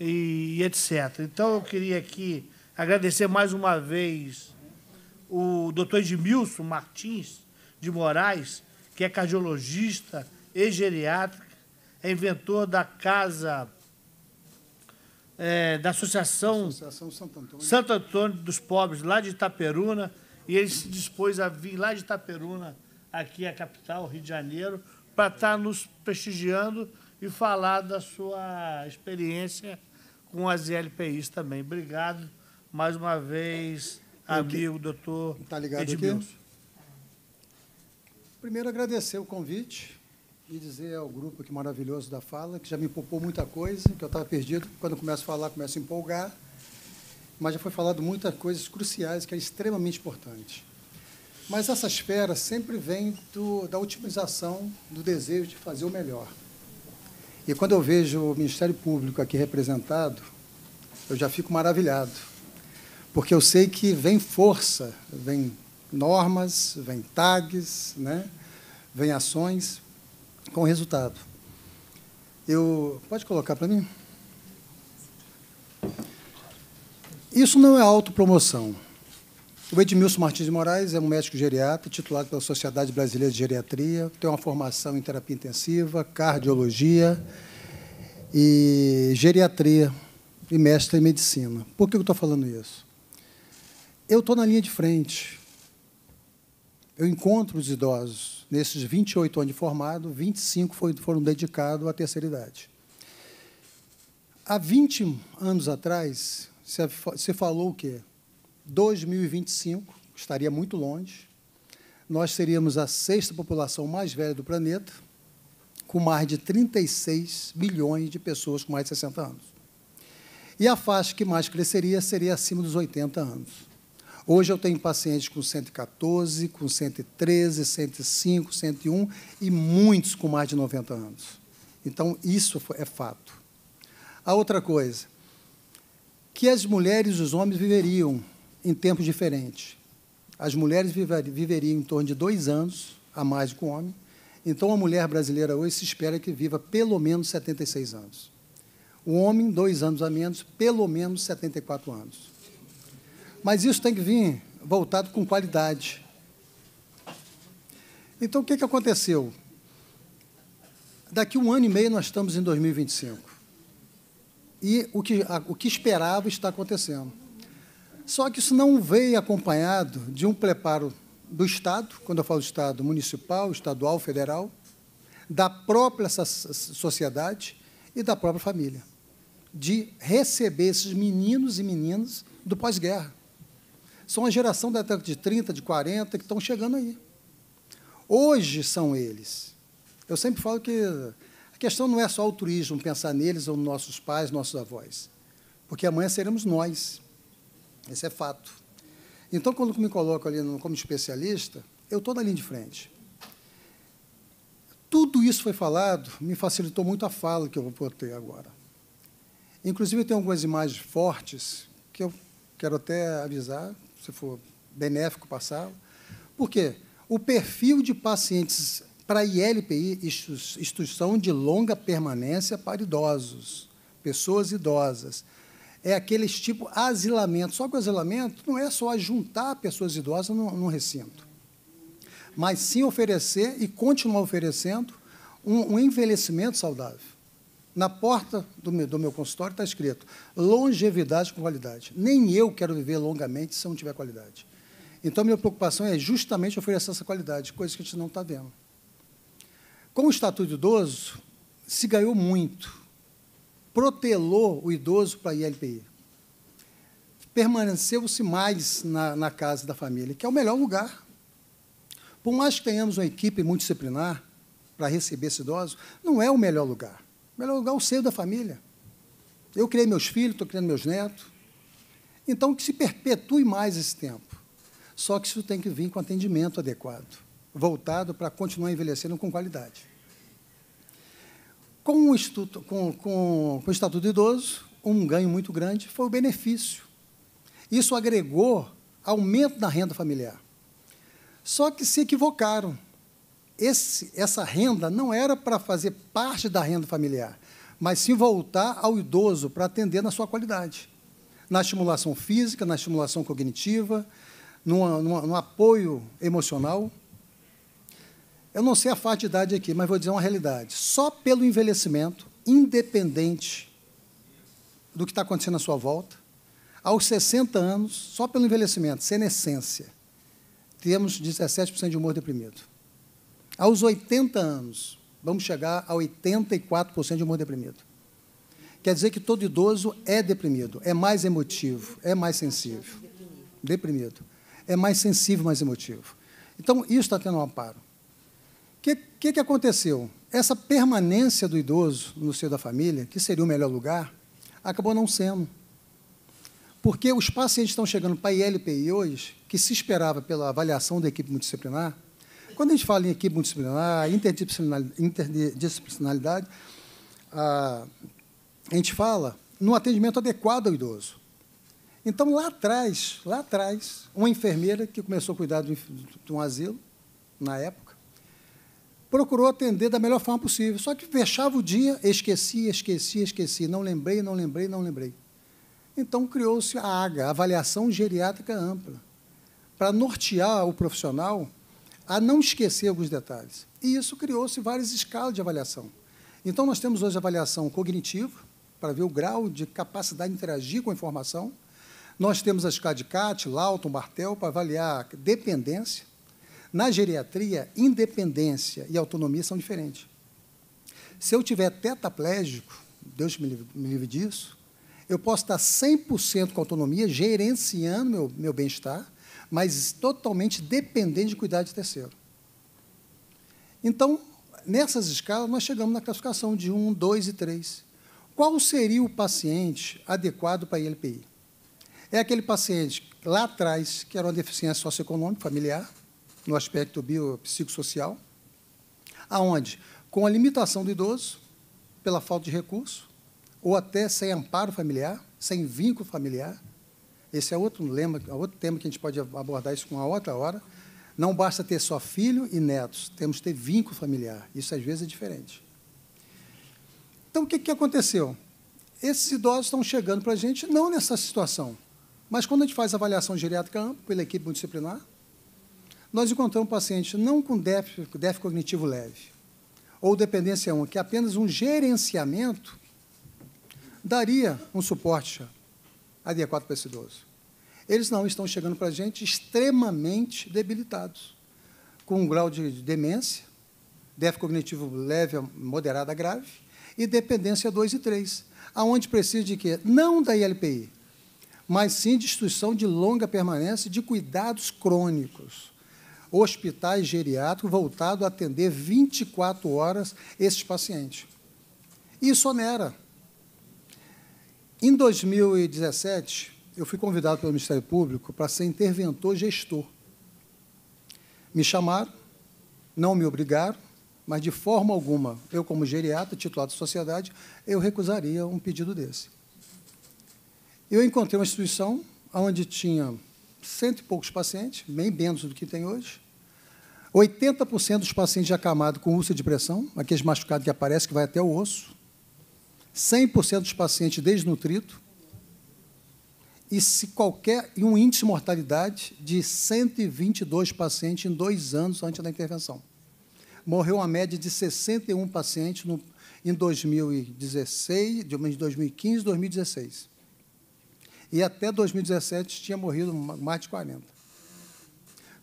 e, etc. Então eu queria aqui agradecer mais uma vez o doutor Edmilson Martins de Moraes, que é cardiologista e geriátrico, é inventor da casa é, da Associação, Associação Santo, Antônio. Santo Antônio dos Pobres, lá de Itaperuna, e ele se dispôs a vir lá de Itaperuna, aqui à capital, Rio de Janeiro, para estar tá nos prestigiando e falar da sua experiência com as LPIs também. Obrigado mais uma vez, amigo doutor tá ligado Edmilson. Aqui? Primeiro, agradecer o convite e dizer ao grupo que maravilhoso da fala, que já me poupou muita coisa, que eu estava perdido. Quando começo a falar, começo a empolgar. Mas já foi falado muitas coisas cruciais, que é extremamente importante. Mas essa esfera sempre vem do, da otimização do desejo de fazer o melhor. E quando eu vejo o Ministério Público aqui representado, eu já fico maravilhado, porque eu sei que vem força, vem normas, vem tags, né? vem ações com resultado. Eu pode colocar para mim? Isso não é autopromoção. O Edmilson Martins de Moraes é um médico geriatra, titulado pela Sociedade Brasileira de Geriatria, tem uma formação em terapia intensiva, cardiologia e geriatria e mestre em medicina. Por que eu estou falando isso? Eu estou na linha de frente. Eu encontro os idosos. Nesses 28 anos de formado, 25 foram dedicados à terceira idade. Há 20 anos atrás, se falou o quê? 2025, estaria muito longe, nós seríamos a sexta população mais velha do planeta, com mais de 36 bilhões de pessoas com mais de 60 anos. E a faixa que mais cresceria seria acima dos 80 anos. Hoje eu tenho pacientes com 114, com 113, 105, 101 e muitos com mais de 90 anos. Então, isso é fato. A outra coisa, que as mulheres e os homens viveriam em tempos diferentes. As mulheres viveriam em torno de dois anos a mais que o homem, então a mulher brasileira hoje se espera que viva pelo menos 76 anos. O homem, dois anos a menos, pelo menos 74 anos. Mas isso tem que vir voltado com qualidade. Então, o que, que aconteceu? Daqui um ano e meio nós estamos em 2025. E o que, o que esperava está acontecendo. Só que isso não veio acompanhado de um preparo do Estado, quando eu falo Estado municipal, estadual, federal, da própria sociedade e da própria família, de receber esses meninos e meninas do pós-guerra. São a geração da década de 30, de 40, que estão chegando aí. Hoje são eles. Eu sempre falo que a questão não é só o altruísmo, pensar neles ou nos nossos pais, nossos avós, porque amanhã seremos nós. Esse é fato. Então, quando me coloco ali como especialista, eu estou na linha de frente. Tudo isso foi falado, me facilitou muito a fala que eu vou ter agora. Inclusive, eu tenho algumas imagens fortes que eu quero até avisar, se for benéfico passar. Por quê? O perfil de pacientes para ILPI, instituição de longa permanência para idosos, pessoas idosas, é aquele tipo asilamento. Só que o asilamento não é só juntar pessoas idosas num, num recinto, mas sim oferecer e continuar oferecendo um, um envelhecimento saudável. Na porta do meu, do meu consultório está escrito longevidade com qualidade. Nem eu quero viver longamente se não tiver qualidade. Então, minha preocupação é justamente oferecer essa qualidade, coisa que a gente não está vendo. Com o Estatuto de Idoso, se ganhou muito protelou o idoso para a ILPI. Permaneceu-se mais na, na casa da família, que é o melhor lugar. Por mais que tenhamos uma equipe multidisciplinar para receber esse idoso, não é o melhor lugar. O melhor lugar é o seio da família. Eu criei meus filhos, estou criando meus netos. Então, que se perpetue mais esse tempo. Só que isso tem que vir com atendimento adequado, voltado para continuar envelhecendo com qualidade. Com o, com, com, com o Estatuto do Idoso, um ganho muito grande foi o benefício. Isso agregou aumento da renda familiar. Só que se equivocaram. Esse, essa renda não era para fazer parte da renda familiar, mas sim voltar ao idoso para atender na sua qualidade. Na estimulação física, na estimulação cognitiva, no apoio emocional. Eu não sei a faixa de idade aqui, mas vou dizer uma realidade. Só pelo envelhecimento, independente do que está acontecendo à sua volta, aos 60 anos, só pelo envelhecimento, senescência, temos 17% de humor deprimido. Aos 80 anos, vamos chegar a 84% de humor deprimido. Quer dizer que todo idoso é deprimido, é mais emotivo, é mais sensível. Deprimido. É mais sensível, mais emotivo. Então, isso está tendo um amparo que, que, que aconteceu? Essa permanência do idoso no seio da família, que seria o melhor lugar, acabou não sendo. Porque os pacientes estão chegando para a ILPI hoje, que se esperava pela avaliação da equipe multidisciplinar. Quando a gente fala em equipe multidisciplinar, interdisciplinaridade, ah, a gente fala no atendimento adequado ao idoso. Então, lá atrás, lá atrás, uma enfermeira que começou a cuidar de um asilo, na época, procurou atender da melhor forma possível. Só que fechava o dia, esqueci, esqueci, esqueci, não lembrei, não lembrei, não lembrei. Então criou-se a AGA, Avaliação Geriátrica Ampla, para nortear o profissional a não esquecer alguns detalhes. E isso criou-se várias escalas de avaliação. Então nós temos hoje avaliação cognitiva, para ver o grau de capacidade de interagir com a informação. Nós temos a escala de CAT, lauton Bartel, para avaliar dependência. Na geriatria, independência e autonomia são diferentes. Se eu tiver tetraplégico, Deus me livre, disso, eu posso estar 100% com autonomia, gerenciando meu, meu bem-estar, mas totalmente dependente de cuidar de terceiro. Então, nessas escalas, nós chegamos na classificação de 1, 2 e 3. Qual seria o paciente adequado para a ILPI? É aquele paciente lá atrás que era uma deficiência socioeconômica, familiar, no aspecto biopsicossocial, aonde, com a limitação do idoso, pela falta de recurso, ou até sem amparo familiar, sem vínculo familiar, esse é outro lema, é outro tema que a gente pode abordar isso com a outra hora. Não basta ter só filho e netos, temos que ter vínculo familiar. Isso às vezes é diferente. Então o que, que aconteceu? Esses idosos estão chegando para a gente não nessa situação, mas quando a gente faz a avaliação geriátrica ampla pela equipe multidisciplinar, nós encontramos pacientes não com déficit, déficit cognitivo leve ou dependência 1, que apenas um gerenciamento daria um suporte adequado para esse idoso. Eles não estão chegando para a gente extremamente debilitados, com um grau de demência, déficit cognitivo leve, moderado a grave, e dependência 2 e 3, aonde precisa de quê? Não da ILPI, mas sim de instituição de longa permanência de cuidados crônicos hospitais geriátricos voltados a atender 24 horas esses pacientes. Isso onera. Em 2017, eu fui convidado pelo Ministério Público para ser interventor gestor. Me chamaram, não me obrigaram, mas de forma alguma, eu, como geriatra, titular da sociedade, eu recusaria um pedido desse. Eu encontrei uma instituição onde tinha cento e poucos pacientes, bem menos do que tem hoje, 80% dos pacientes acamados com úlcera de pressão, aqueles machucados que aparecem, que vai até o osso. 100% dos pacientes desnutrido E se qualquer e um índice de mortalidade de 122 pacientes em dois anos antes da intervenção. Morreu uma média de 61 pacientes no, em 2016, de 2015 2016. E até 2017 tinha morrido mais de 40.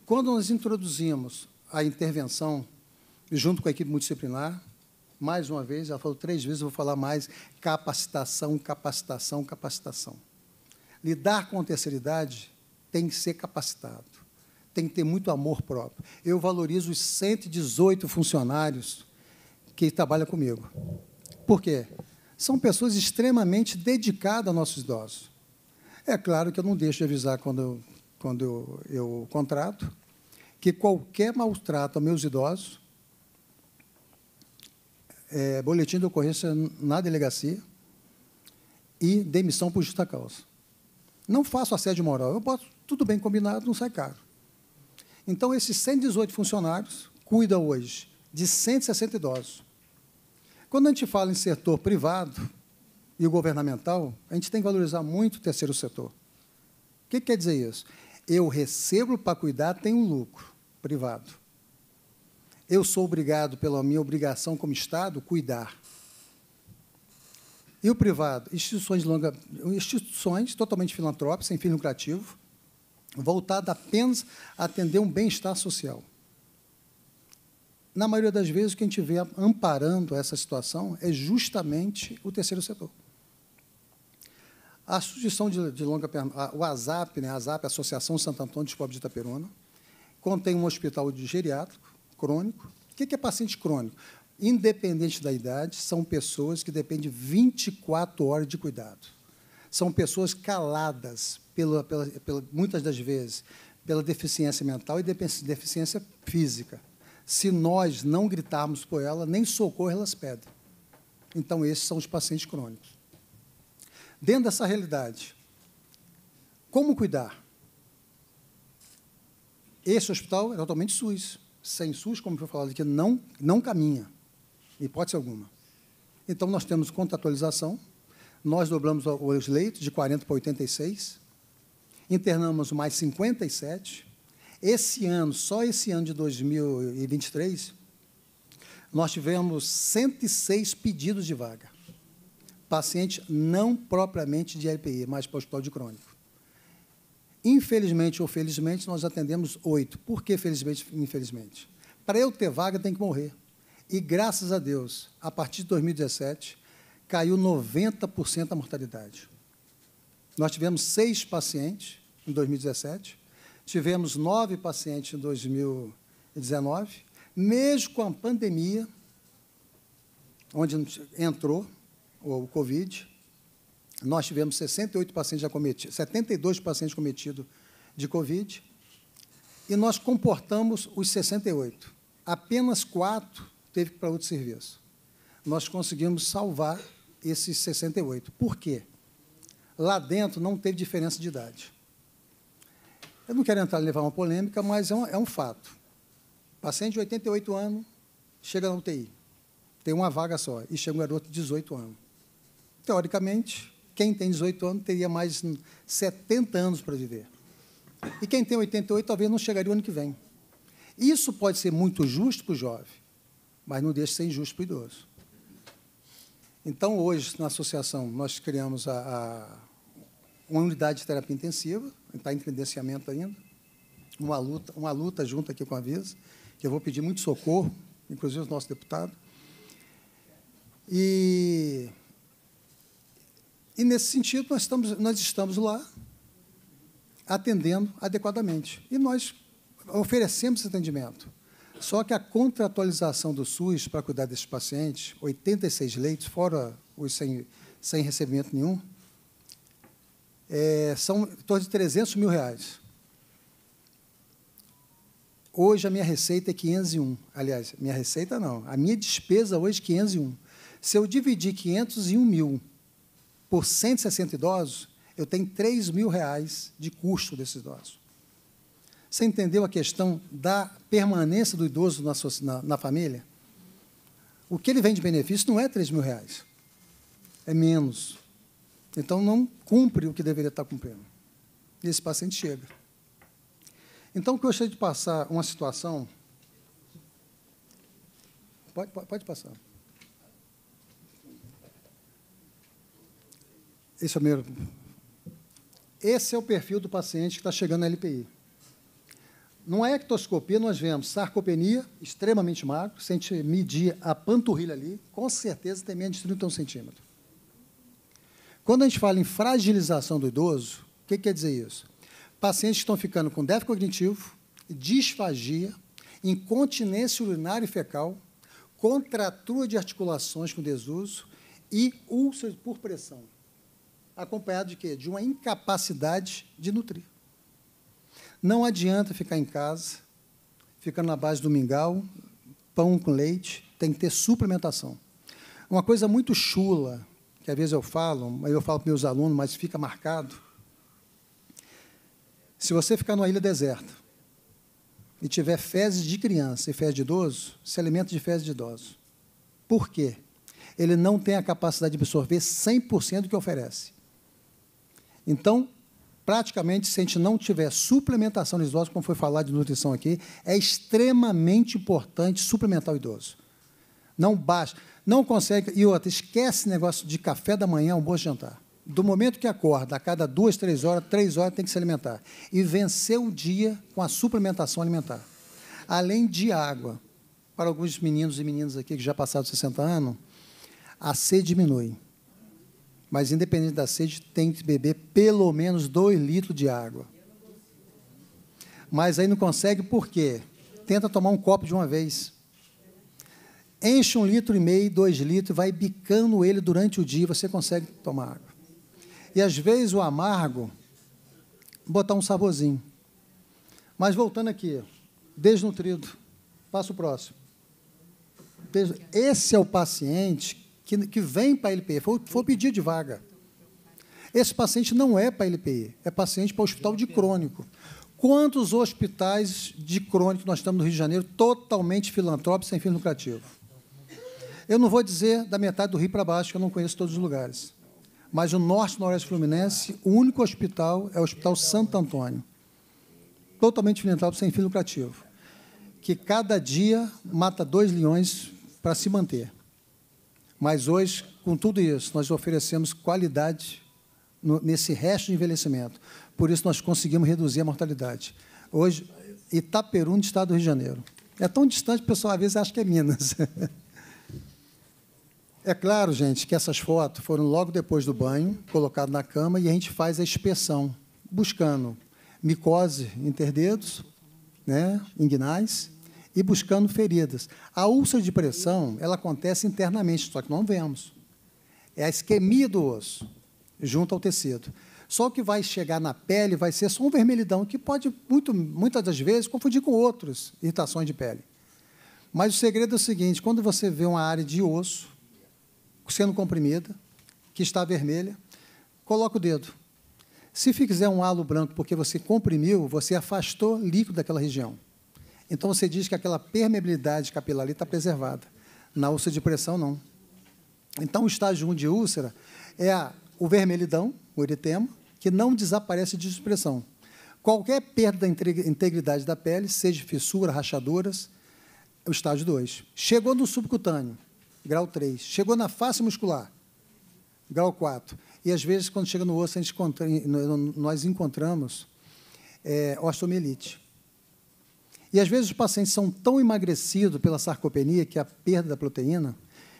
Quando nós introduzimos a intervenção junto com a equipe multidisciplinar. Mais uma vez, ela falou três vezes, eu vou falar mais: capacitação, capacitação, capacitação. Lidar com a terceira idade tem que ser capacitado, tem que ter muito amor próprio. Eu valorizo os 118 funcionários que trabalham comigo. Por quê? São pessoas extremamente dedicadas a nossos idosos. É claro que eu não deixo de avisar quando, quando eu, eu contrato, que qualquer maltrato a meus idosos, é, boletim de ocorrência na delegacia e demissão por justa causa. Não faço assédio moral, eu boto tudo bem combinado, não sai caro. Então, esses 118 funcionários cuidam hoje de 160 idosos. Quando a gente fala em setor privado e governamental, a gente tem que valorizar muito o terceiro setor. O que quer dizer isso? Eu recebo para cuidar, tenho lucro privado. Eu sou obrigado, pela minha obrigação como Estado, cuidar. E o privado? Instituições, longa, instituições totalmente filantrópicas, sem fim lucrativo, voltada apenas a atender um bem-estar social. Na maioria das vezes, o que a gente vê amparando essa situação é justamente o terceiro setor. A sugestão de, de longa a, o ASAP, né, a ASAP, Associação Santo Antônio de Pobres de Itaperuna, contém um hospital de geriátrico crônico. O que é paciente crônico? Independente da idade, são pessoas que dependem 24 horas de cuidado. São pessoas caladas, pela, pela, pela, muitas das vezes, pela deficiência mental e deficiência física. Se nós não gritarmos por ela, nem socorro elas pedem. Então, esses são os pacientes crônicos. Dentro dessa realidade, como cuidar? Esse hospital é totalmente SUS. Sem SUS, como foi falado aqui, não, não caminha, hipótese alguma. Então, nós temos contratualização, nós dobramos os leitos de 40 para 86, internamos mais 57. Esse ano, só esse ano de 2023, nós tivemos 106 pedidos de vaga. Paciente não propriamente de LPI, mas para o hospital de crônico. Infelizmente ou felizmente, nós atendemos oito. Por que felizmente ou infelizmente? Para eu ter vaga, tem que morrer. E graças a Deus, a partir de 2017, caiu 90% a mortalidade. Nós tivemos seis pacientes em 2017, tivemos nove pacientes em 2019, mesmo com a pandemia, onde entrou o Covid, nós tivemos 68 pacientes já cometidos, 72 pacientes cometidos de Covid, e nós comportamos os 68. Apenas quatro teve para outro serviço. Nós conseguimos salvar esses 68. Por quê? Lá dentro não teve diferença de idade. Eu não quero entrar e levar uma polêmica, mas é um, é um fato. Paciente de 88 anos chega na UTI, tem uma vaga só, e chega um garoto de 18 anos. Teoricamente, quem tem 18 anos teria mais 70 anos para viver. E quem tem 88 talvez não chegaria o ano que vem. Isso pode ser muito justo para o jovem, mas não deixa de ser injusto para o idoso. Então, hoje, na associação, nós criamos a, a uma unidade de terapia intensiva, está em credenciamento ainda, uma luta, uma luta junto aqui com a Visa, que eu vou pedir muito socorro, inclusive o nosso deputado. E e, nesse sentido, nós estamos, nós estamos lá atendendo adequadamente. E nós oferecemos esse atendimento. Só que a contratualização do SUS para cuidar desses pacientes, 86 leitos, fora os sem, sem recebimento nenhum, é, são em torno de 300 mil reais. Hoje a minha receita é 501. Aliás, minha receita não. A minha despesa hoje é 501. Se eu dividir 501 mil por 160 idosos, eu tenho 3 mil reais de custo desses idosos. Você entendeu a questão da permanência do idoso na, sua, na, na família? O que ele vem de benefício não é 3 mil reais, é menos. Então, não cumpre o que deveria estar cumprindo. E esse paciente chega. Então, eu gostaria de passar uma situação. Pode, pode, pode passar. Esse é o Esse é o perfil do paciente que está chegando na LPI. Numa é ectoscopia, nós vemos sarcopenia, extremamente magro. Se a gente medir a panturrilha ali, com certeza tem menos de 31 centímetros. Quando a gente fala em fragilização do idoso, o que, que quer dizer isso? Pacientes que estão ficando com déficit cognitivo, disfagia, incontinência urinária e fecal, contratura de articulações com desuso e úlceras por pressão acompanhado de quê? De uma incapacidade de nutrir. Não adianta ficar em casa, ficando na base do mingau, pão com leite, tem que ter suplementação. Uma coisa muito chula, que às vezes eu falo, eu falo para meus alunos, mas fica marcado. Se você ficar numa ilha deserta e tiver fezes de criança e fezes de idoso, se alimenta de fezes de idoso. Por quê? Ele não tem a capacidade de absorver 100% do que oferece. Então, praticamente, se a gente não tiver suplementação do idoso, como foi falado de nutrição aqui, é extremamente importante suplementar o idoso. Não basta. Não consegue. E outra, esquece negócio de café da manhã, almoço um jantar. Do momento que acorda, a cada duas, três horas, três horas tem que se alimentar. E vencer o dia com a suplementação alimentar. Além de água. Para alguns meninos e meninas aqui que já passaram 60 anos, a sede diminui. Mas, independente da sede, tem que beber pelo menos 2 litros de água. Mas aí não consegue por quê? Tenta tomar um copo de uma vez. Enche um litro e meio, dois litros, vai bicando ele durante o dia, você consegue tomar água. E às vezes o amargo, botar um saborzinho. Mas voltando aqui, desnutrido. Passa o próximo. Esse é o paciente que, que vem para a LPI, foi, foi pedido de vaga. Esse paciente não é para a LPI, é paciente para o hospital de crônico. Quantos hospitais de crônico nós temos no Rio de Janeiro totalmente filantrópicos, sem fins lucrativos? Eu não vou dizer da metade do Rio para baixo, que eu não conheço todos os lugares. Mas o Norte e Noroeste Fluminense, o único hospital é o Hospital Santo Antônio. Totalmente filantrópico, sem fim lucrativo. Que cada dia mata dois leões para se manter. Mas hoje, com tudo isso, nós oferecemos qualidade no, nesse resto de envelhecimento. Por isso, nós conseguimos reduzir a mortalidade. Hoje, Itaperu, no estado do Rio de Janeiro. É tão distante, o pessoal às vezes acha que é Minas. [LAUGHS] É claro, gente, que essas fotos foram logo depois do banho, colocado na cama, e a gente faz a inspeção, buscando micose interdedos, né, inguinais, e buscando feridas. A úlcera de pressão ela acontece internamente, só que não vemos. É a isquemia do osso, junto ao tecido. Só que vai chegar na pele vai ser só um vermelhidão, que pode, muito, muitas das vezes, confundir com outras irritações de pele. Mas o segredo é o seguinte: quando você vê uma área de osso sendo comprimida, que está vermelha, coloca o dedo. Se fizer um halo branco porque você comprimiu, você afastou líquido daquela região. Então você diz que aquela permeabilidade capilar ali está preservada. Na úlcera de pressão, não. Então, o estágio 1 de úlcera é a, o vermelhidão, o eritema, que não desaparece de expressão. Qualquer perda da integridade da pele, seja fissura, rachaduras, é o estágio 2. Chegou no subcutâneo, grau 3. Chegou na face muscular, grau 4. E, às vezes, quando chega no osso, a gente, nós encontramos é, osteomielite. E às vezes os pacientes são tão emagrecidos pela sarcopenia, que é a perda da proteína.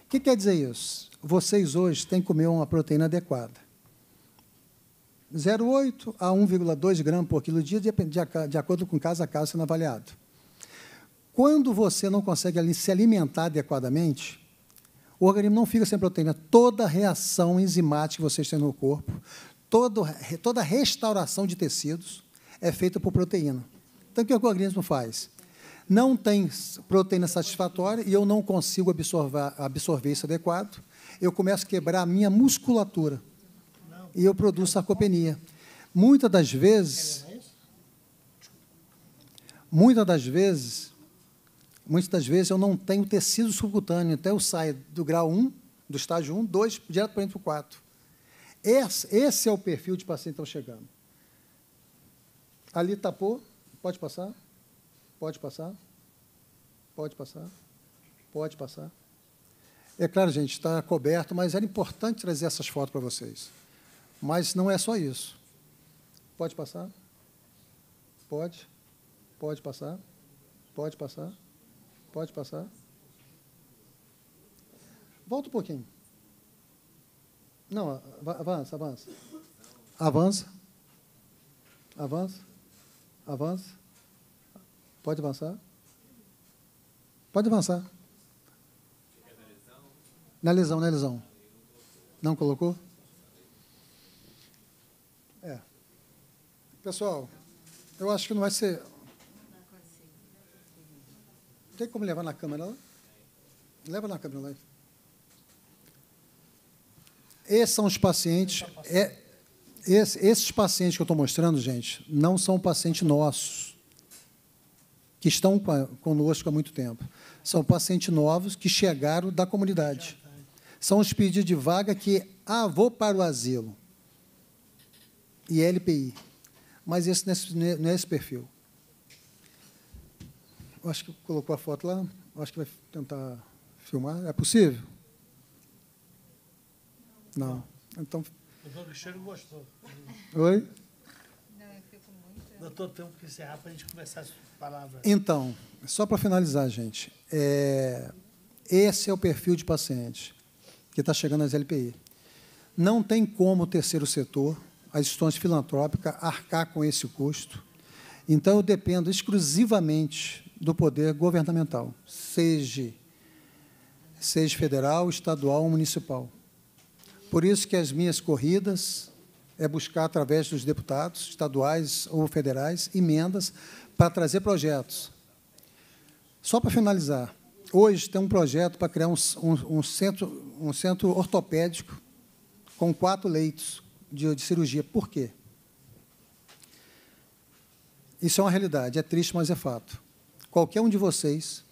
O que quer dizer isso? Vocês hoje têm que comer uma proteína adequada. 0,8 a 1,2 gramas por quilo dia, de acordo com caso a caso sendo avaliado. Quando você não consegue se alimentar adequadamente, o organismo não fica sem proteína. Toda reação enzimática que vocês têm no corpo, toda, restauração de tecidos é feita por proteína. Então, o que o organismo faz? Não tem proteína satisfatória e eu não consigo absorver, absorver isso adequado. Eu começo a quebrar a minha musculatura e eu produzo sarcopenia. Muitas das vezes, muitas das vezes, muitas das vezes eu não tenho tecido subcutâneo, até então eu saio do grau 1, do estágio 1, 2, direto para o 4. Esse, esse é o perfil de paciente que estão tá chegando. Ali tapou, Pode passar? Pode passar? Pode passar? Pode passar? É claro, gente, está coberto, mas era importante trazer essas fotos para vocês. Mas não é só isso. Pode passar? Pode? Pode passar? Pode passar? Pode passar? Volta um pouquinho. Não, avança, avança. Avança. Avança. Avança. Pode avançar. Pode avançar. Na lesão, na lesão. Não colocou? É. Pessoal, eu acho que não vai ser. Tem como levar na câmera lá? Leva na câmera lá. Esses são os pacientes. É, esses pacientes que eu estou mostrando, gente, não são pacientes nossos, que estão conosco há muito tempo. São pacientes novos que chegaram da comunidade. São os pedidos de vaga que, ah, vou para o asilo. E é LPI. Mas esse é, é, não é esse perfil. Eu acho que colocou a foto lá. Eu acho que vai tentar filmar. É possível? Não. Então, Doutor cheiro gostou. Oi? Não, eu fico muito... Doutor, tempo que encerrar para a gente começar as palavras. Então, só para finalizar, gente, é... esse é o perfil de paciente que está chegando às LPI. Não tem como o terceiro setor, as instituições filantrópicas, arcar com esse custo. Então, eu dependo exclusivamente do poder governamental, seja, seja federal, estadual ou municipal. Por isso que as minhas corridas é buscar, através dos deputados estaduais ou federais, emendas para trazer projetos. Só para finalizar, hoje tem um projeto para criar um, um, um centro, um centro ortopédico com quatro leitos de, de cirurgia. Por quê? Isso é uma realidade, é triste, mas é fato. Qualquer um de vocês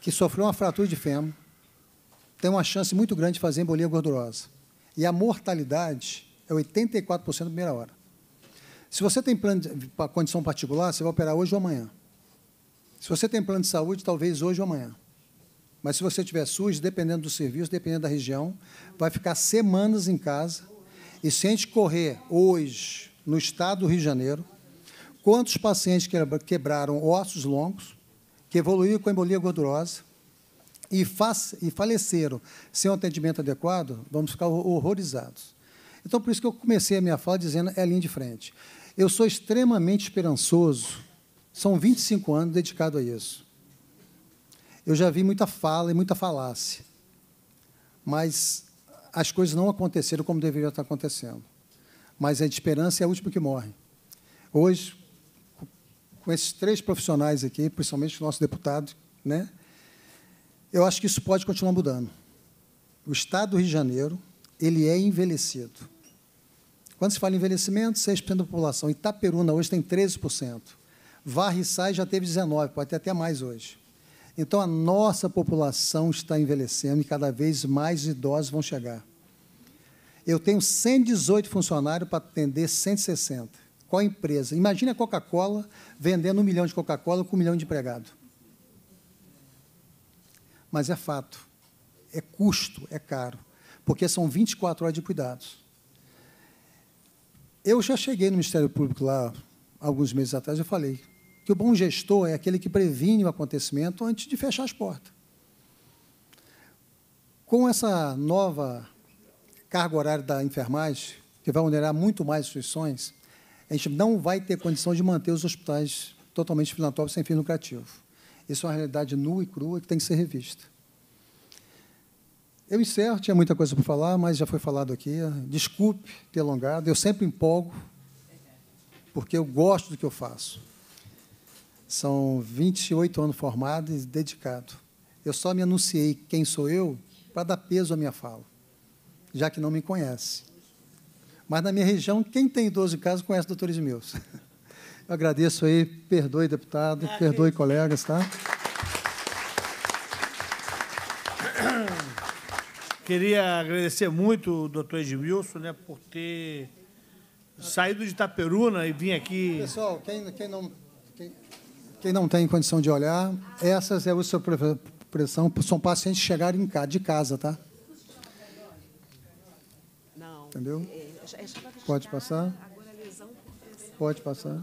que sofreu uma fratura de fêmur, tem uma chance muito grande de fazer embolia gordurosa. E a mortalidade é 84% na primeira hora. Se você tem plano de condição particular, você vai operar hoje ou amanhã. Se você tem plano de saúde, talvez hoje ou amanhã. Mas se você tiver SUS, dependendo do serviço, dependendo da região, vai ficar semanas em casa. E se a gente correr hoje no estado do Rio de Janeiro, quantos pacientes quebraram ossos longos, que evoluíram com embolia gordurosa, e, e faleceram sem um atendimento adequado, vamos ficar horrorizados. Então, por isso que eu comecei a minha fala dizendo é linha de frente. Eu sou extremamente esperançoso. São 25 anos dedicado a isso. Eu já vi muita fala e muita falácia. Mas as coisas não aconteceram como deveriam estar acontecendo. Mas a esperança é a última que morre. Hoje, com esses três profissionais aqui, principalmente o nosso deputado, né? Eu acho que isso pode continuar mudando. O Estado do Rio de Janeiro ele é envelhecido. Quando se fala em envelhecimento, 6% da população. Itaperuna hoje tem 13%. Varre Sai já teve 19%, pode ter até mais hoje. Então, a nossa população está envelhecendo e cada vez mais idosos vão chegar. Eu tenho 118 funcionários para atender 160. Qual empresa? Imagina a Coca-Cola vendendo um milhão de Coca-Cola com um milhão de empregados. Mas é fato, é custo, é caro, porque são 24 horas de cuidados. Eu já cheguei no Ministério Público lá alguns meses atrás, e falei que o bom gestor é aquele que previne o acontecimento antes de fechar as portas. Com essa nova carga horária da enfermagem, que vai onerar muito mais instituições, a gente não vai ter condição de manter os hospitais totalmente filantrópicos sem fim lucrativo. Isso é uma realidade nua e crua que tem que ser revista. Eu encerro, tinha muita coisa para falar, mas já foi falado aqui. Desculpe ter alongado, eu sempre empolgo, porque eu gosto do que eu faço. São 28 anos formado e dedicado. Eu só me anunciei quem sou eu para dar peso à minha fala, já que não me conhece. Mas na minha região, quem tem idoso casos casa conhece o meus. [LAUGHS] Eu agradeço aí, perdoe deputado, ah, perdoe colegas, tá? Queria agradecer muito o doutor Edmilson né, por ter saído de Itaperuna né, e vim aqui. Pessoal, quem, quem não, quem, quem, não tem condição de olhar, essas é a sua pressão, são pacientes que chegaram de casa, tá? Não. Entendeu? É, é, é Pode passar. Pode passar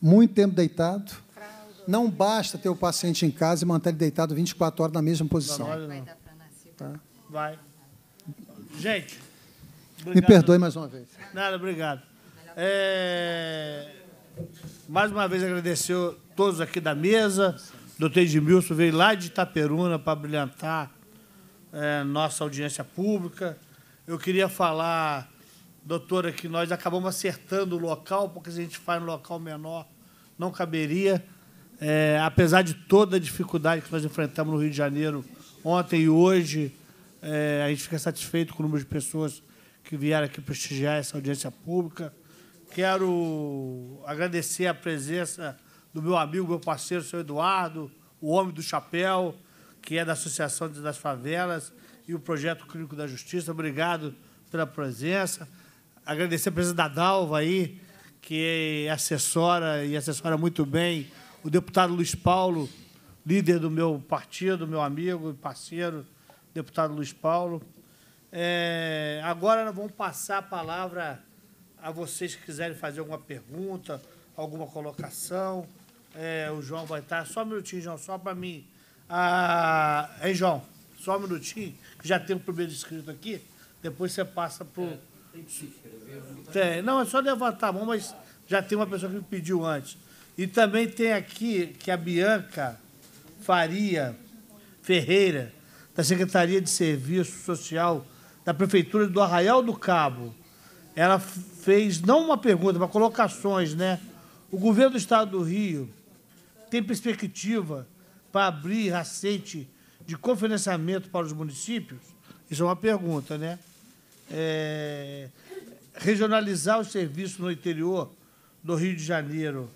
muito tempo deitado. Não basta ter o paciente em casa e manter ele deitado 24 horas na mesma posição. Vai dar para nascer. Vai. Gente. Obrigado. Me perdoe mais uma vez. Nada, obrigado. É... Mais uma vez agradecer todos aqui da mesa. Doutor Edmilson veio lá de Itaperuna para brilhantar é, nossa audiência pública. Eu queria falar doutora, que nós acabamos acertando o local, porque se a gente faz um local menor, não caberia. É, apesar de toda a dificuldade que nós enfrentamos no Rio de Janeiro ontem e hoje, é, a gente fica satisfeito com o número de pessoas que vieram aqui prestigiar essa audiência pública. Quero agradecer a presença do meu amigo, meu parceiro, o senhor Eduardo, o Homem do Chapéu, que é da Associação das Favelas e o Projeto Clínico da Justiça. Obrigado pela presença agradecer a presença da Dalva aí, que assessora e assessora muito bem. O deputado Luiz Paulo, líder do meu partido, meu amigo e parceiro, deputado Luiz Paulo. É, agora nós vamos passar a palavra a vocês que quiserem fazer alguma pergunta, alguma colocação. É, o João vai estar. Só um minutinho, João, só para mim. Ah, hein, João? Só um minutinho, que já tem o primeiro inscrito aqui. Depois você passa para o. É. Tem Não, é só levantar a mão, mas já tem uma pessoa que me pediu antes. E também tem aqui que a Bianca Faria Ferreira, da Secretaria de Serviço Social da Prefeitura do Arraial do Cabo, ela fez não uma pergunta, mas colocações, né? O governo do Estado do Rio tem perspectiva para abrir racente de cofinanciamento para os municípios? Isso é uma pergunta, né? é, regionalizar o serviço no interior do Rio de Janeiro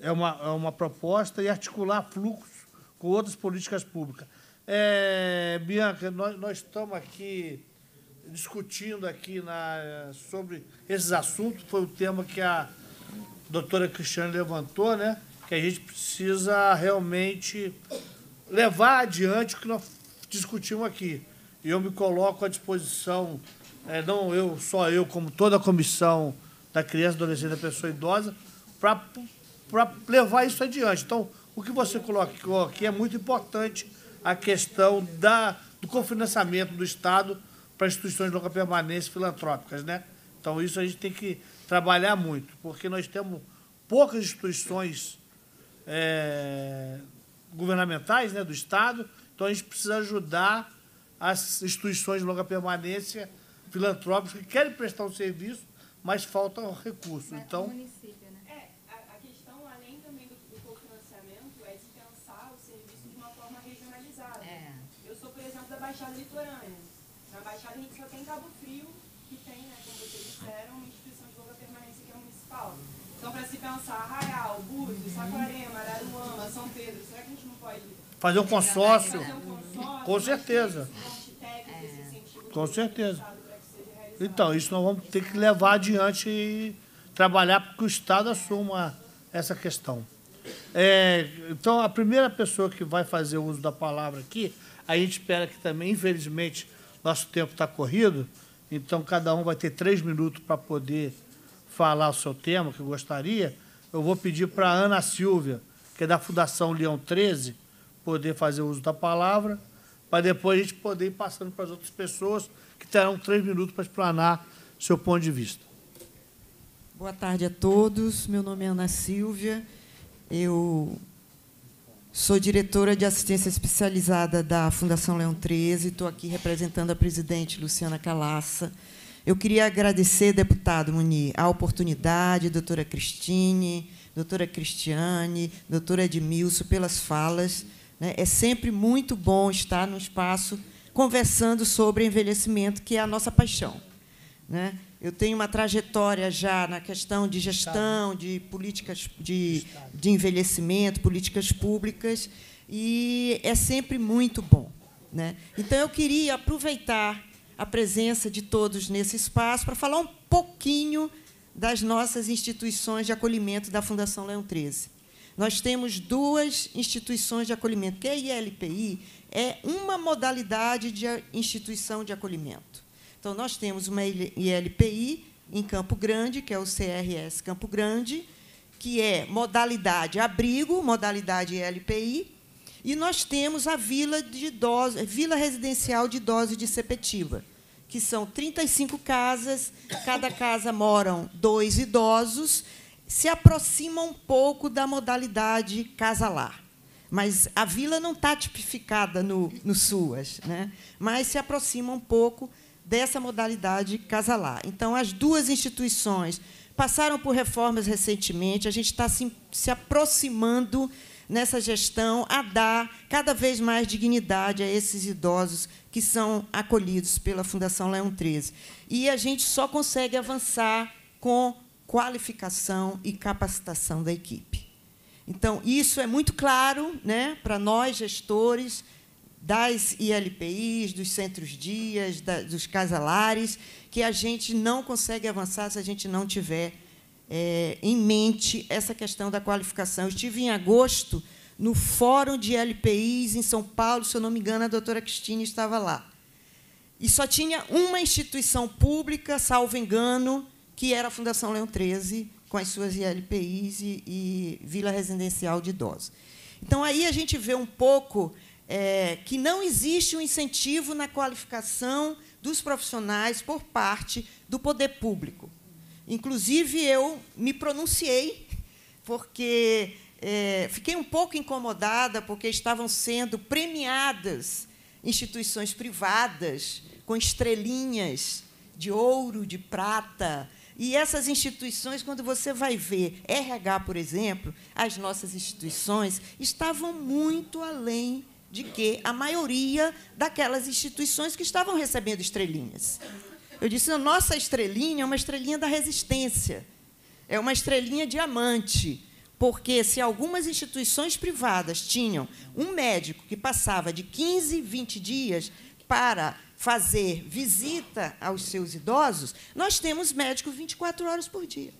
é uma, é uma proposta e articular fluxos com outras políticas públicas. É, Bianca, nós, nós estamos aqui discutindo aqui na, sobre esses assuntos, foi o tema que a doutora Cristiane levantou, né? que a gente precisa realmente levar adiante o que nós discutimos aqui. E eu me coloco à disposição é, não eu, só eu, como toda a comissão da criança, adolescente, da pessoa idosa, para levar isso adiante. Então, o que você colocou aqui é muito importante a questão da, do cofinanciamento do Estado para instituições de longa permanência filantrópicas, né? Então, isso a gente tem que trabalhar muito, porque nós temos poucas instituições é, governamentais né, do Estado, então a gente precisa ajudar as instituições de longa permanência filantrópicos que querem prestar um serviço, mas faltam recursos. Mas então, município, né? É, a, a questão, além também do, do cofinanciamento, é de pensar o serviço de uma forma regionalizada. É. Eu sou, por exemplo, da Baixada Litorânea. Na Baixada a gente só tem Cabo Frio, que tem, né, como vocês disseram, uma instituição de longa permanência que é municipal. Então, para se pensar Arraial, Búzios, Saquarema, Araruama, São Pedro, será que a gente não pode... Fazer um consórcio? Fazer um consórcio Com certeza. É. Com certeza. Então, isso nós vamos ter que levar adiante e trabalhar para que o Estado assuma essa questão. É, então, a primeira pessoa que vai fazer uso da palavra aqui, a gente espera que também, infelizmente, nosso tempo está corrido, então cada um vai ter três minutos para poder falar o seu tema que gostaria. Eu vou pedir para a Ana Silvia, que é da Fundação Leão 13, poder fazer uso da palavra, para depois a gente poder ir passando para as outras pessoas que terão três minutos para explanar seu ponto de vista. Boa tarde a todos. Meu nome é Ana Silvia. Eu sou diretora de assistência especializada da Fundação Leão 13. Estou aqui representando a presidente Luciana Calassa. Eu queria agradecer, deputado Munir, a oportunidade, doutora Cristine, doutora Cristiane, doutora Edmilson, pelas falas. Né? É sempre muito bom estar no espaço conversando sobre envelhecimento, que é a nossa paixão. Né? Eu tenho uma trajetória já na questão de gestão, de políticas de, de envelhecimento, políticas públicas, e é sempre muito bom. Né? Então, eu queria aproveitar a presença de todos nesse espaço para falar um pouquinho das nossas instituições de acolhimento da Fundação Leão 13. Nós temos duas instituições de acolhimento, que é a ILPI é uma modalidade de instituição de acolhimento. Então, nós temos uma ILPI em Campo Grande, que é o CRS Campo Grande, que é modalidade abrigo, modalidade ILPI, e nós temos a Vila, de idoso, Vila Residencial de Idosos de Sepetiva, que são 35 casas, cada casa moram dois idosos, se aproxima um pouco da modalidade casa-lar. Mas a vila não está tipificada no, no SUAS, né? mas se aproxima um pouco dessa modalidade casalar. Então, as duas instituições passaram por reformas recentemente, a gente está se, se aproximando nessa gestão a dar cada vez mais dignidade a esses idosos que são acolhidos pela Fundação Leão 13. E a gente só consegue avançar com qualificação e capacitação da equipe. Então, isso é muito claro né, para nós, gestores das ILPIs, dos centros-dias, dos casalares, que a gente não consegue avançar se a gente não tiver é, em mente essa questão da qualificação. Eu estive em agosto no Fórum de LPIs em São Paulo, se eu não me engano, a doutora Cristina estava lá. E só tinha uma instituição pública, salvo engano, que era a Fundação Leão 13, com as suas ILPIs e, e vila residencial de idosos. Então, aí a gente vê um pouco é, que não existe um incentivo na qualificação dos profissionais por parte do poder público. Inclusive, eu me pronunciei, porque é, fiquei um pouco incomodada, porque estavam sendo premiadas instituições privadas com estrelinhas de ouro, de prata, e essas instituições, quando você vai ver RH, por exemplo, as nossas instituições estavam muito além de que a maioria daquelas instituições que estavam recebendo estrelinhas. Eu disse, a nossa estrelinha é uma estrelinha da resistência, é uma estrelinha diamante, porque se algumas instituições privadas tinham um médico que passava de 15, 20 dias para fazer visita aos seus idosos, nós temos médicos 24 horas por dia.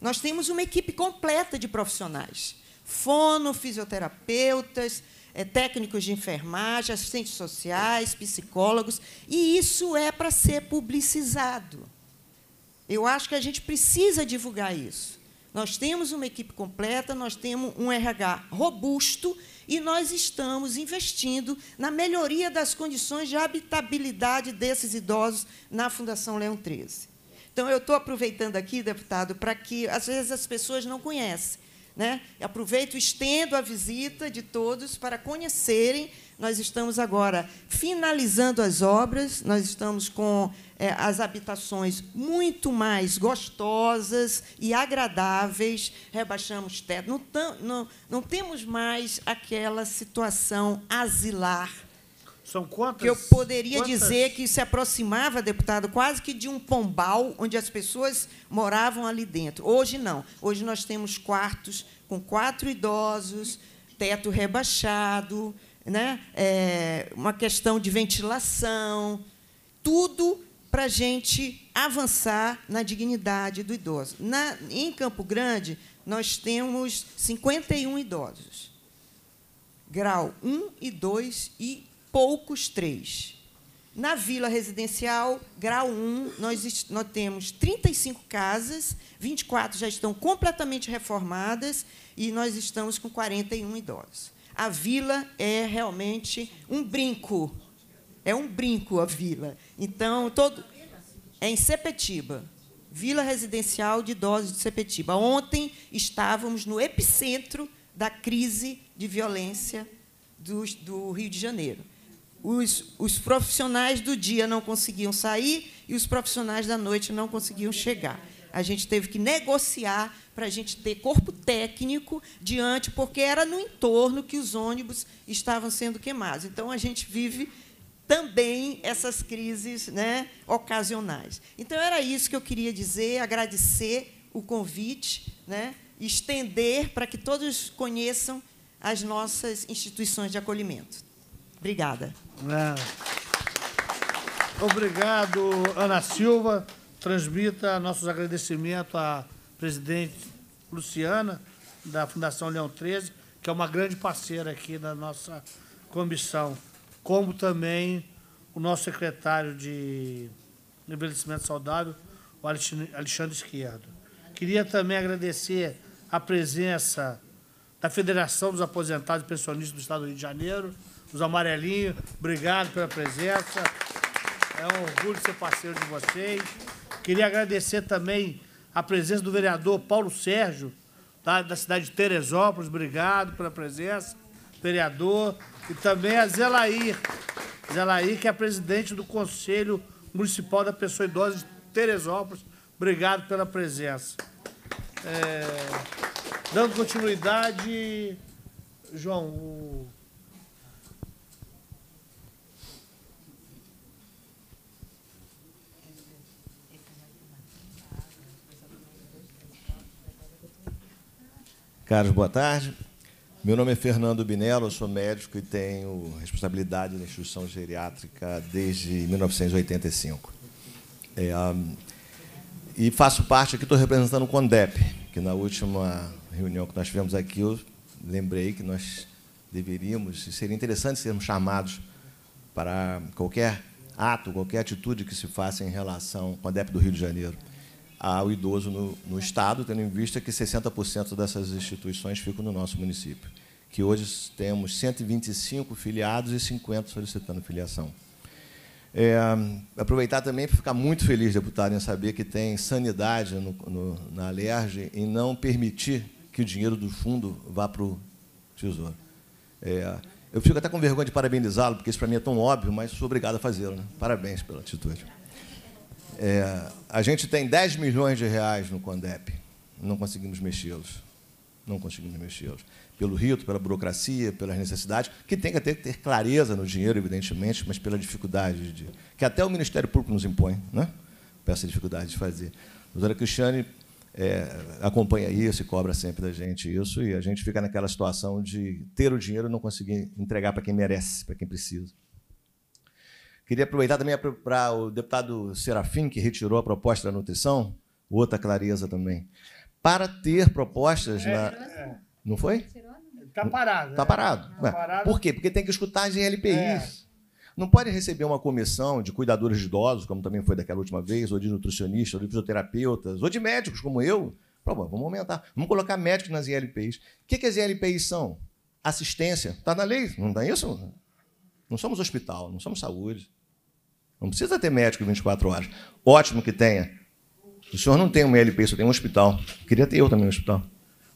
Nós temos uma equipe completa de profissionais: fono, fisioterapeutas, eh, técnicos de enfermagem, assistentes sociais, psicólogos, e isso é para ser publicizado. Eu acho que a gente precisa divulgar isso. Nós temos uma equipe completa, nós temos um RH robusto e nós estamos investindo na melhoria das condições de habitabilidade desses idosos na Fundação Leão 13. Então, eu estou aproveitando aqui, deputado, para que, às vezes, as pessoas não conhecem. Né? Aproveito, estendo a visita de todos para conhecerem nós estamos agora finalizando as obras, nós estamos com é, as habitações muito mais gostosas e agradáveis, rebaixamos teto, não, tam, não, não temos mais aquela situação asilar. São quantas? Que eu poderia quantas? dizer que se aproximava, deputado, quase que de um pombal onde as pessoas moravam ali dentro. Hoje não. Hoje nós temos quartos com quatro idosos, teto rebaixado, né? É, uma questão de ventilação, tudo para a gente avançar na dignidade do idoso. Na, em Campo Grande, nós temos 51 idosos, grau 1 e 2 e poucos 3. Na vila residencial, grau 1, nós, nós temos 35 casas, 24 já estão completamente reformadas e nós estamos com 41 idosos a vila é realmente um brinco. É um brinco a vila. Então, todo. É em Sepetiba, Vila Residencial de Idosos de Sepetiba. Ontem estávamos no epicentro da crise de violência do, do Rio de Janeiro. Os, os, profissionais do dia não conseguiam sair e os profissionais da noite não conseguiam chegar. A gente teve que negociar para a gente ter corpo técnico diante, porque era no entorno que os ônibus estavam sendo queimados. Então, a gente vive também essas crises né, ocasionais. Então, era isso que eu queria dizer, agradecer o convite, né, estender para que todos conheçam as nossas instituições de acolhimento. Obrigada. É. Obrigado, Ana Silva transmita nossos agradecimentos à presidente Luciana, da Fundação Leão 13, que é uma grande parceira aqui da nossa comissão, como também o nosso secretário de envelhecimento saudável, o Alexandre Esquerdo. Queria também agradecer a presença da Federação dos Aposentados e Pensionistas do Estado do Rio de Janeiro, os Amarelinhos, obrigado pela presença. É um orgulho ser parceiro de vocês. Queria agradecer também a presença do vereador Paulo Sérgio, tá, da cidade de Teresópolis. Obrigado pela presença, vereador. E também a Zelair, Zelair, que é presidente do Conselho Municipal da Pessoa Idosa de Teresópolis. Obrigado pela presença. É, dando continuidade, João, o Caros, boa tarde. Meu nome é Fernando Binello, eu sou médico e tenho responsabilidade na instituição geriátrica desde 1985. É, e faço parte aqui, estou representando o CONDEP, que na última reunião que nós tivemos aqui, eu lembrei que nós deveríamos, e seria interessante sermos chamados para qualquer ato, qualquer atitude que se faça em relação ao CONDEP do Rio de Janeiro ao idoso no, no Estado, tendo em vista que 60% dessas instituições ficam no nosso município, que hoje temos 125 filiados e 50 solicitando filiação. É, aproveitar também para ficar muito feliz, deputado, em saber que tem sanidade no, no, na Alerj em não permitir que o dinheiro do fundo vá para o Tesouro. É, eu fico até com vergonha de parabenizá-lo, porque isso para mim é tão óbvio, mas sou obrigado a fazê-lo. Né? Parabéns pela atitude. É, a gente tem 10 milhões de reais no Condep. Não conseguimos mexê-los. Não conseguimos mexê-los. Pelo rito, pela burocracia, pelas necessidades, que tem que ter, ter clareza no dinheiro, evidentemente, mas pela dificuldade de, que até o Ministério Público nos impõe, né? Com essa dificuldade de fazer. A doutora Cristiane é, acompanha isso e cobra sempre da gente isso, e a gente fica naquela situação de ter o dinheiro e não conseguir entregar para quem merece, para quem precisa. Queria aproveitar também para o deputado Serafim, que retirou a proposta da nutrição, outra clareza também, para ter propostas é, na. É. Não foi? Está parado. Está parado. Tá, né? tá parado. Por quê? Porque tem que escutar as GLPIs. É. Não pode receber uma comissão de cuidadores de idosos, como também foi daquela última vez, ou de nutricionistas, ou de fisioterapeutas, ou de médicos, como eu. Pô, vamos aumentar. Vamos colocar médicos nas ILPIs. O que, que as ILPIs são? Assistência. Está na lei, não dá tá isso? Não somos hospital, não somos saúde. Não precisa ter médico 24 horas. Ótimo que tenha. O senhor não tem uma LPI, só tem um hospital. Eu queria ter eu também um hospital.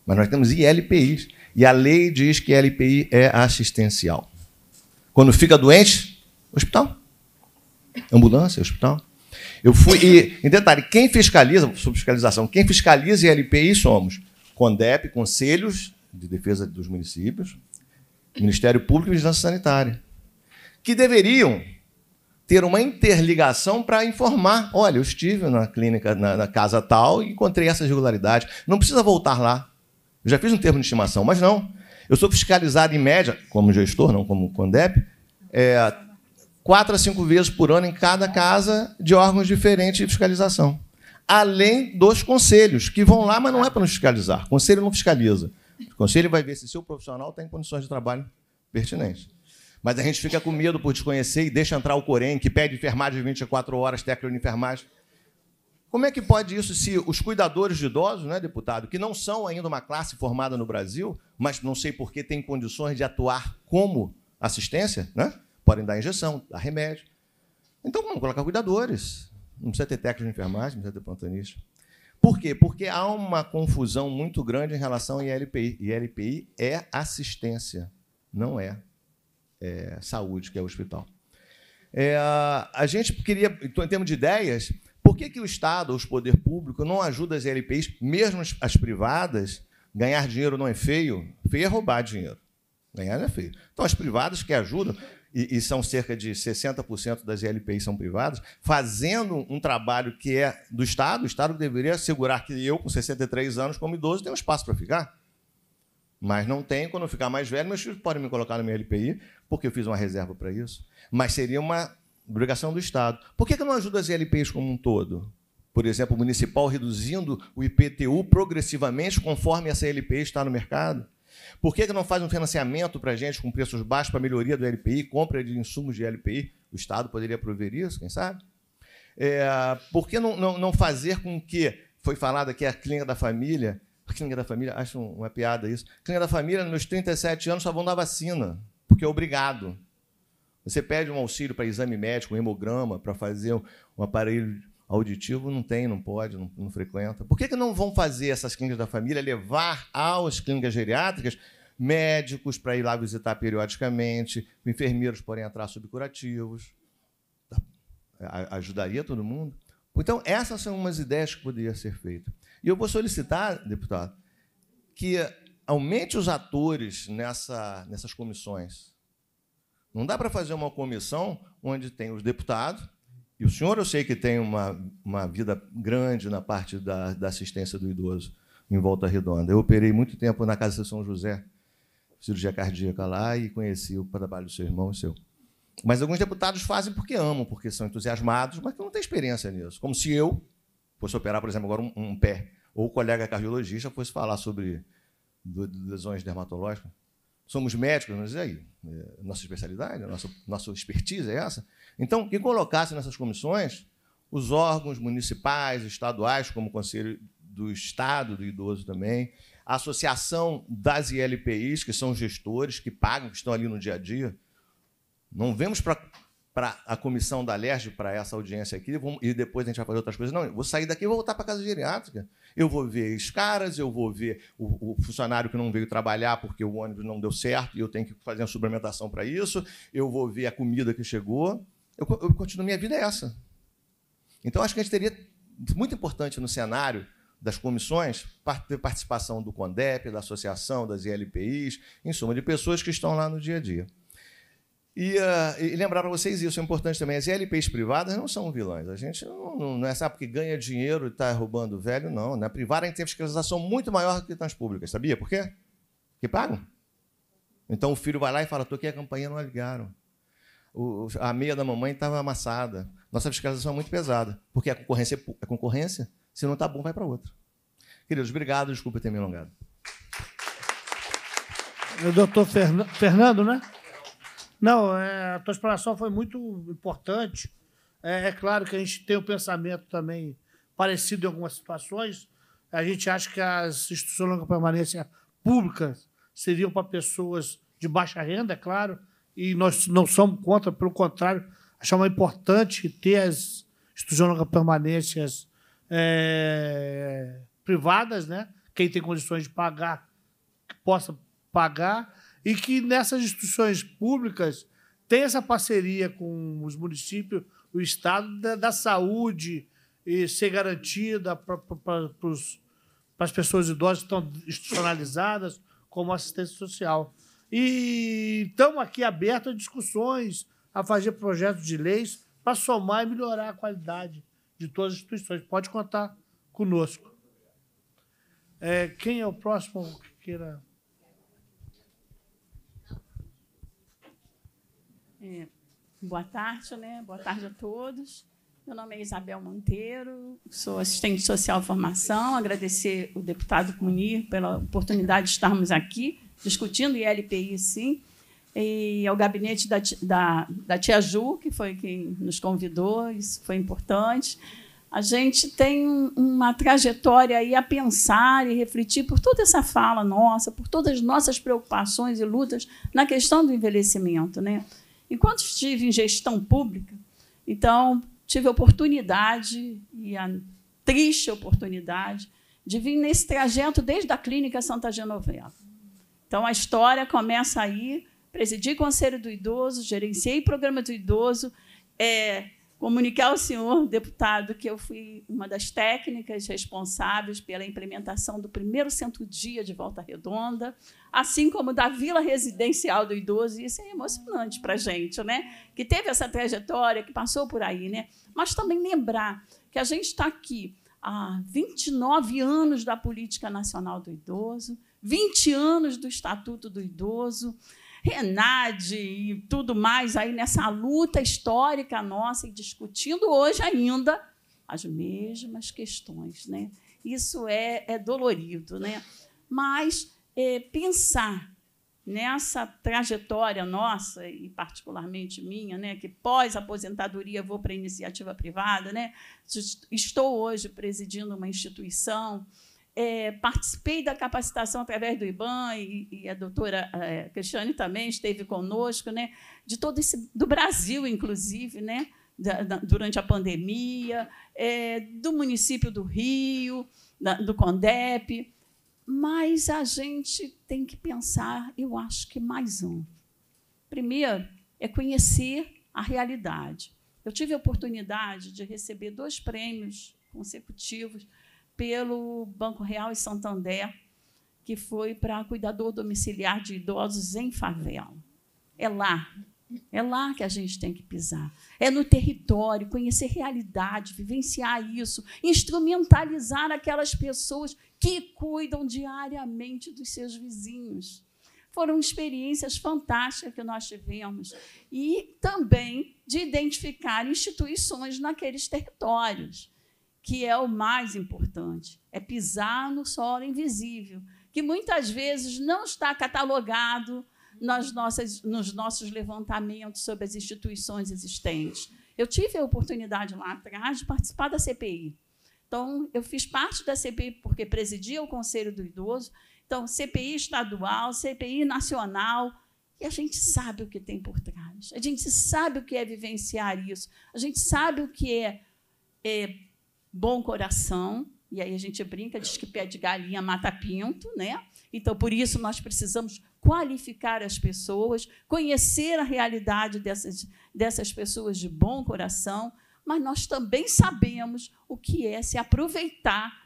Mas nós temos ILPIs. E a lei diz que LPI é assistencial. Quando fica doente, hospital. Ambulância, hospital. Eu fui. E, em detalhe, quem fiscaliza, sobre fiscalização, quem fiscaliza ILPI somos CONDEP, Conselhos de Defesa dos Municípios, Ministério Público e Vigilância Sanitária, que deveriam ter uma interligação para informar: olha, eu estive na clínica, na, na casa tal, e encontrei essa irregularidade. Não precisa voltar lá. Eu já fiz um termo de estimação, mas não. Eu sou fiscalizado em média, como gestor, não como CONDEP, é, quatro a cinco vezes por ano em cada casa de órgãos diferentes de fiscalização. Além dos conselhos, que vão lá, mas não é para nos fiscalizar. O conselho não fiscaliza. O conselho vai ver se seu profissional está em condições de trabalho pertinentes. Mas a gente fica com medo por desconhecer e deixa entrar o Corém, que pede enfermagem 24 horas, técnico de enfermagem. Como é que pode isso se os cuidadores de idosos, né, deputado, que não são ainda uma classe formada no Brasil, mas não sei por que têm condições de atuar como assistência, né? Podem dar injeção, dar remédio. Então vamos colocar cuidadores. Não precisa ter técnico de enfermagem, não precisa ter plantanista. Por quê? Porque há uma confusão muito grande em relação à ILPI. ILPI é assistência, não é é, saúde, que é o hospital. É, a gente queria, então, em termos de ideias, por que, que o Estado, ou os poder público, não ajuda as LPIs, mesmo as privadas? Ganhar dinheiro não é feio, feio é roubar dinheiro. Ganhar não é feio. Então, as privadas que ajudam, e, e são cerca de 60% das LPIs são privadas, fazendo um trabalho que é do Estado, o Estado deveria assegurar que eu, com 63 anos, como idoso, tenho espaço para ficar. Mas não tem, quando eu ficar mais velho, meus filhos podem me colocar na minha LPI, porque eu fiz uma reserva para isso, mas seria uma obrigação do Estado. Por que, que não ajuda as ILPs como um todo? Por exemplo, o municipal reduzindo o IPTU progressivamente conforme essa LPI está no mercado? Por que, que não faz um financiamento para a gente com preços baixos para melhoria do LPI, compra de insumos de LPI? O Estado poderia prover isso, quem sabe? É, por que não, não, não fazer com que, foi falado aqui a clínica da família, a clínica da família, acho uma piada isso, a clínica da família, nos 37 anos, só vão dar vacina porque é obrigado. Você pede um auxílio para exame médico, um hemograma, para fazer um aparelho auditivo, não tem, não pode, não, não frequenta. Por que, que não vão fazer essas clínicas da família, levar às clínicas geriátricas médicos para ir lá visitar periodicamente, enfermeiros podem entrar subcurativos? Tá? Ajudaria todo mundo? Então, essas são umas ideias que poderiam ser feitas. E eu vou solicitar, deputado, que aumente os atores nessa, nessas comissões. Não dá para fazer uma comissão onde tem os deputados, e o senhor eu sei que tem uma, uma vida grande na parte da, da assistência do idoso em Volta Redonda. Eu operei muito tempo na Casa de São José, cirurgia cardíaca lá, e conheci o trabalho do seu irmão e seu. Mas alguns deputados fazem porque amam, porque são entusiasmados, mas que não têm experiência nisso. Como se eu fosse operar, por exemplo, agora um, um pé, ou o colega cardiologista fosse falar sobre de lesões dermatológicas. Somos médicos, mas e aí? É, nossa especialidade, nossa, nossa expertise é essa? Então, que colocasse nessas comissões os órgãos municipais, estaduais, como o Conselho do Estado do Idoso também, a Associação das ILPIs, que são gestores que pagam, que estão ali no dia a dia. Não vemos para para a comissão da LERJ, para essa audiência aqui, vamos, e depois a gente vai fazer outras coisas. Não, eu vou sair daqui e vou voltar para a casa geriátrica. Eu vou ver os caras, eu vou ver o, o, funcionário que não veio trabalhar porque o ônibus não deu certo e eu tenho que fazer uma suplementação para isso, eu vou ver a comida que chegou. Eu, eu continuo, minha vida é essa. Então, acho que a gente teria, muito importante no cenário das comissões, ter participação do CONDEP, da associação, das ILPIs, em suma, de pessoas que estão lá no dia a dia. E, uh, e, lembrar para vocês isso, é importante também. As LPs privadas não são vilões A gente não, não, não é sabe porque ganha dinheiro e está roubando velho, não. Na né? privada a gente tem fiscalização muito maior do que nas públicas, sabia? Por quê? Porque pagam. Então o filho vai lá e fala: tô aqui, a campanha não a ligaram. O, a meia da mamãe estava amassada. Nossa fiscalização é muito pesada, porque a concorrência é concorrência. Se não está bom, vai para outra. Queridos, obrigado. Desculpa ter me alongado. o doutor Fernando, né? Não, é, a tua explanação foi muito importante. É, é, claro que a gente tem um pensamento também parecido em algumas situações. A gente acha que as instituições de longa permanência públicas seriam para pessoas de baixa renda, é claro, e nós não somos contra, pelo contrário, achamos importante ter as instituições de longa permanência é, privadas, né? quem tem condições de pagar, que possa pagar, e que nessas instituições públicas tem essa parceria com os municípios, o Estado, da, da saúde e ser garantida para pra, as pessoas idosas que estão institucionalizadas como assistência social. E estamos aqui abertos a discussões, a fazer projetos de leis para somar e melhorar a qualidade de todas as instituições. Pode contar conosco. É, quem é o próximo que queira... É, boa tarde, né? Boa tarde a todos. Meu nome é Isabel Monteiro, sou assistente social de formação. Agradecer o deputado Munir pela oportunidade de estarmos aqui discutindo ILPI, sim. E ao gabinete da, da, da tia Ju, que foi quem nos convidou, isso foi importante. A gente tem uma trajetória aí a pensar e refletir por toda essa fala nossa, por todas as nossas preocupações e lutas na questão do envelhecimento, né? Enquanto estive em gestão pública, então tive a oportunidade e a triste oportunidade de vir nesse trajeto desde a clínica Santa Genoveva. Então a história começa aí. Presidi conselho do idoso, gerenciei programa do idoso, é, comunicar ao senhor, deputado, que eu fui uma das técnicas responsáveis pela implementação do primeiro centro-dia de Volta Redonda, assim como da Vila Residencial do Idoso, e isso é emocionante para a gente, né? Que teve essa trajetória, que passou por aí, né? Mas também lembrar que a gente está aqui há 29 anos da Política Nacional do Idoso, 20 anos do Estatuto do Idoso, Renade e tudo mais aí nessa luta histórica nossa e discutindo hoje ainda as mesmas questões, né? Isso é, é dolorido, né? Mas é, pensar nessa trajetória nossa e particularmente minha, né, que pós aposentadoria vou para a iniciativa privada, né, estou hoje presidindo uma instituição é, participei da capacitação através do IBAN e, e a doutora é, Cristiane também esteve conosco, né? De todo esse do Brasil, inclusive, né? Da, da, durante a pandemia, é, do município do Rio, da, do Condep, mas a gente tem que pensar, eu acho que mais um. Primeiro é conhecer a realidade. Eu tive a oportunidade de receber dois prêmios consecutivos pelo Banco Real e Santander, que foi para cuidador domiciliar de idosos em favela. É lá, é lá que a gente tem que pisar. É no território, conhecer realidade, vivenciar isso, instrumentalizar aquelas pessoas que cuidam diariamente dos seus vizinhos. Foram experiências fantásticas que nós tivemos. E também de identificar instituições naqueles territórios que é o mais importante, é pisar no solo invisível, que muitas vezes não está catalogado nas nossas, nos nossos levantamentos sobre as instituições existentes. Eu tive a oportunidade lá atrás de participar da CPI. Então, eu fiz parte da CPI porque presidia o Conselho do Idoso. Então, CPI estadual, CPI nacional, e a gente sabe o que tem por trás. A gente sabe o que é vivenciar isso. A gente sabe o que é, é bom coração, e aí a gente brinca, diz que pé de galinha mata pinto, né? Então, por isso, nós precisamos qualificar as pessoas, conhecer a realidade dessas, dessas pessoas de bom coração, mas nós também sabemos o que é se aproveitar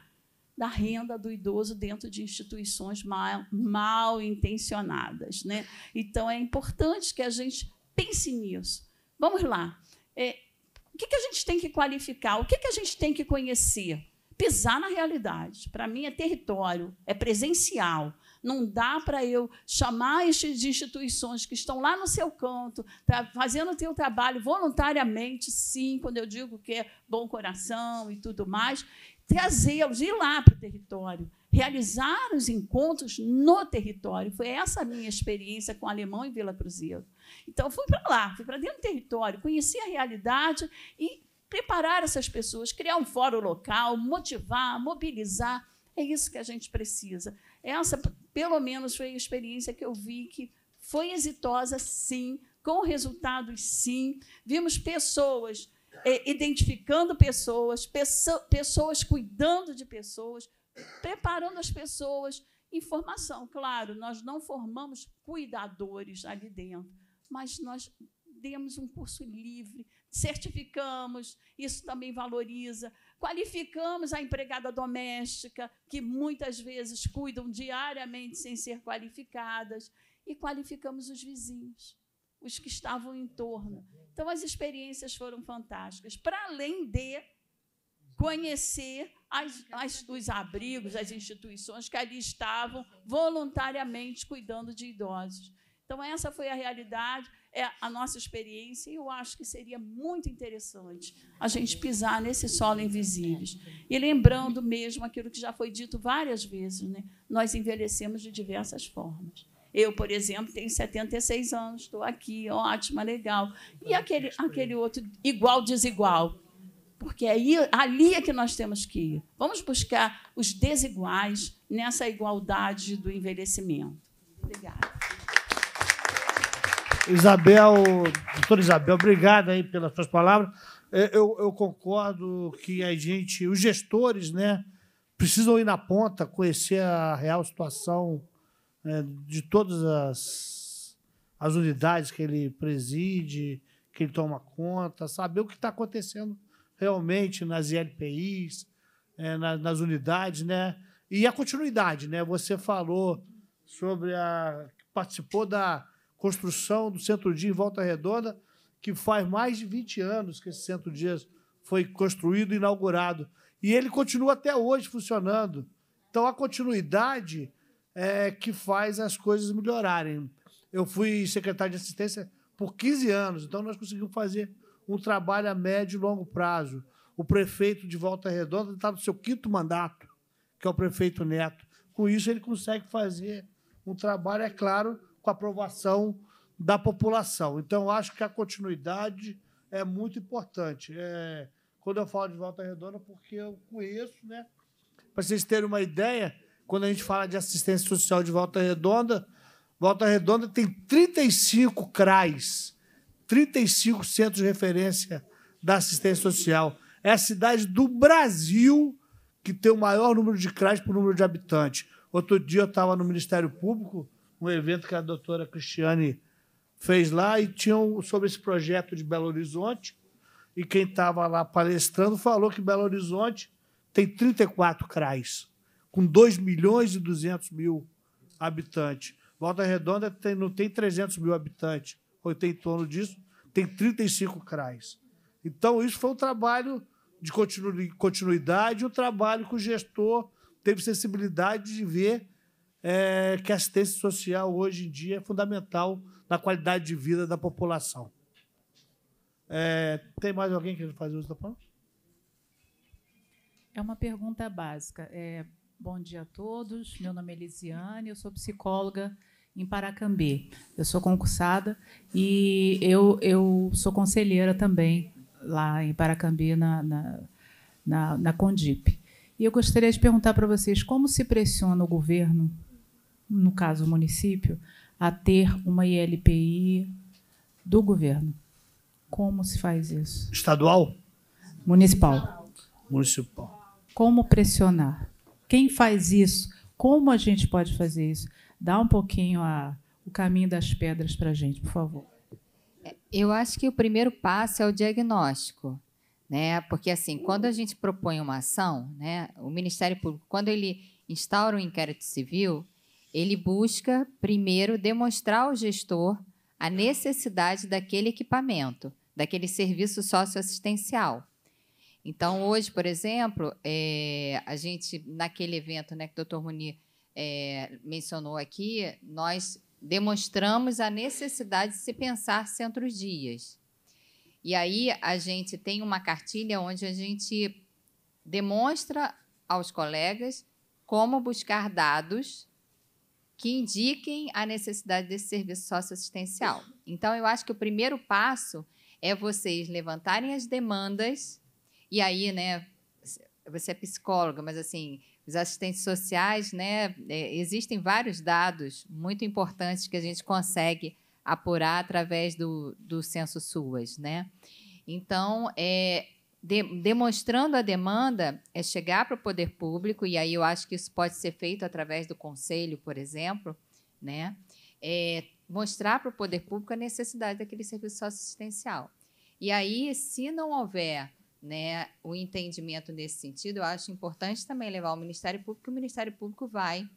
da renda do idoso dentro de instituições mal, mal intencionadas. Né? Então, é importante que a gente pense nisso. Vamos lá. É, que, que a gente tem que qualificar? O que, que a gente tem que conhecer? Pisar na realidade. Para mim é território, é presencial. Não dá para eu chamar essas instituições que estão lá no seu canto, fazendo o seu trabalho voluntariamente, sim, quando eu digo que é bom coração e tudo mais, trazê-los, ir lá para o território, realizar os encontros no território. Foi essa a minha experiência com o Alemão e Vila Cruzeiro. Então, fui para lá, fui para dentro do território, conheci a realidade e preparar essas pessoas, criar um fórum local, motivar, mobilizar. É isso que a gente precisa. Essa, pelo menos, foi a experiência que eu vi que foi exitosa, sim, com resultados, sim. Vimos pessoas é, identificando pessoas, pessoas cuidando de pessoas, preparando as pessoas. Informação, claro, nós não formamos cuidadores ali dentro mas nós demos um curso livre, certificamos, isso também valoriza, qualificamos a empregada doméstica, que muitas vezes cuidam diariamente sem ser qualificadas, e qualificamos os vizinhos, os que estavam em torno. Então, as experiências foram fantásticas. Para além de conhecer as, as, os abrigos, as instituições que ali estavam voluntariamente cuidando de idosos. Então, essa foi a realidade, é a nossa experiência, e eu acho que seria muito interessante a gente pisar nesse solo invisível E lembrando mesmo aquilo que já foi dito várias vezes, né? nós envelhecemos de diversas formas. Eu, por exemplo, tenho 76 anos, estou aqui, ótima, legal. E aquele, aquele outro, igual, desigual. Porque é ali é que nós temos que ir. Vamos buscar os desiguais nessa igualdade do envelhecimento. Obrigada. Isabel, doutora Isabel, obrigado aí pelas suas palavras. É, eu, eu, concordo que a gente, os gestores, né, precisam ir na ponta, conhecer a real situação né, de todas as, as unidades que ele preside, que ele toma conta, saber o que está acontecendo realmente nas ILPIs, é, nas, nas unidades, né? E a continuidade, né? Você falou sobre a. participou da construção do Centro Dia em Volta Redonda, que faz mais de 20 anos que esse Centro Dia foi construído e inaugurado. E ele continua até hoje funcionando. Então, a continuidade é que faz as coisas melhorarem. Eu fui secretário de assistência por 15 anos, então nós conseguimos fazer um trabalho a médio e longo prazo. O prefeito de Volta Redonda está no seu quinto mandato, que é o prefeito Neto. Com isso, ele consegue fazer um trabalho, é claro, com a aprovação da população. Então, acho que a continuidade é muito importante. É, quando eu falo de Volta Redonda, porque eu conheço, né? Para vocês terem uma ideia, quando a gente fala de assistência social de Volta Redonda, Volta Redonda tem 35 CRAs, 35 centros de referência da assistência social. É a cidade do Brasil que tem o maior número de CRAs por número de habitantes. Outro dia eu estava no Ministério Público, um evento que a doutora Cristiane fez lá e tinham sobre esse projeto de Belo Horizonte. E quem estava lá palestrando falou que Belo Horizonte tem 34 CRAs, com 2 milhões e 200 mil habitantes. Volta Redonda tem, não tem 300 mil habitantes, ou tem em torno disso, tem 35 CRAs. Então, isso foi um trabalho de continuidade, um trabalho que o gestor teve sensibilidade de ver é, que a assistência social hoje em dia é fundamental na qualidade de vida da população. É, tem mais alguém que fazer uso da palavra? É uma pergunta básica. É, bom dia a todos. Meu nome é Elisiane, eu sou psicóloga em Paracambi. Eu sou concursada e eu, eu sou conselheira também lá em Paracambi na, na, na, na Condip. E eu gostaria de perguntar para vocês como se pressiona o governo no caso o município, a ter uma ILPI do governo. Como se faz isso? Estadual? Municipal. Municipal. Como pressionar? Quem faz isso? Como a gente pode fazer isso? Dá um pouquinho a, o caminho das pedras para a gente, por favor. Eu acho que o primeiro passo é o diagnóstico, né? Porque assim, quando a gente propõe uma ação, né, o Ministério Público, quando ele instaura um inquérito civil, ele busca, primeiro, demonstrar ao gestor a necessidade daquele equipamento, daquele serviço socioassistencial. Então, hoje, por exemplo, é, a gente, naquele evento né, que o doutor Munir é, mencionou aqui, nós demonstramos a necessidade de se pensar centros-dias. E aí a gente tem uma cartilha onde a gente demonstra aos colegas como buscar dados que indiquem a necessidade desse serviço socioassistencial. Então, eu acho que o primeiro passo é vocês levantarem as demandas, e aí, né, você é psicóloga, mas assim, os assistentes sociais, né, é, existem vários dados muito importantes que a gente consegue apurar através do, do Censo SUAS, né? Então, é, de, demonstrando a demanda é chegar para o poder público, e aí eu acho que isso pode ser feito através do conselho, por exemplo, né? É, mostrar para o poder público a necessidade daquele serviço assistencial. E aí, se não houver né, o entendimento nesse sentido, eu acho importante também levar ao Ministério Público, que o Ministério Público vai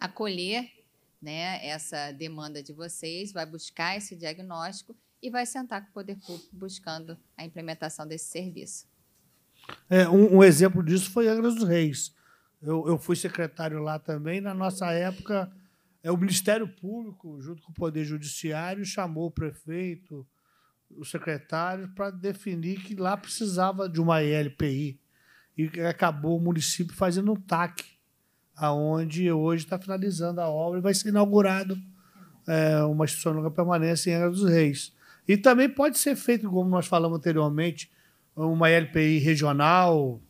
acolher né, essa demanda de vocês, vai buscar esse diagnóstico e vai sentar com o poder público buscando a implementação desse serviço. É, um, um exemplo disso foi Angra dos Reis. Eu, eu fui secretário lá também. Na nossa época, é, o Ministério Público, junto com o Poder Judiciário, chamou o prefeito, o secretário, para definir que lá precisava de uma LPI. E acabou o município fazendo um TAC, aonde hoje está finalizando a obra e vai ser inaugurado é, uma instituição de longa permanência em Angra dos Reis. E também pode ser feito, como nós falamos anteriormente, uma LPI regional.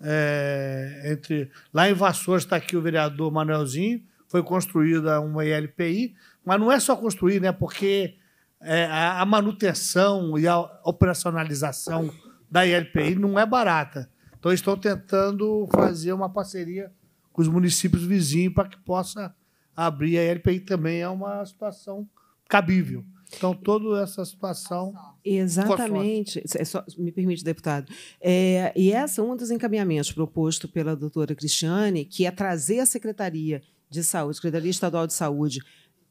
É, entre Lá em Vassouras está aqui o vereador Manuelzinho, foi construída uma ILPI, mas não é só construir, né? porque é, a manutenção e a operacionalização da ILPI não é barata. Então, estão tentando fazer uma parceria com os municípios vizinhos para que possa abrir a ILPI também. É uma situação cabível. Então, toda essa situação. Exatamente. É só, me permite, deputado. É, e essa é um dos encaminhamentos proposto pela doutora Cristiane, que é trazer a Secretaria de Saúde, Secretaria Estadual de Saúde,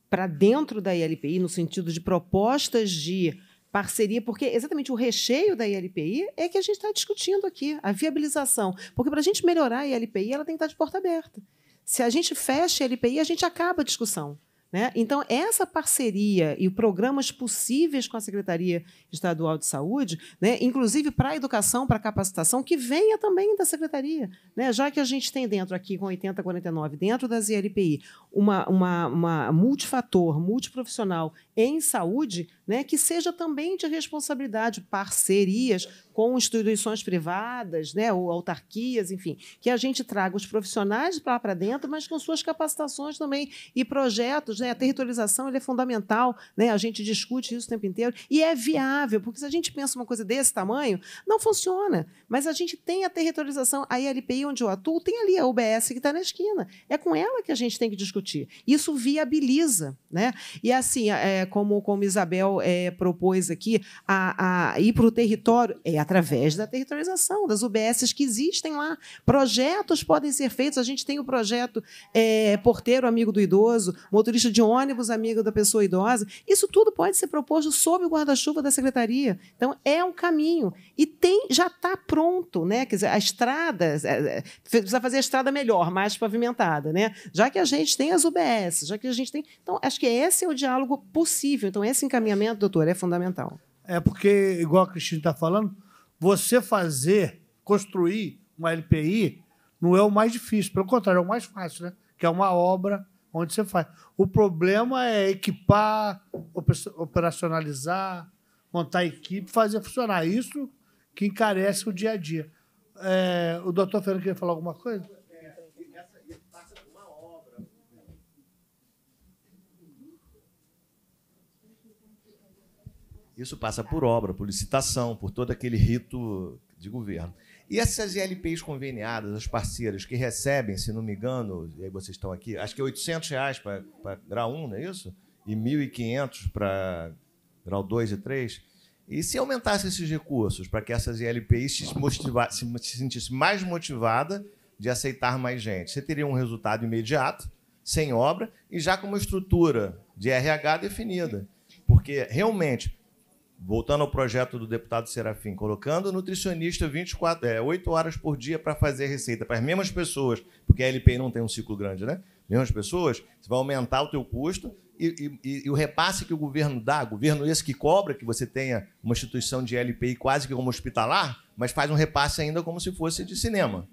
para dentro da ILPI, no sentido de propostas de parceria, porque exatamente o recheio da ILPI é que a gente está discutindo aqui, a viabilização. Porque para a gente melhorar a ILPI, ela tem que estar tá de porta aberta. Se a gente fecha a ILPI, a gente acaba a discussão. Né? Então, essa parceria e programas possíveis com a Secretaria Estadual de Saúde, né, inclusive para a educação, para a capacitação, que venha também da Secretaria. Né? Já que a gente tem dentro aqui, com 8049, dentro das ILPI, uma, uma, uma multifator, multiprofissional em saúde, né? que seja também de responsabilidade, parcerias com instituições privadas, né, ou autarquias, enfim, que a gente traga os profissionais lá para dentro, mas com suas capacitações também e projetos, né, a territorialização é fundamental, né, a gente discute isso o tempo inteiro e é viável, porque se a gente pensa uma coisa desse tamanho, não funciona, mas a gente tem a territorialização, a ILPI onde eu atuo, tem ali a UBS que está na esquina, é com ela que a gente tem que discutir, isso viabiliza, né, e assim, é, como, como Isabel é, propôs aqui, a, a ir para o território, é através da territorialização, das UBSs que existem lá. Projetos podem ser feitos. A gente tem o projeto é, Porteiro Amigo do Idoso, motorista de ônibus amigo da pessoa idosa. Isso tudo pode ser proposto sob o guarda-chuva da secretaria. Então, é um caminho. E tem, já está pronto, né? Quer dizer, a estrada, é, é, precisa fazer a estrada melhor, mais pavimentada, né? Já que a gente tem as UBS, já que a gente tem. Então, acho que esse é o diálogo possível. Então, esse encaminhamento, doutor, é fundamental. É porque, igual a Cristina está falando, você fazer, construir uma LPI não é o mais difícil, pelo contrário, é o mais fácil, né? Que é uma obra onde você faz. O problema é equipar, operacionalizar, montar equipe, fazer funcionar. Isso que encarece o dia a dia. É, o doutor Fernando queria falar alguma coisa? Isso passa por obra, por licitação, por todo aquele rito de governo. E essas ILPs conveniadas, as parceiras, que recebem, se não me engano, e aí vocês estão aqui, acho que R$ é 800 reais para grau 1, não é isso? E 1.500 para grau 2 e 3. E se aumentasse esses recursos para que essas ILPs se, se, se sentisse mais motivada de aceitar mais gente? Você teria um resultado imediato, sem obra, e já com uma estrutura de RH definida. Porque, realmente, voltando ao projeto do deputado Serafim, colocando nutricionista 24, é, 8 horas por dia para fazer receita para as mesmas pessoas, porque a LPI não tem um ciclo grande, né? Mesmas pessoas, você vai aumentar o teu custo e, e, e, o repasse que o governo dá, governo esse que cobra que você tenha uma instituição de LPI quase que como hospitalar, mas faz um repasse ainda como se fosse de cinema.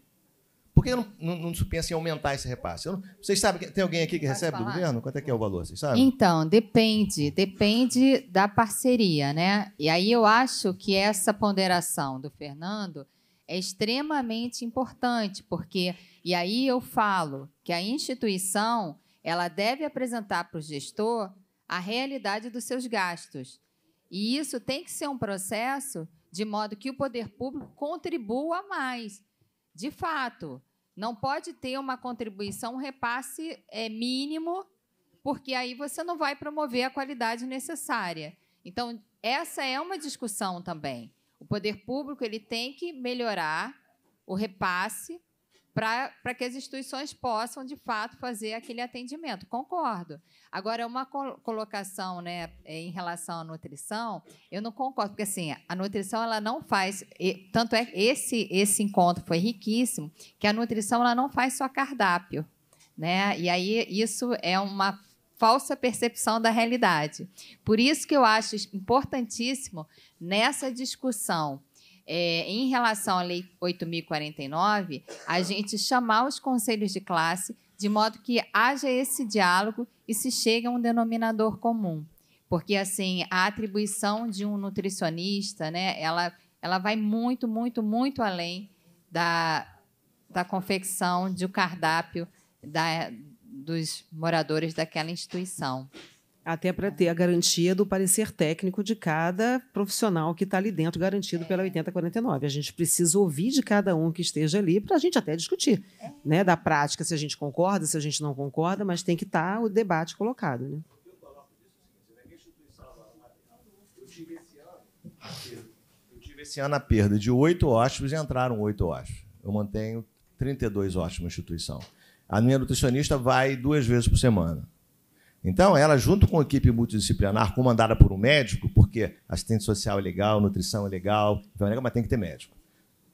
Por que não, não, não se pensa em aumentar esse repasse? Eu não, vocês sabem que tem alguém aqui que Pode recebe falar? do governo? Quanto é que é o valor? Vocês sabem? Então, depende, depende da parceria, né? E aí eu acho que essa ponderação do Fernando é extremamente importante, porque e aí eu falo que a instituição ela deve apresentar para o gestor a realidade dos seus gastos. E isso tem que ser um processo de modo que o poder público contribua mais. De fato, não pode ter uma contribuição, um repasse é, mínimo, porque aí você não vai promover a qualidade necessária. Então, essa é uma discussão também. O poder público ele tem que melhorar o repasse para que as instituições possam, de fato, fazer aquele atendimento. Concordo. Agora, uma colocação né, em relação à nutrição, eu não concordo, porque assim, a nutrição ela não faz. tanto é esse esse encontro foi riquíssimo, que a nutrição ela não faz só cardápio. Né? E aí isso é uma falsa percepção da realidade. Por isso que eu acho importantíssimo nessa discussão é, em relação à Lei 8.049, a gente chamar os conselhos de classe de modo que haja esse diálogo e se chegue a um denominador comum. Porque, assim, a atribuição de um nutricionista, né, ela, ela vai muito, muito, muito além da, da confecção de um cardápio da, dos moradores daquela instituição. Até para é. ter a garantia do parecer técnico de cada profissional que está ali dentro, garantido pela 8049. É. A gente precisa ouvir de cada um que esteja ali para a gente até discutir, é. né? Da prática, se a gente concorda, se a gente não concorda, mas tem que estar tá o debate colocado, né? Assim, eu tive esse ano a perda de oito ótimos e entraram oito ótimos. Eu mantenho 32 óstimos na instituição. A minha nutricionista vai duas vezes por semana. Então, ela, junto com a equipe multidisciplinar, comandada por um médico, porque assistente social é legal, nutrição é legal, então é legal, mas tem que ter médico.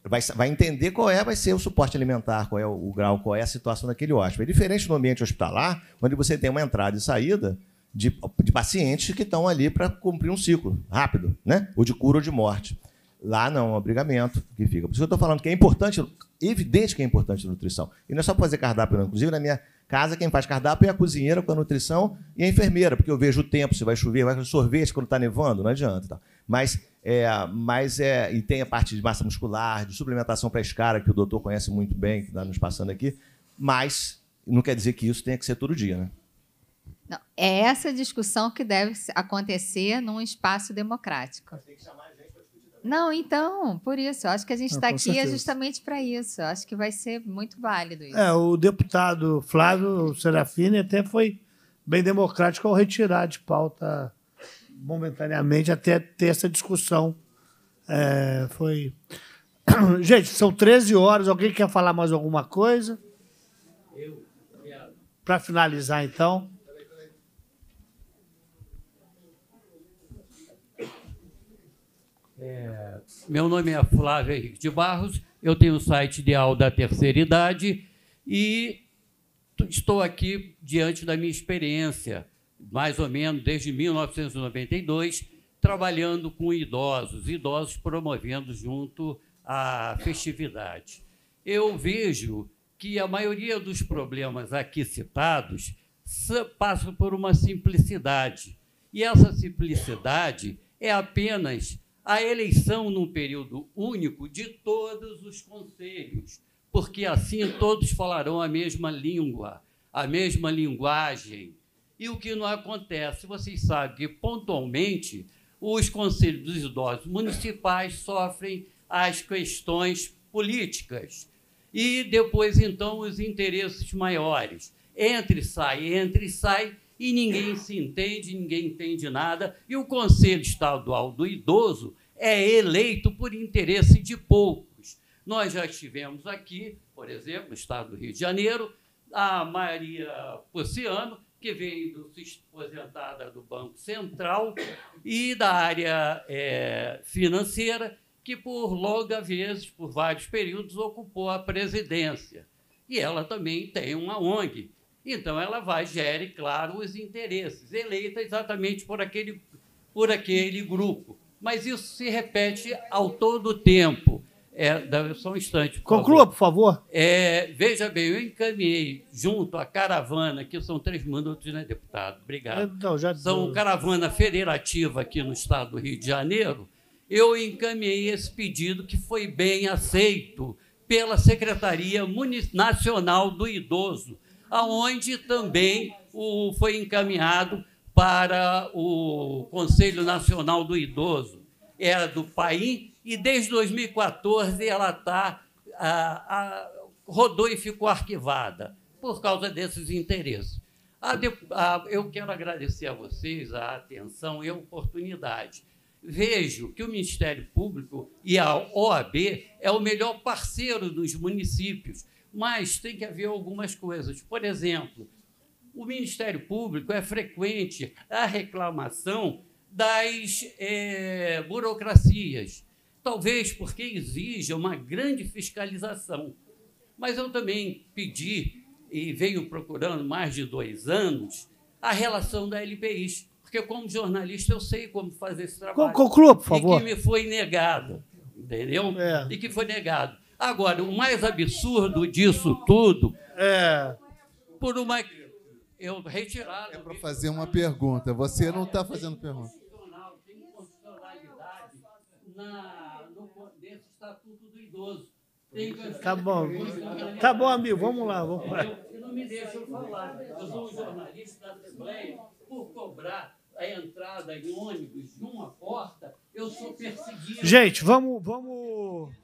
Vai, vai entender qual é, vai ser o suporte alimentar, qual é o, o grau, qual é a situação daquele hóspede. É diferente no ambiente hospitalar, onde você tem uma entrada e saída de, de pacientes que estão ali para cumprir um ciclo rápido, né? Ou de cura ou de morte. Lá não, é um abrigamento que fica. Por isso que eu estou falando que é importante evidente que é importante a nutrição. E não é só fazer cardápio, não. Inclusive, na minha casa, quem faz cardápio é a cozinheira com a nutrição e a enfermeira, porque eu vejo o tempo, se vai chover, vai sorvete quando está nevando, não adianta. Tá? Mas, é, mas é, e tem a parte de massa muscular, de suplementação para escara, que o doutor conhece muito bem, que está nos passando aqui. Mas não quer dizer que isso tenha que ser todo dia, né? Não, é essa discussão que deve acontecer num espaço democrático. Mas tem que chamar não, então, por isso, acho que a gente está ah, aqui é certeza. justamente para isso. Acho que vai ser muito válido isso. É, o deputado Flávio Serafini até foi bem democrático ao retirar de pauta momentaneamente até ter essa discussão. É, foi. [COUGHS] Gente, são 13 horas. Alguém quer falar mais alguma coisa? Eu, Para finalizar, então. É, meu nome é Flávio Henrique de Barros, eu tenho o site ideal da terceira idade e estou aqui diante da minha experiência, mais ou menos desde 1992, trabalhando com idosos, idosos promovendo junto à festividade. Eu vejo que a maioria dos problemas aqui citados passam por uma simplicidade, e essa simplicidade é apenas a eleição num período único de todos os conselhos, porque assim todos falarão a mesma língua, a mesma linguagem. E o que não acontece? Vocês sabem que, pontualmente, os conselhos dos idosos municipais sofrem as questões políticas. E depois, então, os interesses maiores. Entre e sai, entre e sai, e ninguém se entende, ninguém entende nada, e o Conselho Estadual do Idoso é eleito por interesse de poucos. Nós já estivemos aqui, por exemplo, no estado do Rio de Janeiro, a Maria Poceano, que vem do, aposentada do Banco Central e da área é, financeira, que por longa vezes, por vários períodos, ocupou a presidência. E ela também tem uma ONG, então ela vai, gere, claro, os interesses, eleita exatamente por aquele, por aquele grupo. Mas isso se repete ao todo o tempo. É, só um instante. Por Conclua, favor. por favor. É, veja bem, eu encaminhei junto à caravana, que são três minutos, né, deputado? Obrigado. É, não, já... São caravana federativa aqui no estado do Rio de Janeiro. Eu encaminhei esse pedido que foi bem aceito pela Secretaria Nacional do Idoso, aonde também o, foi encaminhado para o Conselho Nacional do Idoso. Era é do PAIM e desde 2014 ela tá, a, a, rodou e ficou arquivada por causa desses interesses. A, eu quero agradecer a vocês a atenção e a oportunidade. Vejo que o Ministério Público e a OAB é o melhor parceiro dos municípios mas tem que haver algumas coisas. Por exemplo, o Ministério Público é frequente a reclamação das é, burocracias, talvez porque exija uma grande fiscalização. Mas eu também pedi, e venho procurando mais de dois anos, a relação da LPIs, porque como jornalista eu sei como fazer esse trabalho. Conclua, por favor. E que me foi negado, entendeu? É. E que foi negado. Agora, o mais absurdo disso tudo. É. Por uma. Eu retirar. É para fazer uma pergunta. Você não está fazendo pergunta. Tem constitucionalidade na, no, dentro do Estatuto do Idoso. Tá bom. Tá bom, amigo, vamos lá. Vamos lá. Eu, não me deixam falar. Eu sou um jornalista da Assembleia. Por cobrar a entrada em ônibus de uma porta, eu sou perseguido. Gente, vamos. vamos...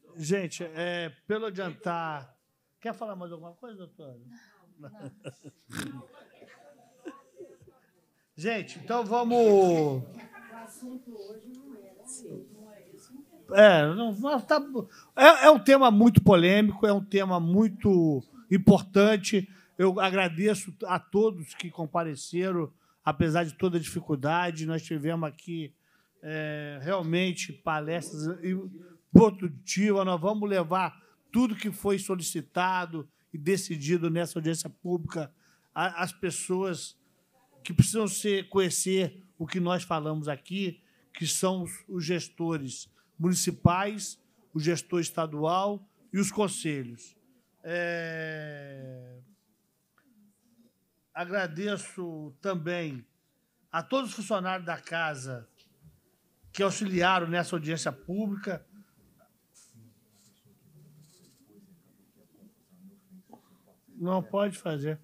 Gente, é, pelo adiantar. Quer falar mais alguma coisa, doutora? Não. não. [LAUGHS] Gente, então vamos. O assunto hoje não É, assim, não, é não, é, tá, é, é um tema muito polêmico, é um tema muito importante. Eu agradeço a todos que compareceram, apesar de toda a dificuldade. Nós tivemos aqui é, realmente palestras produtiva, nós vamos levar tudo que foi solicitado e decidido nessa audiência pública às pessoas que precisam ser, conhecer o que nós falamos aqui, que são os gestores municipais, o gestor estadual e os conselhos. É... Agradeço também a todos os funcionários da casa que auxiliaram nessa audiência pública, Não pode fazer.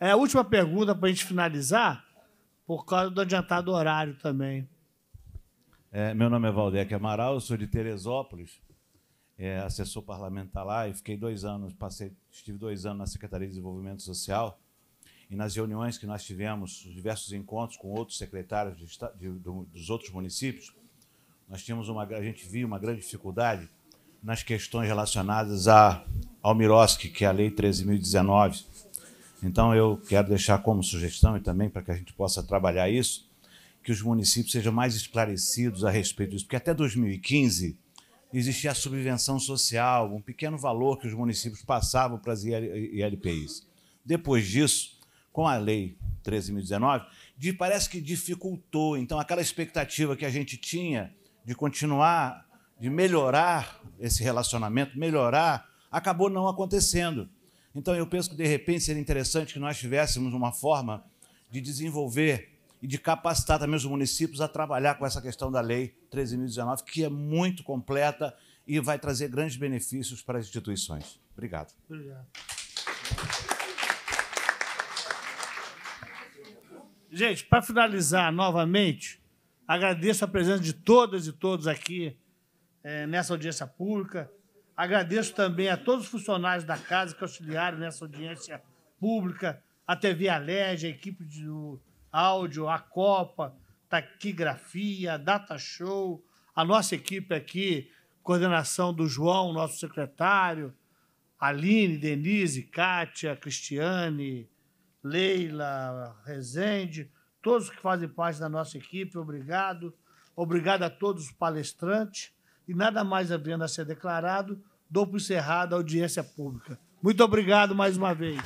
É a última pergunta para a gente finalizar, por causa do adiantado horário também. É, meu nome é Valdec Amaral, sou de Teresópolis, é, assessor parlamentar lá e fiquei dois anos, passei, estive dois anos na Secretaria de Desenvolvimento Social e nas reuniões que nós tivemos, diversos encontros com outros secretários de, de, dos outros municípios, nós tínhamos uma, a gente via uma grande dificuldade nas questões relacionadas a, ao Miroski, que é a Lei 13.019. Então, eu quero deixar como sugestão, e também para que a gente possa trabalhar isso, que os municípios sejam mais esclarecidos a respeito disso, porque até 2015 existia a subvenção social, um pequeno valor que os municípios passavam para as ILPIs. Depois disso, com a Lei 13.019, parece que dificultou. Então, aquela expectativa que a gente tinha de continuar de melhorar esse relacionamento, melhorar, acabou não acontecendo. Então eu penso que de repente seria interessante que nós tivéssemos uma forma de desenvolver e de capacitar também os municípios a trabalhar com essa questão da lei 13.019, que é muito completa e vai trazer grandes benefícios para as instituições. Obrigado. Obrigado. Gente, para finalizar novamente, agradeço a presença de todas e todos aqui é, nessa audiência pública. Agradeço também a todos os funcionários da casa que auxiliaram nessa audiência pública, a TV Alerj, a equipe de áudio, a Copa, taquigrafia, data show, a nossa equipe aqui, coordenação do João, nosso secretário, Aline, Denise, Kátia, Cristiane, Leila, Rezende, todos que fazem parte da nossa equipe, obrigado. Obrigado a todos os palestrantes e nada mais havendo a ser declarado, dou por encerrada a audiência pública. Muito obrigado mais uma vez.